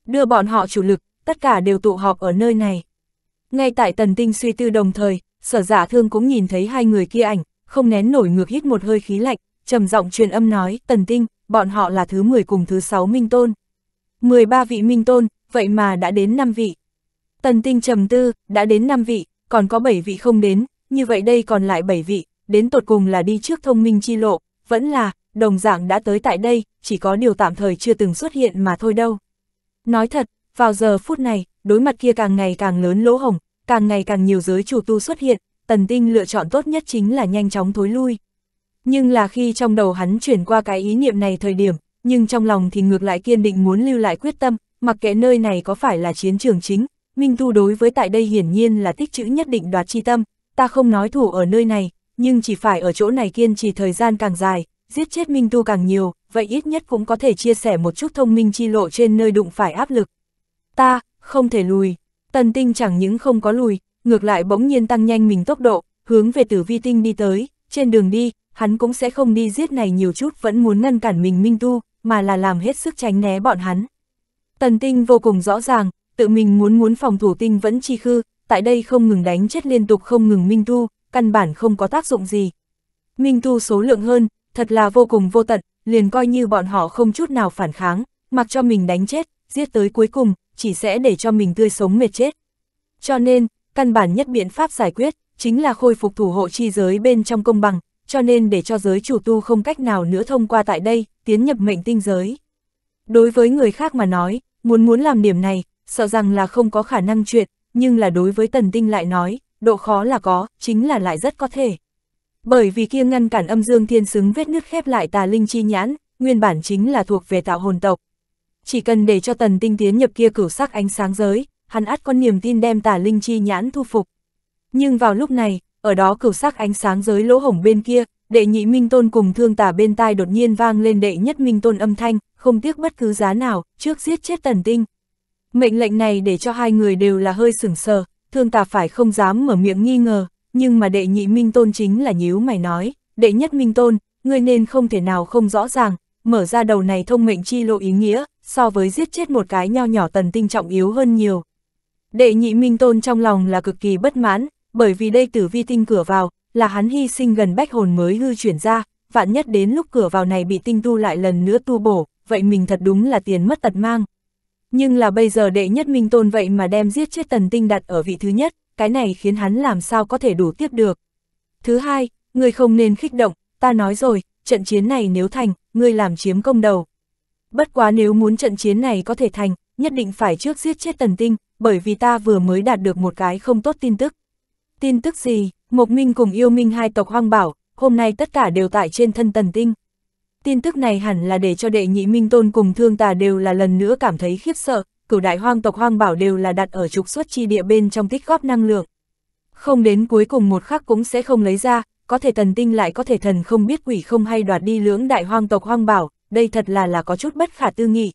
[SPEAKER 1] Đưa bọn họ chủ lực, tất cả đều tụ họp ở nơi này. Ngay tại tần tinh suy tư đồng thời, sở giả dạ thương cũng nhìn thấy hai người kia ảnh, không nén nổi ngược hít một hơi khí lạnh, trầm giọng truyền âm nói, tần tinh, bọn họ là thứ 10 cùng thứ 6 minh tôn. 13 vị minh tôn, vậy mà đã đến 5 vị. Tần tinh trầm tư, đã đến 5 vị, còn có 7 vị không đến, như vậy đây còn lại 7 vị, đến tột cùng là đi trước thông minh chi lộ, vẫn là, đồng dạng đã tới tại đây, chỉ có điều tạm thời chưa từng xuất hiện mà thôi đâu. Nói thật, vào giờ phút này, đối mặt kia càng ngày càng lớn lỗ hồng, càng ngày càng nhiều giới chủ tu xuất hiện, tần tinh lựa chọn tốt nhất chính là nhanh chóng thối lui. Nhưng là khi trong đầu hắn chuyển qua cái ý niệm này thời điểm, nhưng trong lòng thì ngược lại kiên định muốn lưu lại quyết tâm, mặc kệ nơi này có phải là chiến trường chính, Minh Thu đối với tại đây hiển nhiên là tích chữ nhất định đoạt chi tâm, ta không nói thủ ở nơi này, nhưng chỉ phải ở chỗ này kiên trì thời gian càng dài, giết chết Minh Thu càng nhiều, vậy ít nhất cũng có thể chia sẻ một chút thông minh chi lộ trên nơi đụng phải áp lực. Ta, không thể lùi, tần tinh chẳng những không có lùi, ngược lại bỗng nhiên tăng nhanh mình tốc độ, hướng về tử vi tinh đi tới, trên đường đi, hắn cũng sẽ không đi giết này nhiều chút vẫn muốn ngăn cản mình Minh Tu, mà là làm hết sức tránh né bọn hắn. Tần Tinh vô cùng rõ ràng, tự mình muốn muốn phòng thủ Tinh vẫn chi khư, tại đây không ngừng đánh chết liên tục không ngừng Minh Tu, căn bản không có tác dụng gì. Minh Tu số lượng hơn, thật là vô cùng vô tận, liền coi như bọn họ không chút nào phản kháng, mặc cho mình đánh chết, giết tới cuối cùng, chỉ sẽ để cho mình tươi sống mệt chết. Cho nên, căn bản nhất biện pháp giải quyết, chính là khôi phục thủ hộ chi giới bên trong công bằng, cho nên để cho giới chủ tu không cách nào nữa thông qua tại đây, tiến nhập mệnh tinh giới. Đối với người khác mà nói, muốn muốn làm điểm này, sợ rằng là không có khả năng chuyện, nhưng là đối với tần tinh lại nói, độ khó là có, chính là lại rất có thể. Bởi vì kia ngăn cản âm dương thiên xứng vết nứt khép lại tà linh chi nhãn, nguyên bản chính là thuộc về tạo hồn tộc. Chỉ cần để cho tần tinh tiến nhập kia cửu sắc ánh sáng giới, hắn át con niềm tin đem tà linh chi nhãn thu phục. Nhưng vào lúc này, ở đó cửu sắc ánh sáng dưới lỗ hổng bên kia, đệ nhị minh tôn cùng thương tả bên tai đột nhiên vang lên đệ nhất minh tôn âm thanh, không tiếc bất cứ giá nào, trước giết chết tần tinh. Mệnh lệnh này để cho hai người đều là hơi sửng sờ, thương tà phải không dám mở miệng nghi ngờ, nhưng mà đệ nhị minh tôn chính là nhíu mày nói, đệ nhất minh tôn, ngươi nên không thể nào không rõ ràng, mở ra đầu này thông mệnh chi lộ ý nghĩa, so với giết chết một cái nho nhỏ tần tinh trọng yếu hơn nhiều. Đệ nhị minh tôn trong lòng là cực kỳ bất mãn, bởi vì đây tử vi tinh cửa vào, là hắn hy sinh gần bách hồn mới hư chuyển ra, vạn nhất đến lúc cửa vào này bị tinh tu lại lần nữa tu bổ, vậy mình thật đúng là tiền mất tật mang. Nhưng là bây giờ đệ nhất minh tôn vậy mà đem giết chết tần tinh đặt ở vị thứ nhất, cái này khiến hắn làm sao có thể đủ tiếp được. Thứ hai, ngươi không nên khích động, ta nói rồi, trận chiến này nếu thành, ngươi làm chiếm công đầu. Bất quá nếu muốn trận chiến này có thể thành, nhất định phải trước giết chết tần tinh, bởi vì ta vừa mới đạt được một cái không tốt tin tức. Tin tức gì, Mộc Minh cùng yêu Minh hai tộc hoang bảo, hôm nay tất cả đều tại trên thân tần tinh. Tin tức này hẳn là để cho đệ nhị Minh Tôn cùng Thương Tà đều là lần nữa cảm thấy khiếp sợ, cửu đại hoang tộc hoang bảo đều là đặt ở trục xuất chi địa bên trong tích góp năng lượng. Không đến cuối cùng một khắc cũng sẽ không lấy ra, có thể tần tinh lại có thể thần không biết quỷ không hay đoạt đi lưỡng đại hoang tộc hoang bảo, đây thật là là có chút bất khả tư nghị.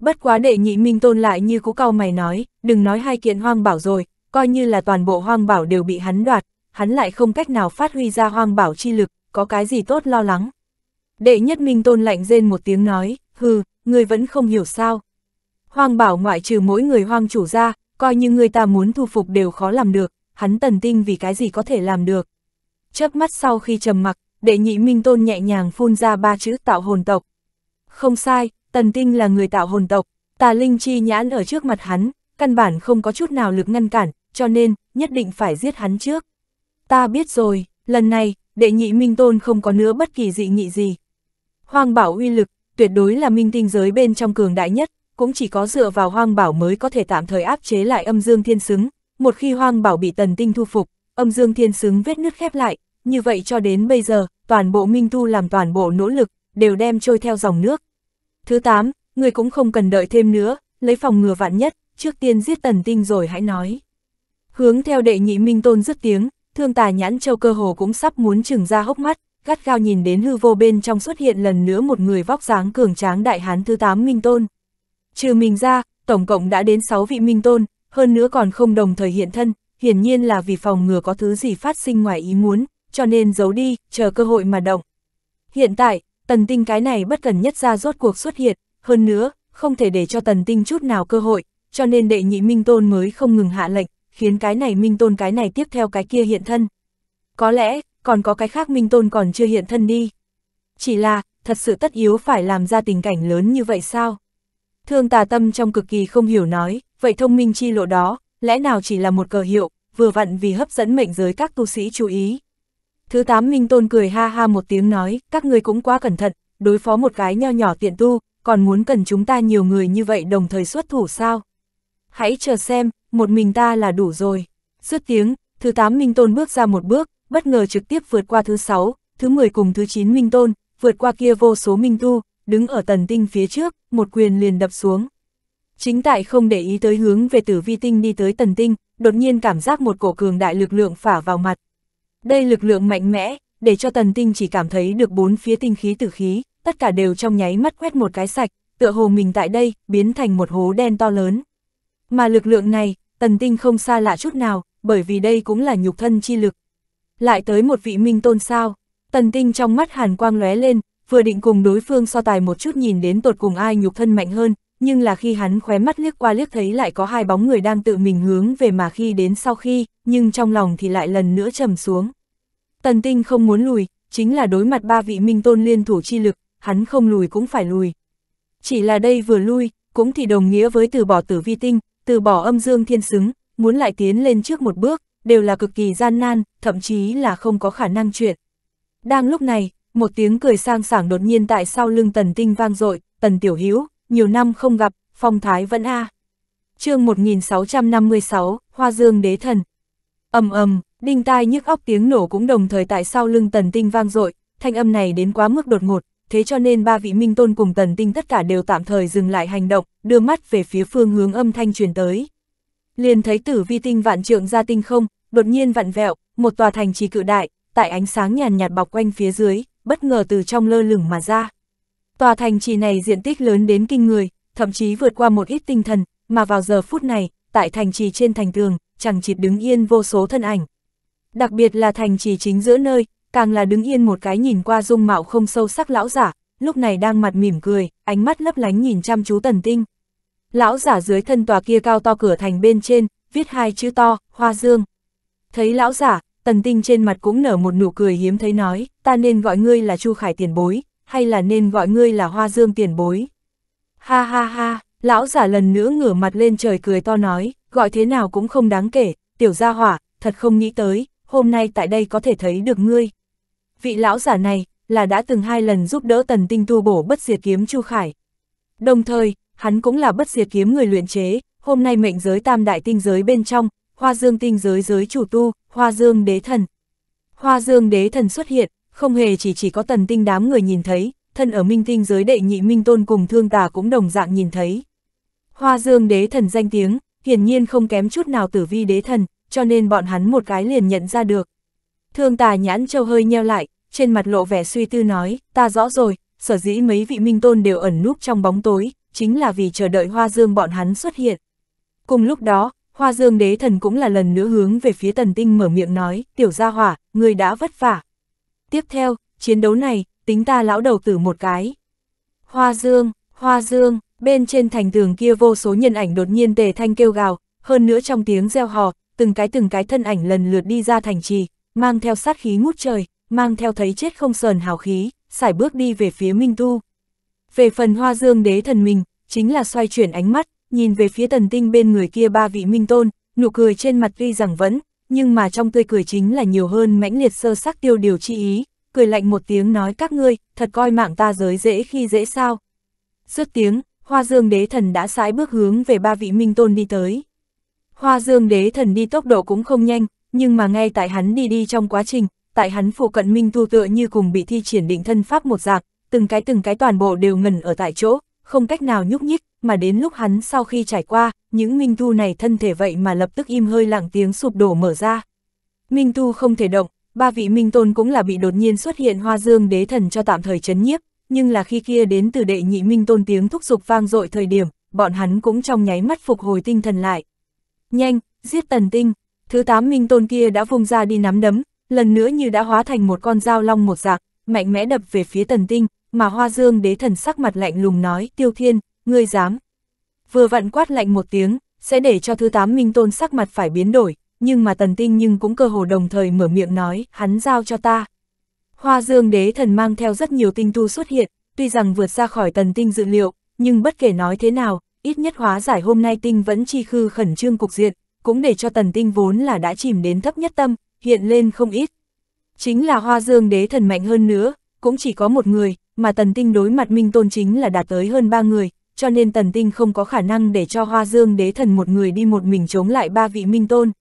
[SPEAKER 1] Bất quá đệ nhị Minh Tôn lại như cú cao mày nói, đừng nói hai kiện hoang bảo rồi, coi như là toàn bộ hoang bảo đều bị hắn đoạt, hắn lại không cách nào phát huy ra hoang bảo chi lực, có cái gì tốt lo lắng. Đệ nhất minh tôn lạnh rên một tiếng nói, hừ, người vẫn không hiểu sao. Hoang bảo ngoại trừ mỗi người hoang chủ ra, coi như người ta muốn thu phục đều khó làm được, hắn tần tinh vì cái gì có thể làm được. Chớp mắt sau khi trầm mặc, đệ nhị minh tôn nhẹ nhàng phun ra ba chữ tạo hồn tộc. Không sai, tần tinh là người tạo hồn tộc, tà linh chi nhãn ở trước mặt hắn, căn bản không có chút nào lực ngăn cản, cho nên, nhất định phải giết hắn trước. Ta biết rồi, lần này, đệ nhị minh tôn không có nữa bất kỳ dị nghị gì. Hoang bảo uy lực, tuyệt đối là minh tinh giới bên trong cường đại nhất, cũng chỉ có dựa vào hoang bảo mới có thể tạm thời áp chế lại âm dương thiên xứng. Một khi hoang bảo bị tần tinh thu phục, âm dương thiên xứng vết nứt khép lại, như vậy cho đến bây giờ, toàn bộ minh tu làm toàn bộ nỗ lực, đều đem trôi theo dòng nước. Thứ 8, người cũng không cần đợi thêm nữa, lấy phòng ngừa vạn nhất, trước tiên giết tần tinh rồi hãy nói. Hướng theo đệ nhị minh tôn dứt tiếng, thương tà nhãn châu cơ hồ cũng sắp muốn chừng ra hốc mắt, gắt gao nhìn đến hư vô bên trong xuất hiện lần nữa một người vóc dáng cường tráng đại hán thứ 8 minh tôn. Trừ mình ra, tổng cộng đã đến 6 vị minh tôn, hơn nữa còn không đồng thời hiện thân, hiển nhiên là vì phòng ngừa có thứ gì phát sinh ngoài ý muốn, cho nên giấu đi, chờ cơ hội mà động. Hiện tại, tần tinh cái này bất cần nhất ra rốt cuộc xuất hiện, hơn nữa, không thể để cho tần tinh chút nào cơ hội, cho nên đệ nhị Minh Tôn mới không ngừng hạ lệnh, khiến cái này Minh Tôn cái này tiếp theo cái kia hiện thân. Có lẽ, còn có cái khác Minh Tôn còn chưa hiện thân đi. Chỉ là, thật sự tất yếu phải làm ra tình cảnh lớn như vậy sao? Thương tà tâm trong cực kỳ không hiểu nói, vậy thông minh chi lộ đó, lẽ nào chỉ là một cờ hiệu, vừa vặn vì hấp dẫn mệnh giới các tu sĩ chú ý. Thứ tám Minh Tôn cười ha ha một tiếng nói, các người cũng quá cẩn thận, đối phó một cái nho nhỏ tiện tu, còn muốn cần chúng ta nhiều người như vậy đồng thời xuất thủ sao? hãy chờ xem, một mình ta là đủ rồi. Dứt tiếng, thứ 8 Minh Tôn bước ra một bước, bất ngờ trực tiếp vượt qua thứ 6, thứ 10 cùng thứ 9 Minh Tôn, vượt qua kia vô số Minh Tu, đứng ở tần tinh phía trước, một quyền liền đập xuống. Chính tại không để ý tới hướng về tử vi tinh đi tới tần tinh, đột nhiên cảm giác một cổ cường đại lực lượng phả vào mặt. Đây lực lượng mạnh mẽ, để cho tần tinh chỉ cảm thấy được bốn phía tinh khí tử khí, tất cả đều trong nháy mắt quét một cái sạch, tựa hồ mình tại đây, biến thành một hố đen to lớn. Mà lực lượng này, tần tinh không xa lạ chút nào, bởi vì đây cũng là nhục thân chi lực. Lại tới một vị minh tôn sao, tần tinh trong mắt hàn quang lóe lên, vừa định cùng đối phương so tài một chút nhìn đến tột cùng ai nhục thân mạnh hơn, nhưng là khi hắn khóe mắt liếc qua liếc thấy lại có hai bóng người đang tự mình hướng về mà khi đến sau khi, nhưng trong lòng thì lại lần nữa trầm xuống. Tần tinh không muốn lùi, chính là đối mặt ba vị minh tôn liên thủ chi lực, hắn không lùi cũng phải lùi. Chỉ là đây vừa lui, cũng thì đồng nghĩa với từ bỏ tử vi tinh, từ bỏ âm dương thiên xứng, muốn lại tiến lên trước một bước, đều là cực kỳ gian nan, thậm chí là không có khả năng chuyện. Đang lúc này, một tiếng cười sang sảng đột nhiên tại sau lưng Tần Tinh vang dội, Tần Tiểu Hiếu, nhiều năm không gặp, phong thái vẫn a. À. Chương 1656, Hoa Dương Đế Thần. Ầm ầm, đinh tai nhức óc tiếng nổ cũng đồng thời tại sau lưng Tần Tinh vang dội, thanh âm này đến quá mức đột ngột, thế cho nên ba vị minh tôn cùng tần tinh tất cả đều tạm thời dừng lại hành động, đưa mắt về phía phương hướng âm thanh truyền tới. Liền thấy tử vi tinh vạn trượng ra tinh không, đột nhiên vặn vẹo, một tòa thành trì cự đại, tại ánh sáng nhàn nhạt bọc quanh phía dưới, bất ngờ từ trong lơ lửng mà ra. Tòa thành trì này diện tích lớn đến kinh người, thậm chí vượt qua một ít tinh thần, mà vào giờ phút này, tại thành trì trên thành tường, chẳng chịt đứng yên vô số thân ảnh. Đặc biệt là thành trì chính giữa nơi, càng là đứng yên một cái nhìn qua dung mạo không sâu sắc lão giả, lúc này đang mặt mỉm cười, ánh mắt lấp lánh nhìn chăm chú tần tinh. Lão giả dưới thân tòa kia cao to cửa thành bên trên, viết hai chữ to, hoa dương. Thấy lão giả, tần tinh trên mặt cũng nở một nụ cười hiếm thấy nói, ta nên gọi ngươi là Chu Khải tiền bối, hay là nên gọi ngươi là hoa dương tiền bối. Ha ha ha, lão giả lần nữa ngửa mặt lên trời cười to nói, gọi thế nào cũng không đáng kể, tiểu gia hỏa, thật không nghĩ tới, hôm nay tại đây có thể thấy được ngươi, Vị lão giả này, là đã từng hai lần giúp đỡ tần tinh tu bổ bất diệt kiếm Chu Khải. Đồng thời, hắn cũng là bất diệt kiếm người luyện chế, hôm nay mệnh giới tam đại tinh giới bên trong, hoa dương tinh giới giới chủ tu, hoa dương đế thần. Hoa dương đế thần xuất hiện, không hề chỉ chỉ có tần tinh đám người nhìn thấy, thân ở minh tinh giới đệ nhị minh tôn cùng thương tà cũng đồng dạng nhìn thấy. Hoa dương đế thần danh tiếng, hiển nhiên không kém chút nào tử vi đế thần, cho nên bọn hắn một cái liền nhận ra được. Thương tà nhãn châu hơi nheo lại, trên mặt lộ vẻ suy tư nói, ta rõ rồi, sở dĩ mấy vị minh tôn đều ẩn núp trong bóng tối, chính là vì chờ đợi hoa dương bọn hắn xuất hiện. Cùng lúc đó, hoa dương đế thần cũng là lần nữa hướng về phía tần tinh mở miệng nói, tiểu gia hỏa, người đã vất vả. Tiếp theo, chiến đấu này, tính ta lão đầu tử một cái. Hoa dương, hoa dương, bên trên thành tường kia vô số nhân ảnh đột nhiên tề thanh kêu gào, hơn nữa trong tiếng gieo hò, từng cái từng cái thân ảnh lần lượt đi ra thành trì, mang theo sát khí ngút trời, mang theo thấy chết không sờn hào khí, sải bước đi về phía Minh Tu. Về phần hoa dương đế thần mình, chính là xoay chuyển ánh mắt, nhìn về phía tần tinh bên người kia ba vị Minh Tôn, nụ cười trên mặt tuy rằng vẫn, nhưng mà trong tươi cười chính là nhiều hơn mãnh liệt sơ sắc tiêu điều chi ý, cười lạnh một tiếng nói các ngươi, thật coi mạng ta giới dễ khi dễ sao. Dứt tiếng, Hoa Dương Đế Thần đã sải bước hướng về ba vị Minh Tôn đi tới. Hoa Dương Đế Thần đi tốc độ cũng không nhanh, nhưng mà ngay tại hắn đi đi trong quá trình, tại hắn phụ cận Minh Tu tựa như cùng bị thi triển định thân pháp một dạng, từng cái từng cái toàn bộ đều ngẩn ở tại chỗ, không cách nào nhúc nhích, mà đến lúc hắn sau khi trải qua, những Minh Tu này thân thể vậy mà lập tức im hơi lặng tiếng sụp đổ mở ra. Minh Tu không thể động, ba vị Minh Tôn cũng là bị đột nhiên xuất hiện Hoa Dương Đế Thần cho tạm thời chấn nhiếp, nhưng là khi kia đến từ đệ nhị Minh Tôn tiếng thúc giục vang dội thời điểm, bọn hắn cũng trong nháy mắt phục hồi tinh thần lại. Nhanh, giết Tần Tinh, thứ tám minh tôn kia đã vung ra đi nắm đấm, lần nữa như đã hóa thành một con dao long một dạng, mạnh mẽ đập về phía tần tinh, mà hoa dương đế thần sắc mặt lạnh lùng nói, tiêu thiên, ngươi dám. Vừa vặn quát lạnh một tiếng, sẽ để cho thứ tám minh tôn sắc mặt phải biến đổi, nhưng mà tần tinh nhưng cũng cơ hồ đồng thời mở miệng nói, hắn giao cho ta. Hoa dương đế thần mang theo rất nhiều tinh tu xuất hiện, tuy rằng vượt ra khỏi tần tinh dự liệu, nhưng bất kể nói thế nào, ít nhất hóa giải hôm nay tinh vẫn chi khư khẩn trương cục diện, cũng để cho tần tinh vốn là đã chìm đến thấp nhất tâm, hiện lên không ít. Chính là hoa dương đế thần mạnh hơn nữa, cũng chỉ có một người, mà tần tinh đối mặt minh tôn chính là đạt tới hơn ba người, cho nên tần tinh không có khả năng để cho hoa dương đế thần một người đi một mình chống lại ba vị minh tôn.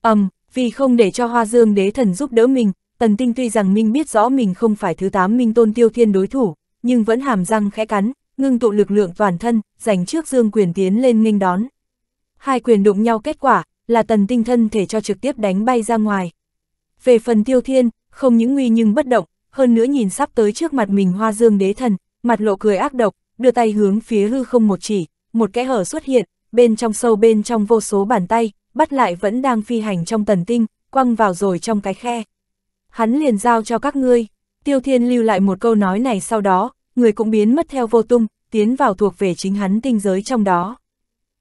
[SPEAKER 1] ầm um, vì không để cho hoa dương đế thần giúp đỡ mình, tần tinh tuy rằng minh biết rõ mình không phải thứ tám minh tôn tiêu thiên đối thủ, nhưng vẫn hàm răng khẽ cắn, ngưng tụ lực lượng toàn thân, dành trước dương quyền tiến lên nghênh đón hai quyền đụng nhau kết quả là tần tinh thân thể cho trực tiếp đánh bay ra ngoài. Về phần tiêu thiên, không những nguy nhưng bất động, hơn nữa nhìn sắp tới trước mặt mình hoa dương đế thần, mặt lộ cười ác độc, đưa tay hướng phía hư không một chỉ, một kẽ hở xuất hiện, bên trong sâu bên trong vô số bàn tay, bắt lại vẫn đang phi hành trong tần tinh, quăng vào rồi trong cái khe. Hắn liền giao cho các ngươi, tiêu thiên lưu lại một câu nói này sau đó, người cũng biến mất theo vô tung, tiến vào thuộc về chính hắn tinh giới trong đó.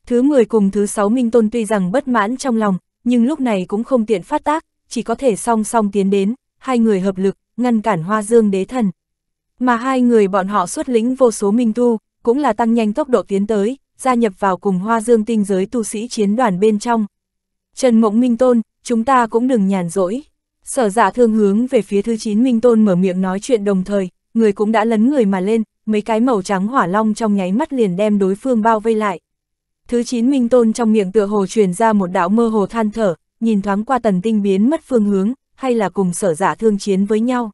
[SPEAKER 1] Thứ 10 cùng thứ 6 Minh Tôn tuy rằng bất mãn trong lòng, nhưng lúc này cũng không tiện phát tác, chỉ có thể song song tiến đến, hai người hợp lực, ngăn cản Hoa Dương Đế Thần. Mà hai người bọn họ xuất lĩnh vô số Minh Tu, cũng là tăng nhanh tốc độ tiến tới, gia nhập vào cùng Hoa Dương tinh giới tu sĩ chiến đoàn bên trong. Trần Mộng Minh Tôn, chúng ta cũng đừng nhàn rỗi. Sở dạ thương hướng về phía thứ 9 Minh Tôn mở miệng nói chuyện đồng thời, người cũng đã lấn người mà lên, mấy cái màu trắng hỏa long trong nháy mắt liền đem đối phương bao vây lại. Thứ chín Minh Tôn trong miệng tựa hồ truyền ra một đạo mơ hồ than thở, nhìn thoáng qua tần tinh biến mất phương hướng, hay là cùng sở giả dạ thương chiến với nhau.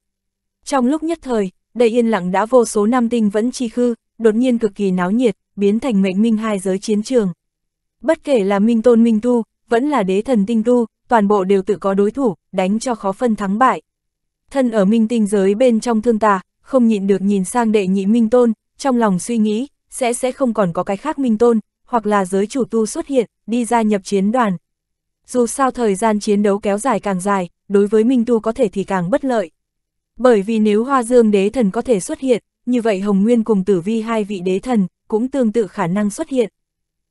[SPEAKER 1] Trong lúc nhất thời, đầy yên lặng đã vô số nam tinh vẫn chi khư, đột nhiên cực kỳ náo nhiệt, biến thành mệnh minh hai giới chiến trường. Bất kể là Minh Tôn Minh Tu, vẫn là đế thần tinh tu, toàn bộ đều tự có đối thủ, đánh cho khó phân thắng bại. Thân ở minh tinh giới bên trong thương tà, không nhịn được nhìn sang đệ nhị Minh Tôn, trong lòng suy nghĩ, sẽ sẽ không còn có cái khác Minh Tôn, hoặc là giới chủ tu xuất hiện, đi gia nhập chiến đoàn. Dù sao thời gian chiến đấu kéo dài càng dài, đối với Minh Tu có thể thì càng bất lợi. Bởi vì nếu Hoa Dương đế thần có thể xuất hiện, như vậy Hồng Nguyên cùng tử vi hai vị đế thần, cũng tương tự khả năng xuất hiện.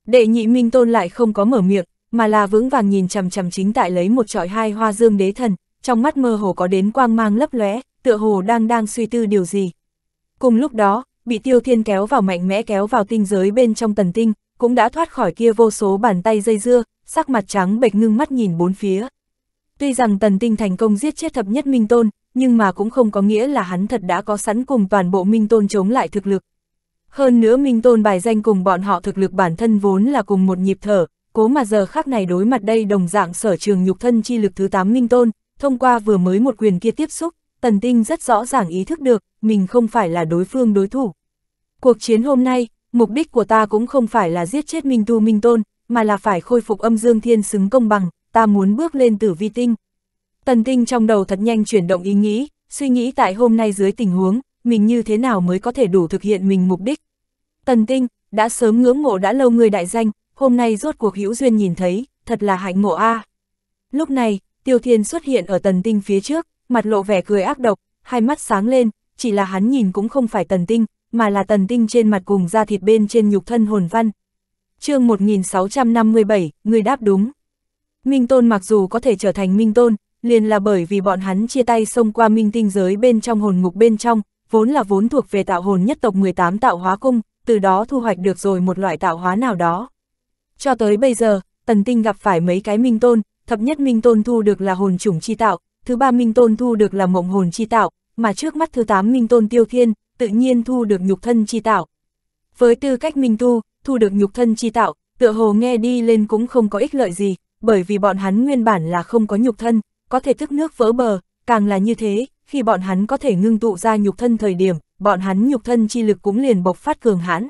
[SPEAKER 1] Đệ nhị Minh Tôn lại không có mở miệng, mà là vững vàng nhìn chằm chằm chính tại lấy một trọi hai Hoa Dương đế thần, trong mắt mơ hồ có đến quang mang lấp lóe, tựa hồ đang đang suy tư điều gì. Cùng lúc đó, bị Tiêu Thiên kéo vào mạnh mẽ kéo vào tinh giới bên trong tần tinh, cũng đã thoát khỏi kia vô số bàn tay dây dưa, sắc mặt trắng bệch ngưng mắt nhìn bốn phía. Tuy rằng Tần Tinh thành công giết chết thập nhất Minh Tôn, nhưng mà cũng không có nghĩa là hắn thật đã có sẵn cùng toàn bộ Minh Tôn chống lại thực lực. Hơn nữa Minh Tôn bài danh cùng bọn họ thực lực bản thân vốn là cùng một nhịp thở, cố mà giờ khác này đối mặt đây đồng dạng sở trường nhục thân chi lực thứ 8 Minh Tôn, thông qua vừa mới một quyền kia tiếp xúc, Tần Tinh rất rõ ràng ý thức được, mình không phải là đối phương đối thủ. Cuộc chiến hôm nay, mục đích của ta cũng không phải là giết chết Minh Tu Minh Tôn, mà là phải khôi phục âm dương thiên xứng công bằng, ta muốn bước lên tử vi tinh. Tần tinh trong đầu thật nhanh chuyển động ý nghĩ, suy nghĩ tại hôm nay dưới tình huống, mình như thế nào mới có thể đủ thực hiện mình mục đích. Tần tinh, đã sớm ngưỡng mộ đã lâu người đại danh, hôm nay rốt cuộc hữu duyên nhìn thấy, thật là hạnh ngộ a. Lúc này, tiêu thiên xuất hiện ở tần tinh phía trước, mặt lộ vẻ cười ác độc, hai mắt sáng lên, chỉ là hắn nhìn cũng không phải tần tinh, mà là tần tinh trên mặt cùng da thịt bên trên nhục thân hồn văn. chương 1657, người đáp đúng. Minh Tôn mặc dù có thể trở thành Minh Tôn, liền là bởi vì bọn hắn chia tay xông qua Minh Tinh giới bên trong hồn ngục bên trong, vốn là vốn thuộc về tạo hồn nhất tộc 18 tạo hóa cung, từ đó thu hoạch được rồi một loại tạo hóa nào đó. Cho tới bây giờ, Tần Tinh gặp phải mấy cái Minh Tôn, thập nhất Minh Tôn thu được là hồn chủng chi tạo, thứ ba Minh Tôn thu được là mộng hồn chi tạo, mà trước mắt thứ tám Minh Tôn Tiêu Thiên, tự nhiên thu được nhục thân chi tạo. Với tư cách minh tu, thu được nhục thân chi tạo, tựa hồ nghe đi lên cũng không có ích lợi gì, bởi vì bọn hắn nguyên bản là không có nhục thân, có thể thức nước vỡ bờ, càng là như thế, khi bọn hắn có thể ngưng tụ ra nhục thân thời điểm, bọn hắn nhục thân chi lực cũng liền bộc phát cường hãn.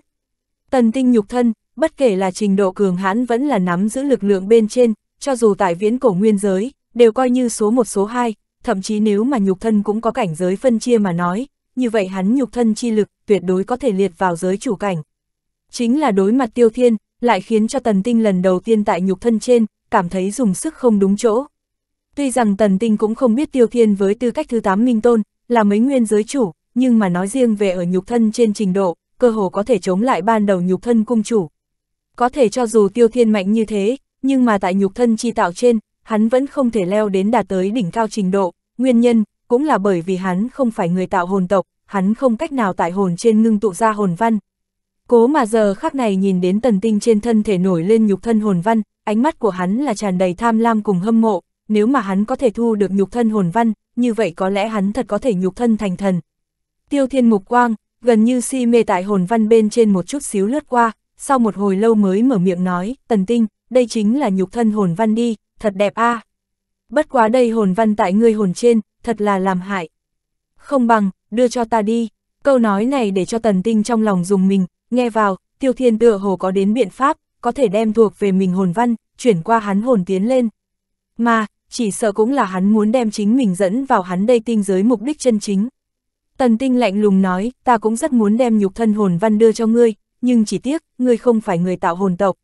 [SPEAKER 1] Tần tinh nhục thân, bất kể là trình độ cường hãn vẫn là nắm giữ lực lượng bên trên, cho dù tại viễn cổ nguyên giới, đều coi như số một số hai, thậm chí nếu mà nhục thân cũng có cảnh giới phân chia mà nói, như vậy hắn nhục thân chi lực tuyệt đối có thể liệt vào giới chủ cảnh. Chính là đối mặt tiêu thiên, lại khiến cho tần tinh lần đầu tiên tại nhục thân trên, cảm thấy dùng sức không đúng chỗ. Tuy rằng tần tinh cũng không biết tiêu thiên với tư cách thứ 8 minh tôn, là mấy nguyên giới chủ, nhưng mà nói riêng về ở nhục thân trên trình độ, cơ hồ có thể chống lại ban đầu nhục thân cung chủ. Có thể cho dù tiêu thiên mạnh như thế, nhưng mà tại nhục thân chi tạo trên, hắn vẫn không thể leo đến đạt tới đỉnh cao trình độ, nguyên nhân cũng là bởi vì hắn không phải người tạo hồn tộc, hắn không cách nào tại hồn trên ngưng tụ ra hồn văn. Cố mà giờ khắc này nhìn đến tần tinh trên thân thể nổi lên nhục thân hồn văn, ánh mắt của hắn là tràn đầy tham lam cùng hâm mộ, nếu mà hắn có thể thu được nhục thân hồn văn, như vậy có lẽ hắn thật có thể nhục thân thành thần. Tiêu thiên mục quang, gần như si mê tại hồn văn bên trên một chút xíu lướt qua, sau một hồi lâu mới mở miệng nói, tần tinh, đây chính là nhục thân hồn văn đi, thật đẹp a. À. Bất quá đây hồn văn tại ngươi hồn trên, thật là làm hại. Không bằng, đưa cho ta đi. Câu nói này để cho tần tinh trong lòng dùng mình, nghe vào, tiêu thiên tựa hồ có đến biện pháp, có thể đem thuộc về mình hồn văn, chuyển qua hắn hồn tiến lên. Mà, chỉ sợ cũng là hắn muốn đem chính mình dẫn vào hắn đây tinh giới mục đích chân chính. Tần tinh lạnh lùng nói, ta cũng rất muốn đem nhục thân hồn văn đưa cho ngươi, nhưng chỉ tiếc, ngươi không phải người tạo hồn tộc.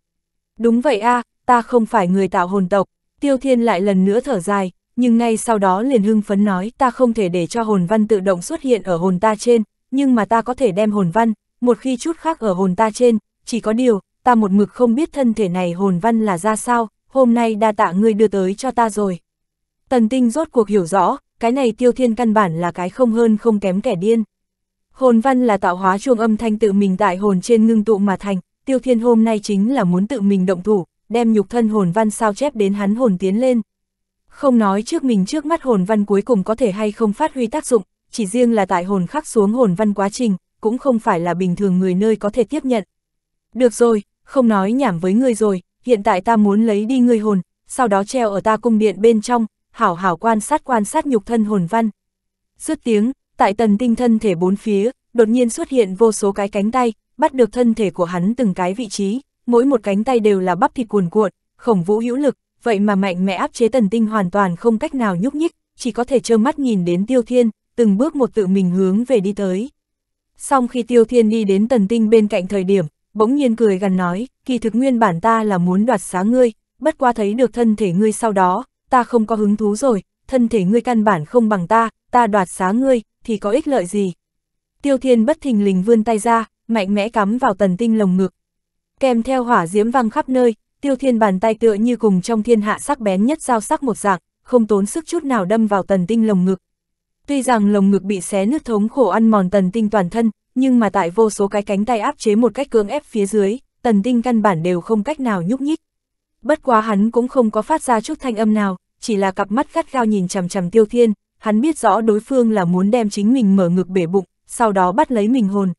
[SPEAKER 1] Đúng vậy a ta không phải người tạo hồn tộc, tiêu thiên lại lần nữa thở dài, nhưng ngay sau đó liền hưng phấn nói ta không thể để cho hồn văn tự động xuất hiện ở hồn ta trên, nhưng mà ta có thể đem hồn văn, một khi chút khác ở hồn ta trên, chỉ có điều, ta một mực không biết thân thể này hồn văn là ra sao, hôm nay đa tạ ngươi đưa tới cho ta rồi. Tần tinh rốt cuộc hiểu rõ, cái này tiêu thiên căn bản là cái không hơn không kém kẻ điên. Hồn văn là tạo hóa chuông âm thanh tự mình tại hồn trên ngưng tụ mà thành, tiêu thiên hôm nay chính là muốn tự mình động thủ, đem nhục thân hồn văn sao chép đến hắn hồn tiến lên. Không nói trước mình trước mắt hồn văn cuối cùng có thể hay không phát huy tác dụng, chỉ riêng là tại hồn khắc xuống hồn văn quá trình, cũng không phải là bình thường người nơi có thể tiếp nhận. Được rồi, không nói nhảm với ngươi rồi, hiện tại ta muốn lấy đi ngươi hồn, sau đó treo ở ta cung điện bên trong, hảo hảo quan sát quan sát nhục thân hồn văn. Dứt tiếng, tại tần tinh thân thể bốn phía, đột nhiên xuất hiện vô số cái cánh tay, bắt được thân thể của hắn từng cái vị trí, mỗi một cánh tay đều là bắp thịt cuồn cuộn, khổng vũ hữu lực, vậy mà mạnh mẽ áp chế tần tinh hoàn toàn không cách nào nhúc nhích, chỉ có thể trơ mắt nhìn đến tiêu thiên, từng bước một tự mình hướng về đi tới. Xong khi tiêu thiên đi đến tần tinh bên cạnh thời điểm, bỗng nhiên cười gần nói, kỳ thực nguyên bản ta là muốn đoạt xá ngươi, bất qua thấy được thân thể ngươi sau đó, ta không có hứng thú rồi, thân thể ngươi căn bản không bằng ta, ta đoạt xá ngươi, thì có ích lợi gì. Tiêu thiên bất thình lình vươn tay ra, mạnh mẽ cắm vào tần tinh lồng ngực. Kèm theo hỏa diễm văng khắp nơi, tiêu thiên bàn tay tựa như cùng trong thiên hạ sắc bén nhất giao sắc một dạng, không tốn sức chút nào đâm vào tần tinh lồng ngực. Tuy rằng lồng ngực bị xé nứt thống khổ ăn mòn tần tinh toàn thân, nhưng mà tại vô số cái cánh tay áp chế một cách cưỡng ép phía dưới, tần tinh căn bản đều không cách nào nhúc nhích. Bất quá hắn cũng không có phát ra chút thanh âm nào, chỉ là cặp mắt gắt gao nhìn chằm chằm tiêu thiên, hắn biết rõ đối phương là muốn đem chính mình mở ngực bể bụng, sau đó bắt lấy mình hồn.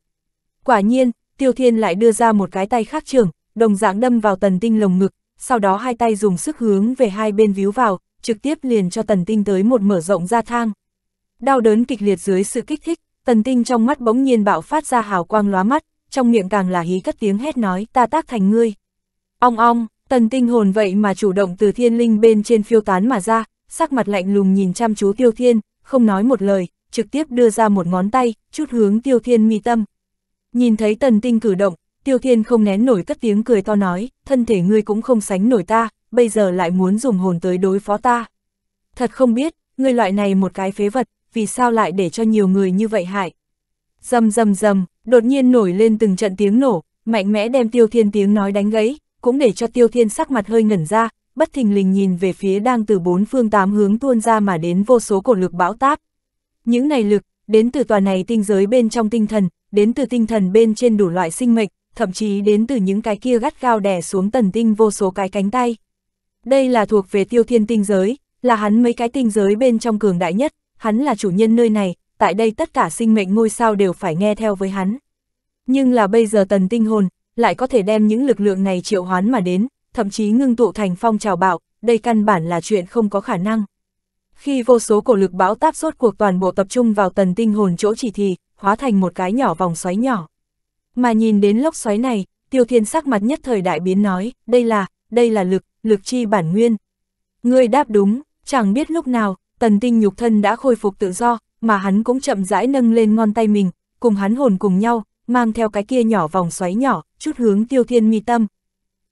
[SPEAKER 1] Quả nhiên, tiêu thiên lại đưa ra một cái tay khác trường, đồng dạng đâm vào tần tinh lồng ngực, sau đó hai tay dùng sức hướng về hai bên víu vào, trực tiếp liền cho tần tinh tới một mở rộng ra thang. Đau đớn kịch liệt dưới sự kích thích, tần tinh trong mắt bỗng nhiên bạo phát ra hào quang lóa mắt, trong miệng càng là hí cất tiếng hét nói ta tác thành ngươi. Ong ong, tần tinh hồn vậy mà chủ động từ thiên linh bên trên phiêu tán mà ra, sắc mặt lạnh lùng nhìn chăm chú tiêu thiên, không nói một lời, trực tiếp đưa ra một ngón tay, chút hướng tiêu thiên mi tâm. Nhìn thấy tần tinh cử động, Tiêu Thiên không nén nổi cất tiếng cười to nói, thân thể ngươi cũng không sánh nổi ta, bây giờ lại muốn dùng hồn tới đối phó ta. Thật không biết, ngươi loại này một cái phế vật, vì sao lại để cho nhiều người như vậy hại. Dầm dầm dầm, đột nhiên nổi lên từng trận tiếng nổ, mạnh mẽ đem Tiêu Thiên tiếng nói đánh gãy, cũng để cho Tiêu Thiên sắc mặt hơi ngẩn ra, bất thình lình nhìn về phía đang từ bốn phương tám hướng tuôn ra mà đến vô số cổ lực bão táp. Những này lực, đến từ tòa này tinh giới bên trong tinh thần, đến từ tinh thần bên trên đủ loại sinh mệnh, thậm chí đến từ những cái kia gắt gao đè xuống tần tinh vô số cái cánh tay. Đây là thuộc về tiêu thiên tinh giới, là hắn mấy cái tinh giới bên trong cường đại nhất, hắn là chủ nhân nơi này, tại đây tất cả sinh mệnh ngôi sao đều phải nghe theo với hắn. Nhưng là bây giờ tần tinh hồn, lại có thể đem những lực lượng này triệu hoán mà đến, thậm chí ngưng tụ thành phong trào bạo, đây căn bản là chuyện không có khả năng. Khi vô số cổ lực bão táp suốt cuộc toàn bộ tập trung vào tần tinh hồn chỗ chỉ thì, hóa thành một cái nhỏ vòng xoáy nhỏ. Mà nhìn đến lốc xoáy này, tiêu thiên sắc mặt nhất thời đại biến nói, đây là, đây là lực, lực chi bản nguyên. người đáp đúng, chẳng biết lúc nào, tần tinh nhục thân đã khôi phục tự do, mà hắn cũng chậm rãi nâng lên ngón tay mình, cùng hắn hồn cùng nhau, mang theo cái kia nhỏ vòng xoáy nhỏ, chút hướng tiêu thiên mi tâm.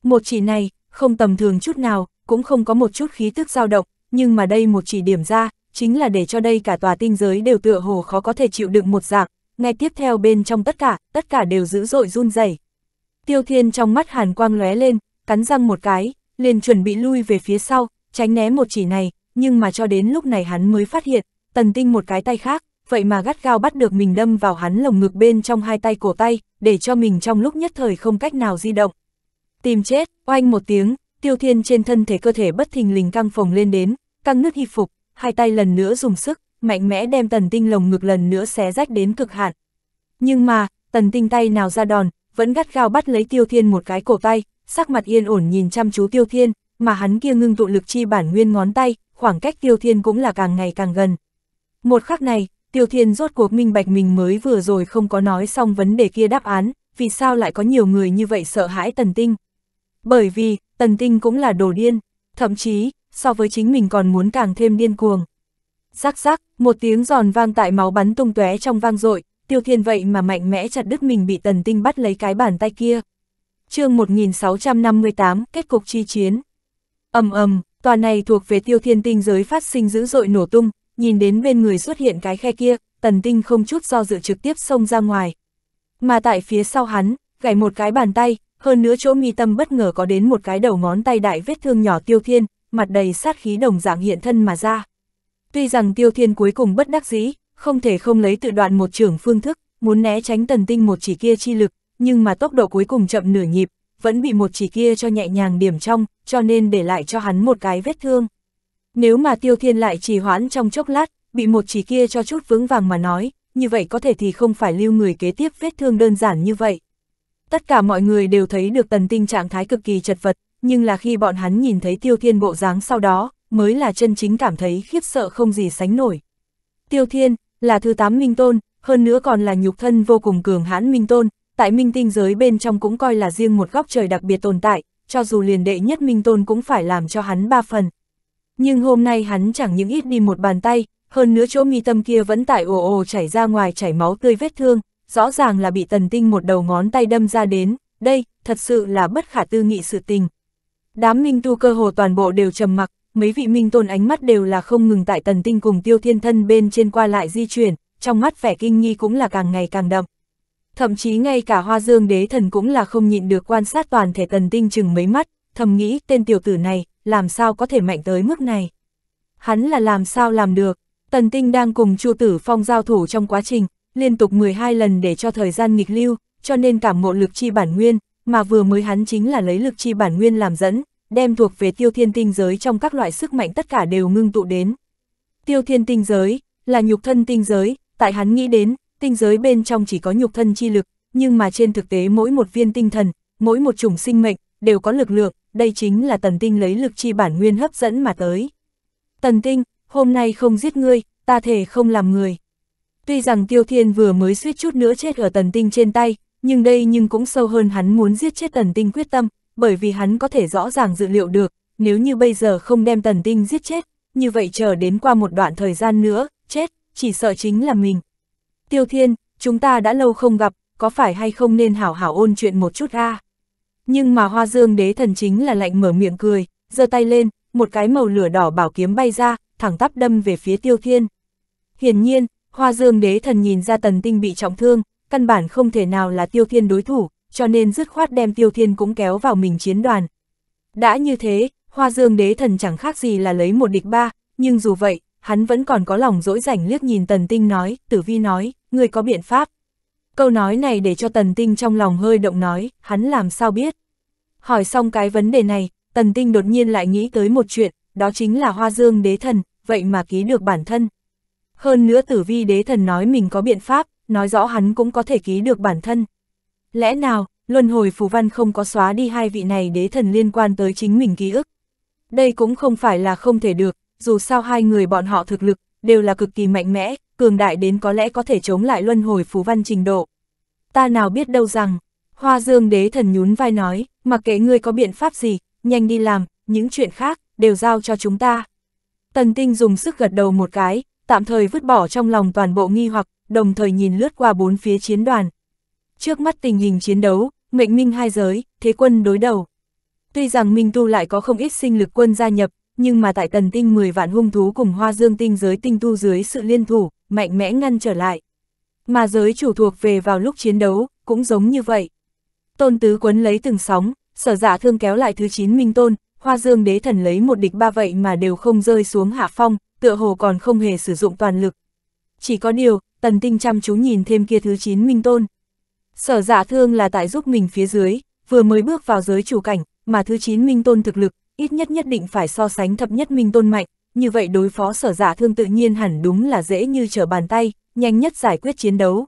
[SPEAKER 1] Một chỉ này, không tầm thường chút nào, cũng không có một chút khí tức dao động, nhưng mà đây một chỉ điểm ra, chính là để cho đây cả tòa tinh giới đều tựa hồ khó có thể chịu đựng một dạng, ngay tiếp theo bên trong tất cả, tất cả đều dữ dội run rẩy. Tiêu Thiên trong mắt hàn quang lóe lên, cắn răng một cái, liền chuẩn bị lui về phía sau, tránh né một chỉ này, nhưng mà cho đến lúc này hắn mới phát hiện, tần tinh một cái tay khác, vậy mà gắt gao bắt được mình đâm vào hắn lồng ngực bên trong hai tay cổ tay, để cho mình trong lúc nhất thời không cách nào di động. Tìm chết, oanh một tiếng, tiêu thiên trên thân thể cơ thể bất thình lình căng phồng lên đến, căng nước hy phục, hai tay lần nữa dùng sức, mạnh mẽ đem tần tinh lồng ngực lần nữa xé rách đến cực hạn. Nhưng mà, tần tinh tay nào ra đòn, vẫn gắt gao bắt lấy tiêu thiên một cái cổ tay, sắc mặt yên ổn nhìn chăm chú tiêu thiên, mà hắn kia ngưng tụ lực chi bản nguyên ngón tay, khoảng cách tiêu thiên cũng là càng ngày càng gần. Một khắc này, tiêu thiên rốt cuộc minh bạch mình mới vừa rồi không có nói xong vấn đề kia đáp án, vì sao lại có nhiều người như vậy sợ hãi tần tinh. Bởi vì, tần tinh cũng là đồ điên, thậm chí, so với chính mình còn muốn càng thêm điên cuồng. Rắc rắc, một tiếng giòn vang tại máu bắn tung tóe trong vang dội tiêu thiên vậy mà mạnh mẽ chặt đứt mình bị tần tinh bắt lấy cái bàn tay kia. chương 1658, kết cục chi chiến. ầm ầm tòa này thuộc về tiêu thiên tinh giới phát sinh dữ dội nổ tung, nhìn đến bên người xuất hiện cái khe kia, tần tinh không chút do dự trực tiếp xông ra ngoài. Mà tại phía sau hắn, gảy một cái bàn tay, hơn nữa chỗ mi tâm bất ngờ có đến một cái đầu ngón tay đại vết thương nhỏ tiêu thiên, mặt đầy sát khí đồng dạng hiện thân mà ra. Tuy rằng Tiêu Thiên cuối cùng bất đắc dĩ, không thể không lấy tự đoạn một trưởng phương thức, muốn né tránh tần tinh một chỉ kia chi lực, nhưng mà tốc độ cuối cùng chậm nửa nhịp, vẫn bị một chỉ kia cho nhẹ nhàng điểm trong, cho nên để lại cho hắn một cái vết thương. Nếu mà Tiêu Thiên lại trì hoãn trong chốc lát, bị một chỉ kia cho chút vững vàng mà nói, như vậy có thể thì không phải lưu người kế tiếp vết thương đơn giản như vậy. Tất cả mọi người đều thấy được tần tinh trạng thái cực kỳ chật vật, nhưng là khi bọn hắn nhìn thấy Tiêu Thiên bộ dáng sau đó, mới là chân chính cảm thấy khiếp sợ không gì sánh nổi. Tiêu Thiên, là thứ tám minh tôn, hơn nữa còn là nhục thân vô cùng cường hãn minh tôn, tại minh tinh giới bên trong cũng coi là riêng một góc trời đặc biệt tồn tại, cho dù liền đệ nhất minh tôn cũng phải làm cho hắn ba phần. Nhưng hôm nay hắn chẳng những ít đi một bàn tay, hơn nữa chỗ mi tâm kia vẫn tại ồ ồ chảy ra ngoài chảy máu tươi vết thương, rõ ràng là bị tần tinh một đầu ngón tay đâm ra đến, đây, thật sự là bất khả tư nghị sự tình. Đám minh tu cơ hồ toàn bộ đều trầm mặc, mấy vị minh tôn ánh mắt đều là không ngừng tại tần tinh cùng tiêu thiên thân bên trên qua lại di chuyển, trong mắt vẻ kinh nghi cũng là càng ngày càng đậm. Thậm chí ngay cả hoa dương đế thần cũng là không nhịn được quan sát toàn thể tần tinh chừng mấy mắt, thầm nghĩ tên tiểu tử này, làm sao có thể mạnh tới mức này. Hắn là làm sao làm được, tần tinh đang cùng chu tử phong giao thủ trong quá trình, liên tục 12 lần để cho thời gian nghịch lưu, cho nên cảm mộ lực chi bản nguyên, mà vừa mới hắn chính là lấy lực chi bản nguyên làm dẫn, đem thuộc về tiêu thiên tinh giới trong các loại sức mạnh tất cả đều ngưng tụ đến. Tiêu thiên tinh giới, là nhục thân tinh giới, tại hắn nghĩ đến, tinh giới bên trong chỉ có nhục thân chi lực, nhưng mà trên thực tế mỗi một viên tinh thần, mỗi một chủng sinh mệnh, đều có lực lượng, đây chính là tần tinh lấy lực chi bản nguyên hấp dẫn mà tới. Tần tinh, hôm nay không giết ngươi, ta thể không làm người. Tuy rằng tiêu thiên vừa mới suýt chút nữa chết ở tần tinh trên tay, nhưng đây nhưng cũng sâu hơn hắn muốn giết chết tần tinh quyết tâm, bởi vì hắn có thể rõ ràng dự liệu được, nếu như bây giờ không đem tần tinh giết chết, như vậy chờ đến qua một đoạn thời gian nữa, chết, chỉ sợ chính là mình. Tiêu Thiên, chúng ta đã lâu không gặp, có phải hay không nên hảo hảo ôn chuyện một chút a Nhưng mà hoa dương đế thần chính là lạnh mở miệng cười, giơ tay lên, một cái màu lửa đỏ bảo kiếm bay ra, thẳng tắp đâm về phía tiêu thiên. Hiển nhiên, hoa dương đế thần nhìn ra tần tinh bị trọng thương, căn bản không thể nào là tiêu thiên đối thủ, cho nên dứt khoát đem Tiêu Thiên cũng kéo vào mình chiến đoàn. Đã như thế, Hoa Dương đế thần chẳng khác gì là lấy một địch ba, nhưng dù vậy, hắn vẫn còn có lòng dỗi rảnh liếc nhìn Tần Tinh nói, Tử Vi nói, người có biện pháp. Câu nói này để cho Tần Tinh trong lòng hơi động nói, hắn làm sao biết. Hỏi xong cái vấn đề này, Tần Tinh đột nhiên lại nghĩ tới một chuyện, đó chính là Hoa Dương đế thần, vậy mà ký được bản thân. Hơn nữa Tử Vi đế thần nói mình có biện pháp, nói rõ hắn cũng có thể ký được bản thân. Lẽ nào, luân hồi phù văn không có xóa đi hai vị này đế thần liên quan tới chính mình ký ức? Đây cũng không phải là không thể được, dù sao hai người bọn họ thực lực, đều là cực kỳ mạnh mẽ, cường đại đến có lẽ có thể chống lại luân hồi phù văn trình độ. Ta nào biết đâu rằng, Hoa Dương đế thần nhún vai nói, mặc kệ ngươi có biện pháp gì, nhanh đi làm, những chuyện khác, đều giao cho chúng ta. Tần Tinh dùng sức gật đầu một cái, tạm thời vứt bỏ trong lòng toàn bộ nghi hoặc, đồng thời nhìn lướt qua bốn phía chiến đoàn, trước mắt tình hình chiến đấu, mệnh minh hai giới, thế quân đối đầu. Tuy rằng Minh Tu lại có không ít sinh lực quân gia nhập, nhưng mà tại tần tinh 10 vạn hung thú cùng hoa dương tinh giới tinh tu dưới sự liên thủ, mạnh mẽ ngăn trở lại. Mà giới chủ thuộc về vào lúc chiến đấu, cũng giống như vậy. Tôn tứ quấn lấy từng sóng, sở giả dạ thương kéo lại thứ 9 Minh Tôn, hoa dương đế thần lấy một địch ba vậy mà đều không rơi xuống hạ phong, tựa hồ còn không hề sử dụng toàn lực. Chỉ có điều, tần tinh chăm chú nhìn thêm kia thứ 9 Minh Tôn. Sở Dạ thương là tại giúp mình phía dưới, vừa mới bước vào giới chủ cảnh, mà thứ 9 minh tôn thực lực, ít nhất nhất định phải so sánh thập nhất minh tôn mạnh, như vậy đối phó sở Dạ thương tự nhiên hẳn đúng là dễ như trở bàn tay, nhanh nhất giải quyết chiến đấu.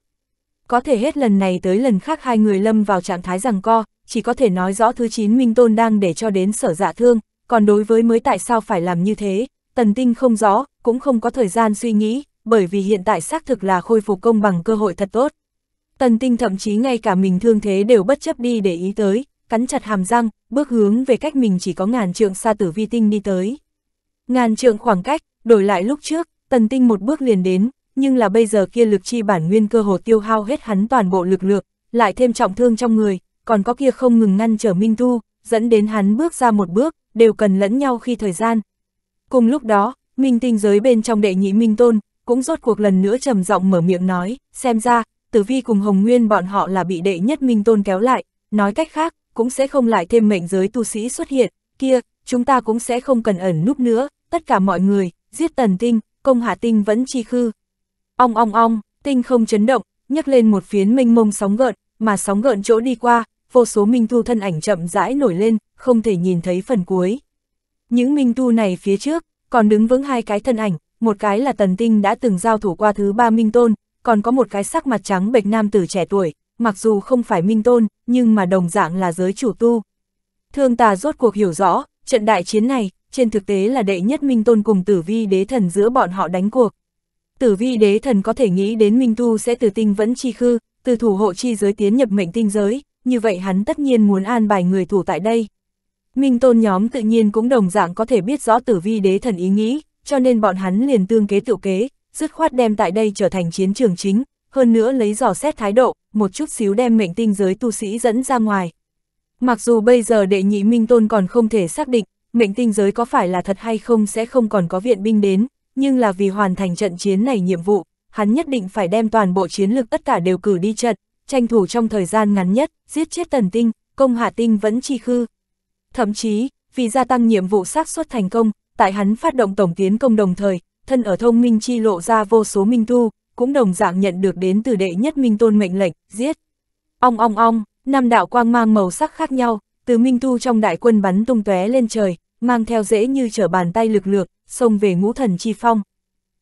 [SPEAKER 1] Có thể hết lần này tới lần khác hai người lâm vào trạng thái rằng co, chỉ có thể nói rõ thứ 9 minh tôn đang để cho đến sở dạ thương, còn đối với mới tại sao phải làm như thế, tần tinh không rõ, cũng không có thời gian suy nghĩ, bởi vì hiện tại xác thực là khôi phục công bằng cơ hội thật tốt. Tần tinh thậm chí ngay cả mình thương thế đều bất chấp đi để ý tới, cắn chặt hàm răng, bước hướng về cách mình chỉ có ngàn trượng xa tử vi tinh đi tới. Ngàn trượng khoảng cách, đổi lại lúc trước, tần tinh một bước liền đến, nhưng là bây giờ kia lực chi bản nguyên cơ hồ tiêu hao hết hắn toàn bộ lực lượng, lại thêm trọng thương trong người, còn có kia không ngừng ngăn trở Minh Tu, dẫn đến hắn bước ra một bước, đều cần lẫn nhau khi thời gian. Cùng lúc đó, Minh tinh giới bên trong đệ nhị Minh Tôn, cũng rốt cuộc lần nữa trầm giọng mở miệng nói, xem ra, Tử Vi cùng Hồng Nguyên bọn họ là bị đệ nhất minh tôn kéo lại, nói cách khác, cũng sẽ không lại thêm mệnh giới tu sĩ xuất hiện, kia, chúng ta cũng sẽ không cần ẩn núp nữa, tất cả mọi người, giết tần tinh, công hạ tinh vẫn chi khư. Ong ong ong, tinh không chấn động, nhấc lên một phiến mênh mông sóng gợn, mà sóng gợn chỗ đi qua, vô số minh tu thân ảnh chậm rãi nổi lên, không thể nhìn thấy phần cuối. Những minh tu này phía trước, còn đứng vững hai cái thân ảnh, một cái là tần tinh đã từng giao thủ qua thứ ba minh tôn, còn có một cái sắc mặt trắng bệch nam tử trẻ tuổi, mặc dù không phải minh tôn, nhưng mà đồng dạng là giới chủ tu. Thương tà rốt cuộc hiểu rõ, trận đại chiến này, trên thực tế là đệ nhất minh tôn cùng tử vi đế thần giữa bọn họ đánh cuộc. Tử vi đế thần có thể nghĩ đến minh tu sẽ từ tinh vẫn chi khư, từ thủ hộ chi giới tiến nhập mệnh tinh giới, như vậy hắn tất nhiên muốn an bài người thủ tại đây. Minh tôn nhóm tự nhiên cũng đồng dạng có thể biết rõ tử vi đế thần ý nghĩ, cho nên bọn hắn liền tương kế tự kế, dứt khoát đem tại đây trở thành chiến trường chính, hơn nữa lấy dò xét thái độ, một chút xíu đem mệnh tinh giới tu sĩ dẫn ra ngoài. Mặc dù bây giờ đệ nhị minh tôn còn không thể xác định, mệnh tinh giới có phải là thật hay không sẽ không còn có viện binh đến, nhưng là vì hoàn thành trận chiến này nhiệm vụ, hắn nhất định phải đem toàn bộ chiến lực tất cả đều cử đi trận, tranh thủ trong thời gian ngắn nhất, giết chết tần tinh, công hạ tinh vẫn chi khư. Thậm chí, vì gia tăng nhiệm vụ xác suất thành công, tại hắn phát động tổng tiến công đồng thời, thân ở thông minh chi lộ ra vô số minh tu, cũng đồng dạng nhận được đến từ đệ nhất minh tôn mệnh lệnh, giết. Ong ong ong, năm đạo quang mang màu sắc khác nhau, từ minh tu trong đại quân bắn tung tóe lên trời, mang theo dễ như trở bàn tay lực lược, xông về ngũ thần chi phong.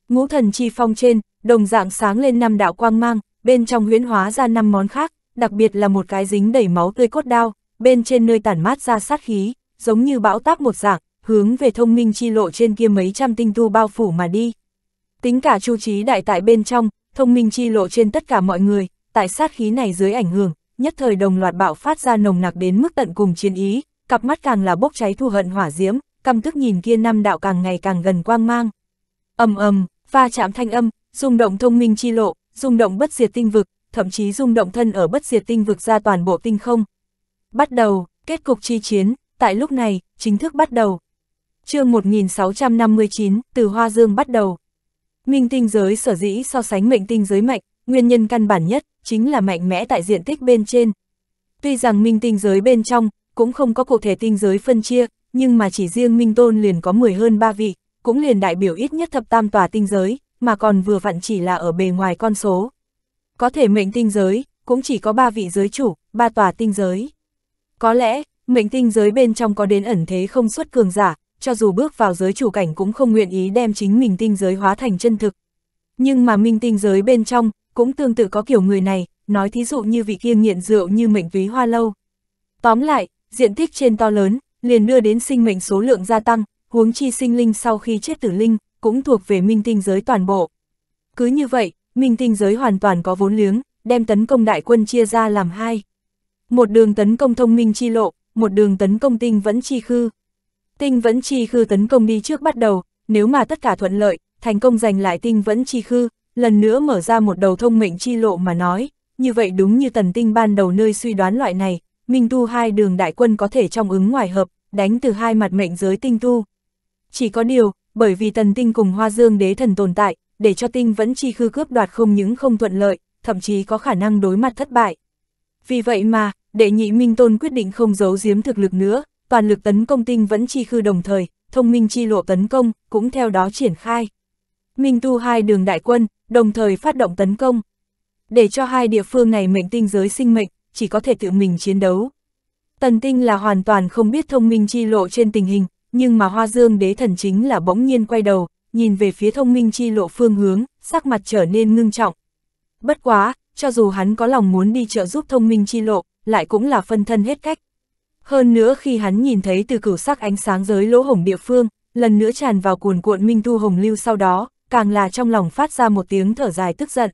[SPEAKER 1] Ngũ thần chi phong trên, đồng dạng sáng lên năm đạo quang mang, bên trong huyễn hóa ra năm món khác, đặc biệt là một cái dính đầy máu tươi cốt đao, bên trên nơi tản mát ra sát khí, giống như bão táp một dạng, hướng về thông minh chi lộ trên kia mấy trăm tinh tu bao phủ mà đi. Tính cả chu trí đại tại bên trong, thông minh chi lộ trên tất cả mọi người, tại sát khí này dưới ảnh hưởng, nhất thời đồng loạt bạo phát ra nồng nặc đến mức tận cùng chiến ý, cặp mắt càng là bốc cháy thù hận hỏa diễm, căm tức nhìn kia năm đạo càng ngày càng gần quang mang. Ầm ầm, va chạm thanh âm, rung động thông minh chi lộ, rung động bất diệt tinh vực, thậm chí rung động thân ở bất diệt tinh vực ra toàn bộ tinh không. Bắt đầu, kết cục chi chiến, tại lúc này, chính thức bắt đầu, chương 1659, từ Hoa Dương bắt đầu. Minh tinh giới sở dĩ so sánh mệnh tinh giới mạnh, nguyên nhân căn bản nhất chính là mạnh mẽ tại diện tích bên trên. Tuy rằng minh tinh giới bên trong cũng không có cụ thể tinh giới phân chia, nhưng mà chỉ riêng Minh Tôn liền có 10 hơn 3 vị, cũng liền đại biểu ít nhất thập tam tòa tinh giới, mà còn vừa vặn chỉ là ở bề ngoài con số. Có thể mệnh tinh giới, cũng chỉ có 3 vị giới chủ, 3 tòa tinh giới. Có lẽ, mệnh tinh giới bên trong có đến ẩn thế không xuất cường giả, cho dù bước vào giới chủ cảnh cũng không nguyện ý đem chính mình tinh giới hóa thành chân thực. Nhưng mà minh tinh giới bên trong, cũng tương tự có kiểu người này, nói thí dụ như vị kia nghiện rượu như mệnh ví hoa lâu. Tóm lại, diện tích trên to lớn, liền đưa đến sinh mệnh số lượng gia tăng, huống chi sinh linh sau khi chết tử linh, cũng thuộc về minh tinh giới toàn bộ. Cứ như vậy, minh tinh giới hoàn toàn có vốn liếng, đem tấn công đại quân chia ra làm hai. Một đường tấn công thông minh chi lộ, một đường tấn công tinh vẫn chi khư. Tinh vẫn chi khư tấn công đi trước bắt đầu, nếu mà tất cả thuận lợi, thành công giành lại tinh vẫn chi khư, lần nữa mở ra một đầu thông mệnh chi lộ mà nói, như vậy đúng như tần tinh ban đầu nơi suy đoán loại này, Minh Tu hai đường đại quân có thể trong ứng ngoài hợp, đánh từ hai mặt mệnh giới tinh tu. Chỉ có điều, bởi vì tần tinh cùng hoa dương đế thần tồn tại, để cho tinh vẫn chi khư cướp đoạt không những không thuận lợi, thậm chí có khả năng đối mặt thất bại. Vì vậy mà, đệ nhị Minh Tôn quyết định không giấu giếm thực lực nữa, toàn lực tấn công tinh vẫn chi khư đồng thời, thông minh chi lộ tấn công, cũng theo đó triển khai. Minh tu hai đường đại quân, đồng thời phát động tấn công. Để cho hai địa phương này mệnh tinh giới sinh mệnh, chỉ có thể tự mình chiến đấu. Tần tinh là hoàn toàn không biết thông minh chi lộ trên tình hình, nhưng mà hoa dương đế thần chính là bỗng nhiên quay đầu, nhìn về phía thông minh chi lộ phương hướng, sắc mặt trở nên ngưng trọng. Bất quá, cho dù hắn có lòng muốn đi trợ giúp thông minh chi lộ, lại cũng là phân thân hết cách. Hơn nữa khi hắn nhìn thấy từ cửu sắc ánh sáng giới lỗ hổng địa phương, lần nữa tràn vào cuồn cuộn Minh tu Hồng Lưu sau đó, càng là trong lòng phát ra một tiếng thở dài tức giận.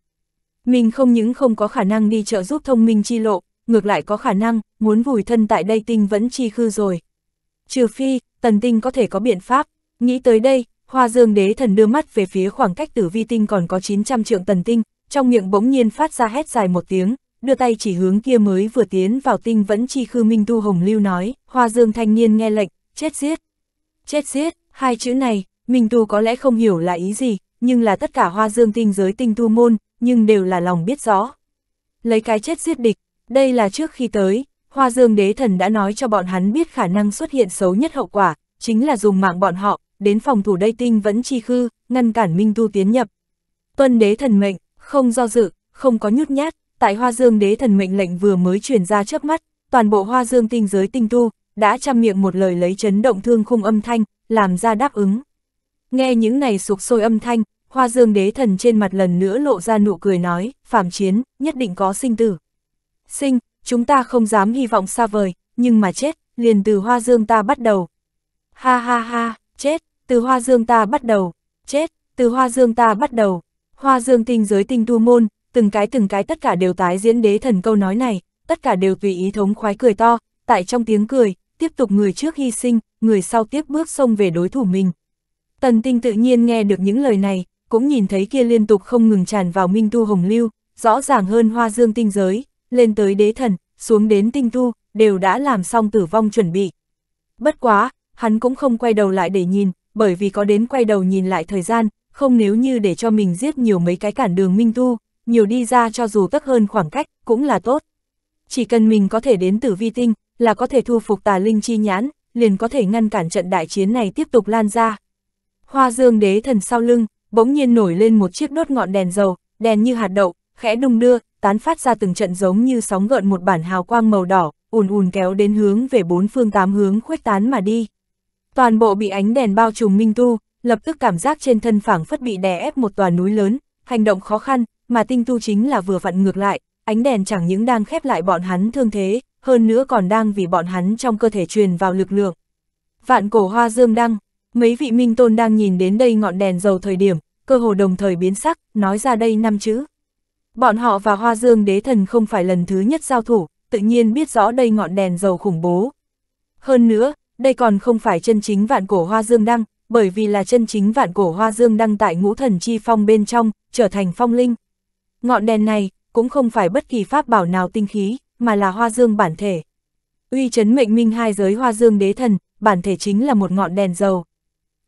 [SPEAKER 1] Mình không những không có khả năng đi trợ giúp thông minh chi lộ, ngược lại có khả năng, muốn vùi thân tại đây tinh vẫn chi khư rồi. Trừ phi, tần tinh có thể có biện pháp, nghĩ tới đây, hoa dương đế thần đưa mắt về phía khoảng cách tử vi tinh còn có 900 trượng tần tinh, trong miệng bỗng nhiên phát ra hét dài một tiếng, đưa tay chỉ hướng kia mới vừa tiến vào tinh vẫn chi khư Minh Tu Hồng Lưu nói, Hoa Dương thanh niên nghe lệnh, chết giết. Chết giết, hai chữ này, Minh Tu có lẽ không hiểu là ý gì, nhưng là tất cả Hoa Dương tinh giới tinh tu môn, nhưng đều là lòng biết rõ. Lấy cái chết giết địch, đây là trước khi tới, Hoa Dương đế thần đã nói cho bọn hắn biết khả năng xuất hiện xấu nhất hậu quả, chính là dùng mạng bọn họ, đến phòng thủ đây tinh vẫn chi khư, ngăn cản Minh Tu tiến nhập. Tuân đế thần mệnh, không do dự, không có nhút nhát, tại Hoa Dương đế thần mệnh lệnh vừa mới truyền ra trước mắt, toàn bộ Hoa Dương tinh giới tinh tu, đã chăm miệng một lời lấy chấn động thương khung âm thanh, làm ra đáp ứng. Nghe những này sục sôi âm thanh, Hoa Dương đế thần trên mặt lần nữa lộ ra nụ cười nói, Phạm chiến, nhất định có sinh tử. Sinh, chúng ta không dám hy vọng xa vời, nhưng mà chết, liền từ Hoa Dương ta bắt đầu. Ha ha ha, chết, từ Hoa Dương ta bắt đầu, chết, từ Hoa Dương ta bắt đầu. Hoa Dương tinh giới tinh tu môn, từng cái từng cái tất cả đều tái diễn đế thần câu nói này, tất cả đều tùy ý thống khoái cười to, tại trong tiếng cười, tiếp tục người trước hy sinh, người sau tiếp bước xông về đối thủ mình. Tần tinh tự nhiên nghe được những lời này, cũng nhìn thấy kia liên tục không ngừng tràn vào minh tu hồng lưu, rõ ràng hơn hoa dương tinh giới, lên tới đế thần, xuống đến tinh tu, đều đã làm xong tử vong chuẩn bị. Bất quá, hắn cũng không quay đầu lại để nhìn, bởi vì có đến quay đầu nhìn lại thời gian, không nếu như để cho mình giết nhiều mấy cái cản đường minh tu, nhiều đi ra cho dù tấp hơn khoảng cách, cũng là tốt. Chỉ cần mình có thể đến tử vi tinh, là có thể thu phục tà linh chi nhãn, liền có thể ngăn cản trận đại chiến này tiếp tục lan ra. Hoa dương đế thần sau lưng, bỗng nhiên nổi lên một chiếc đốt ngọn đèn dầu, đèn như hạt đậu, khẽ đung đưa, tán phát ra từng trận giống như sóng gợn một bản hào quang màu đỏ, ùn ùn kéo đến hướng về bốn phương tám hướng khuếch tán mà đi. Toàn bộ bị ánh đèn bao trùm minh tu, lập tức cảm giác trên thân phảng phất bị đè ép một tòa núi lớn, hành động khó khăn, mà tinh tu chính là vừa vặn ngược lại, ánh đèn chẳng những đang khép lại bọn hắn thương thế, hơn nữa còn đang vì bọn hắn trong cơ thể truyền vào lực lượng. Vạn cổ hoa dương đăng, mấy vị minh tôn đang nhìn đến đây ngọn đèn dầu thời điểm, cơ hồ đồng thời biến sắc, nói ra đây năm chữ. Bọn họ và hoa dương đế thần không phải lần thứ nhất giao thủ, tự nhiên biết rõ đây ngọn đèn dầu khủng bố. Hơn nữa, đây còn không phải chân chính vạn cổ hoa dương đăng, bởi vì là chân chính vạn cổ hoa dương đăng tại ngũ thần chi phong bên trong, trở thành phong linh. Ngọn đèn này, cũng không phải bất kỳ pháp bảo nào tinh khí, mà là hoa dương bản thể. Uy chấn mệnh minh hai giới hoa dương đế thần, bản thể chính là một ngọn đèn dầu.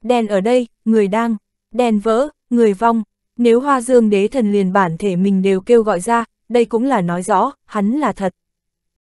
[SPEAKER 1] Đèn ở đây, người đang, đèn vỡ, người vong, nếu hoa dương đế thần liền bản thể mình đều kêu gọi ra, đây cũng là nói rõ, hắn là thật.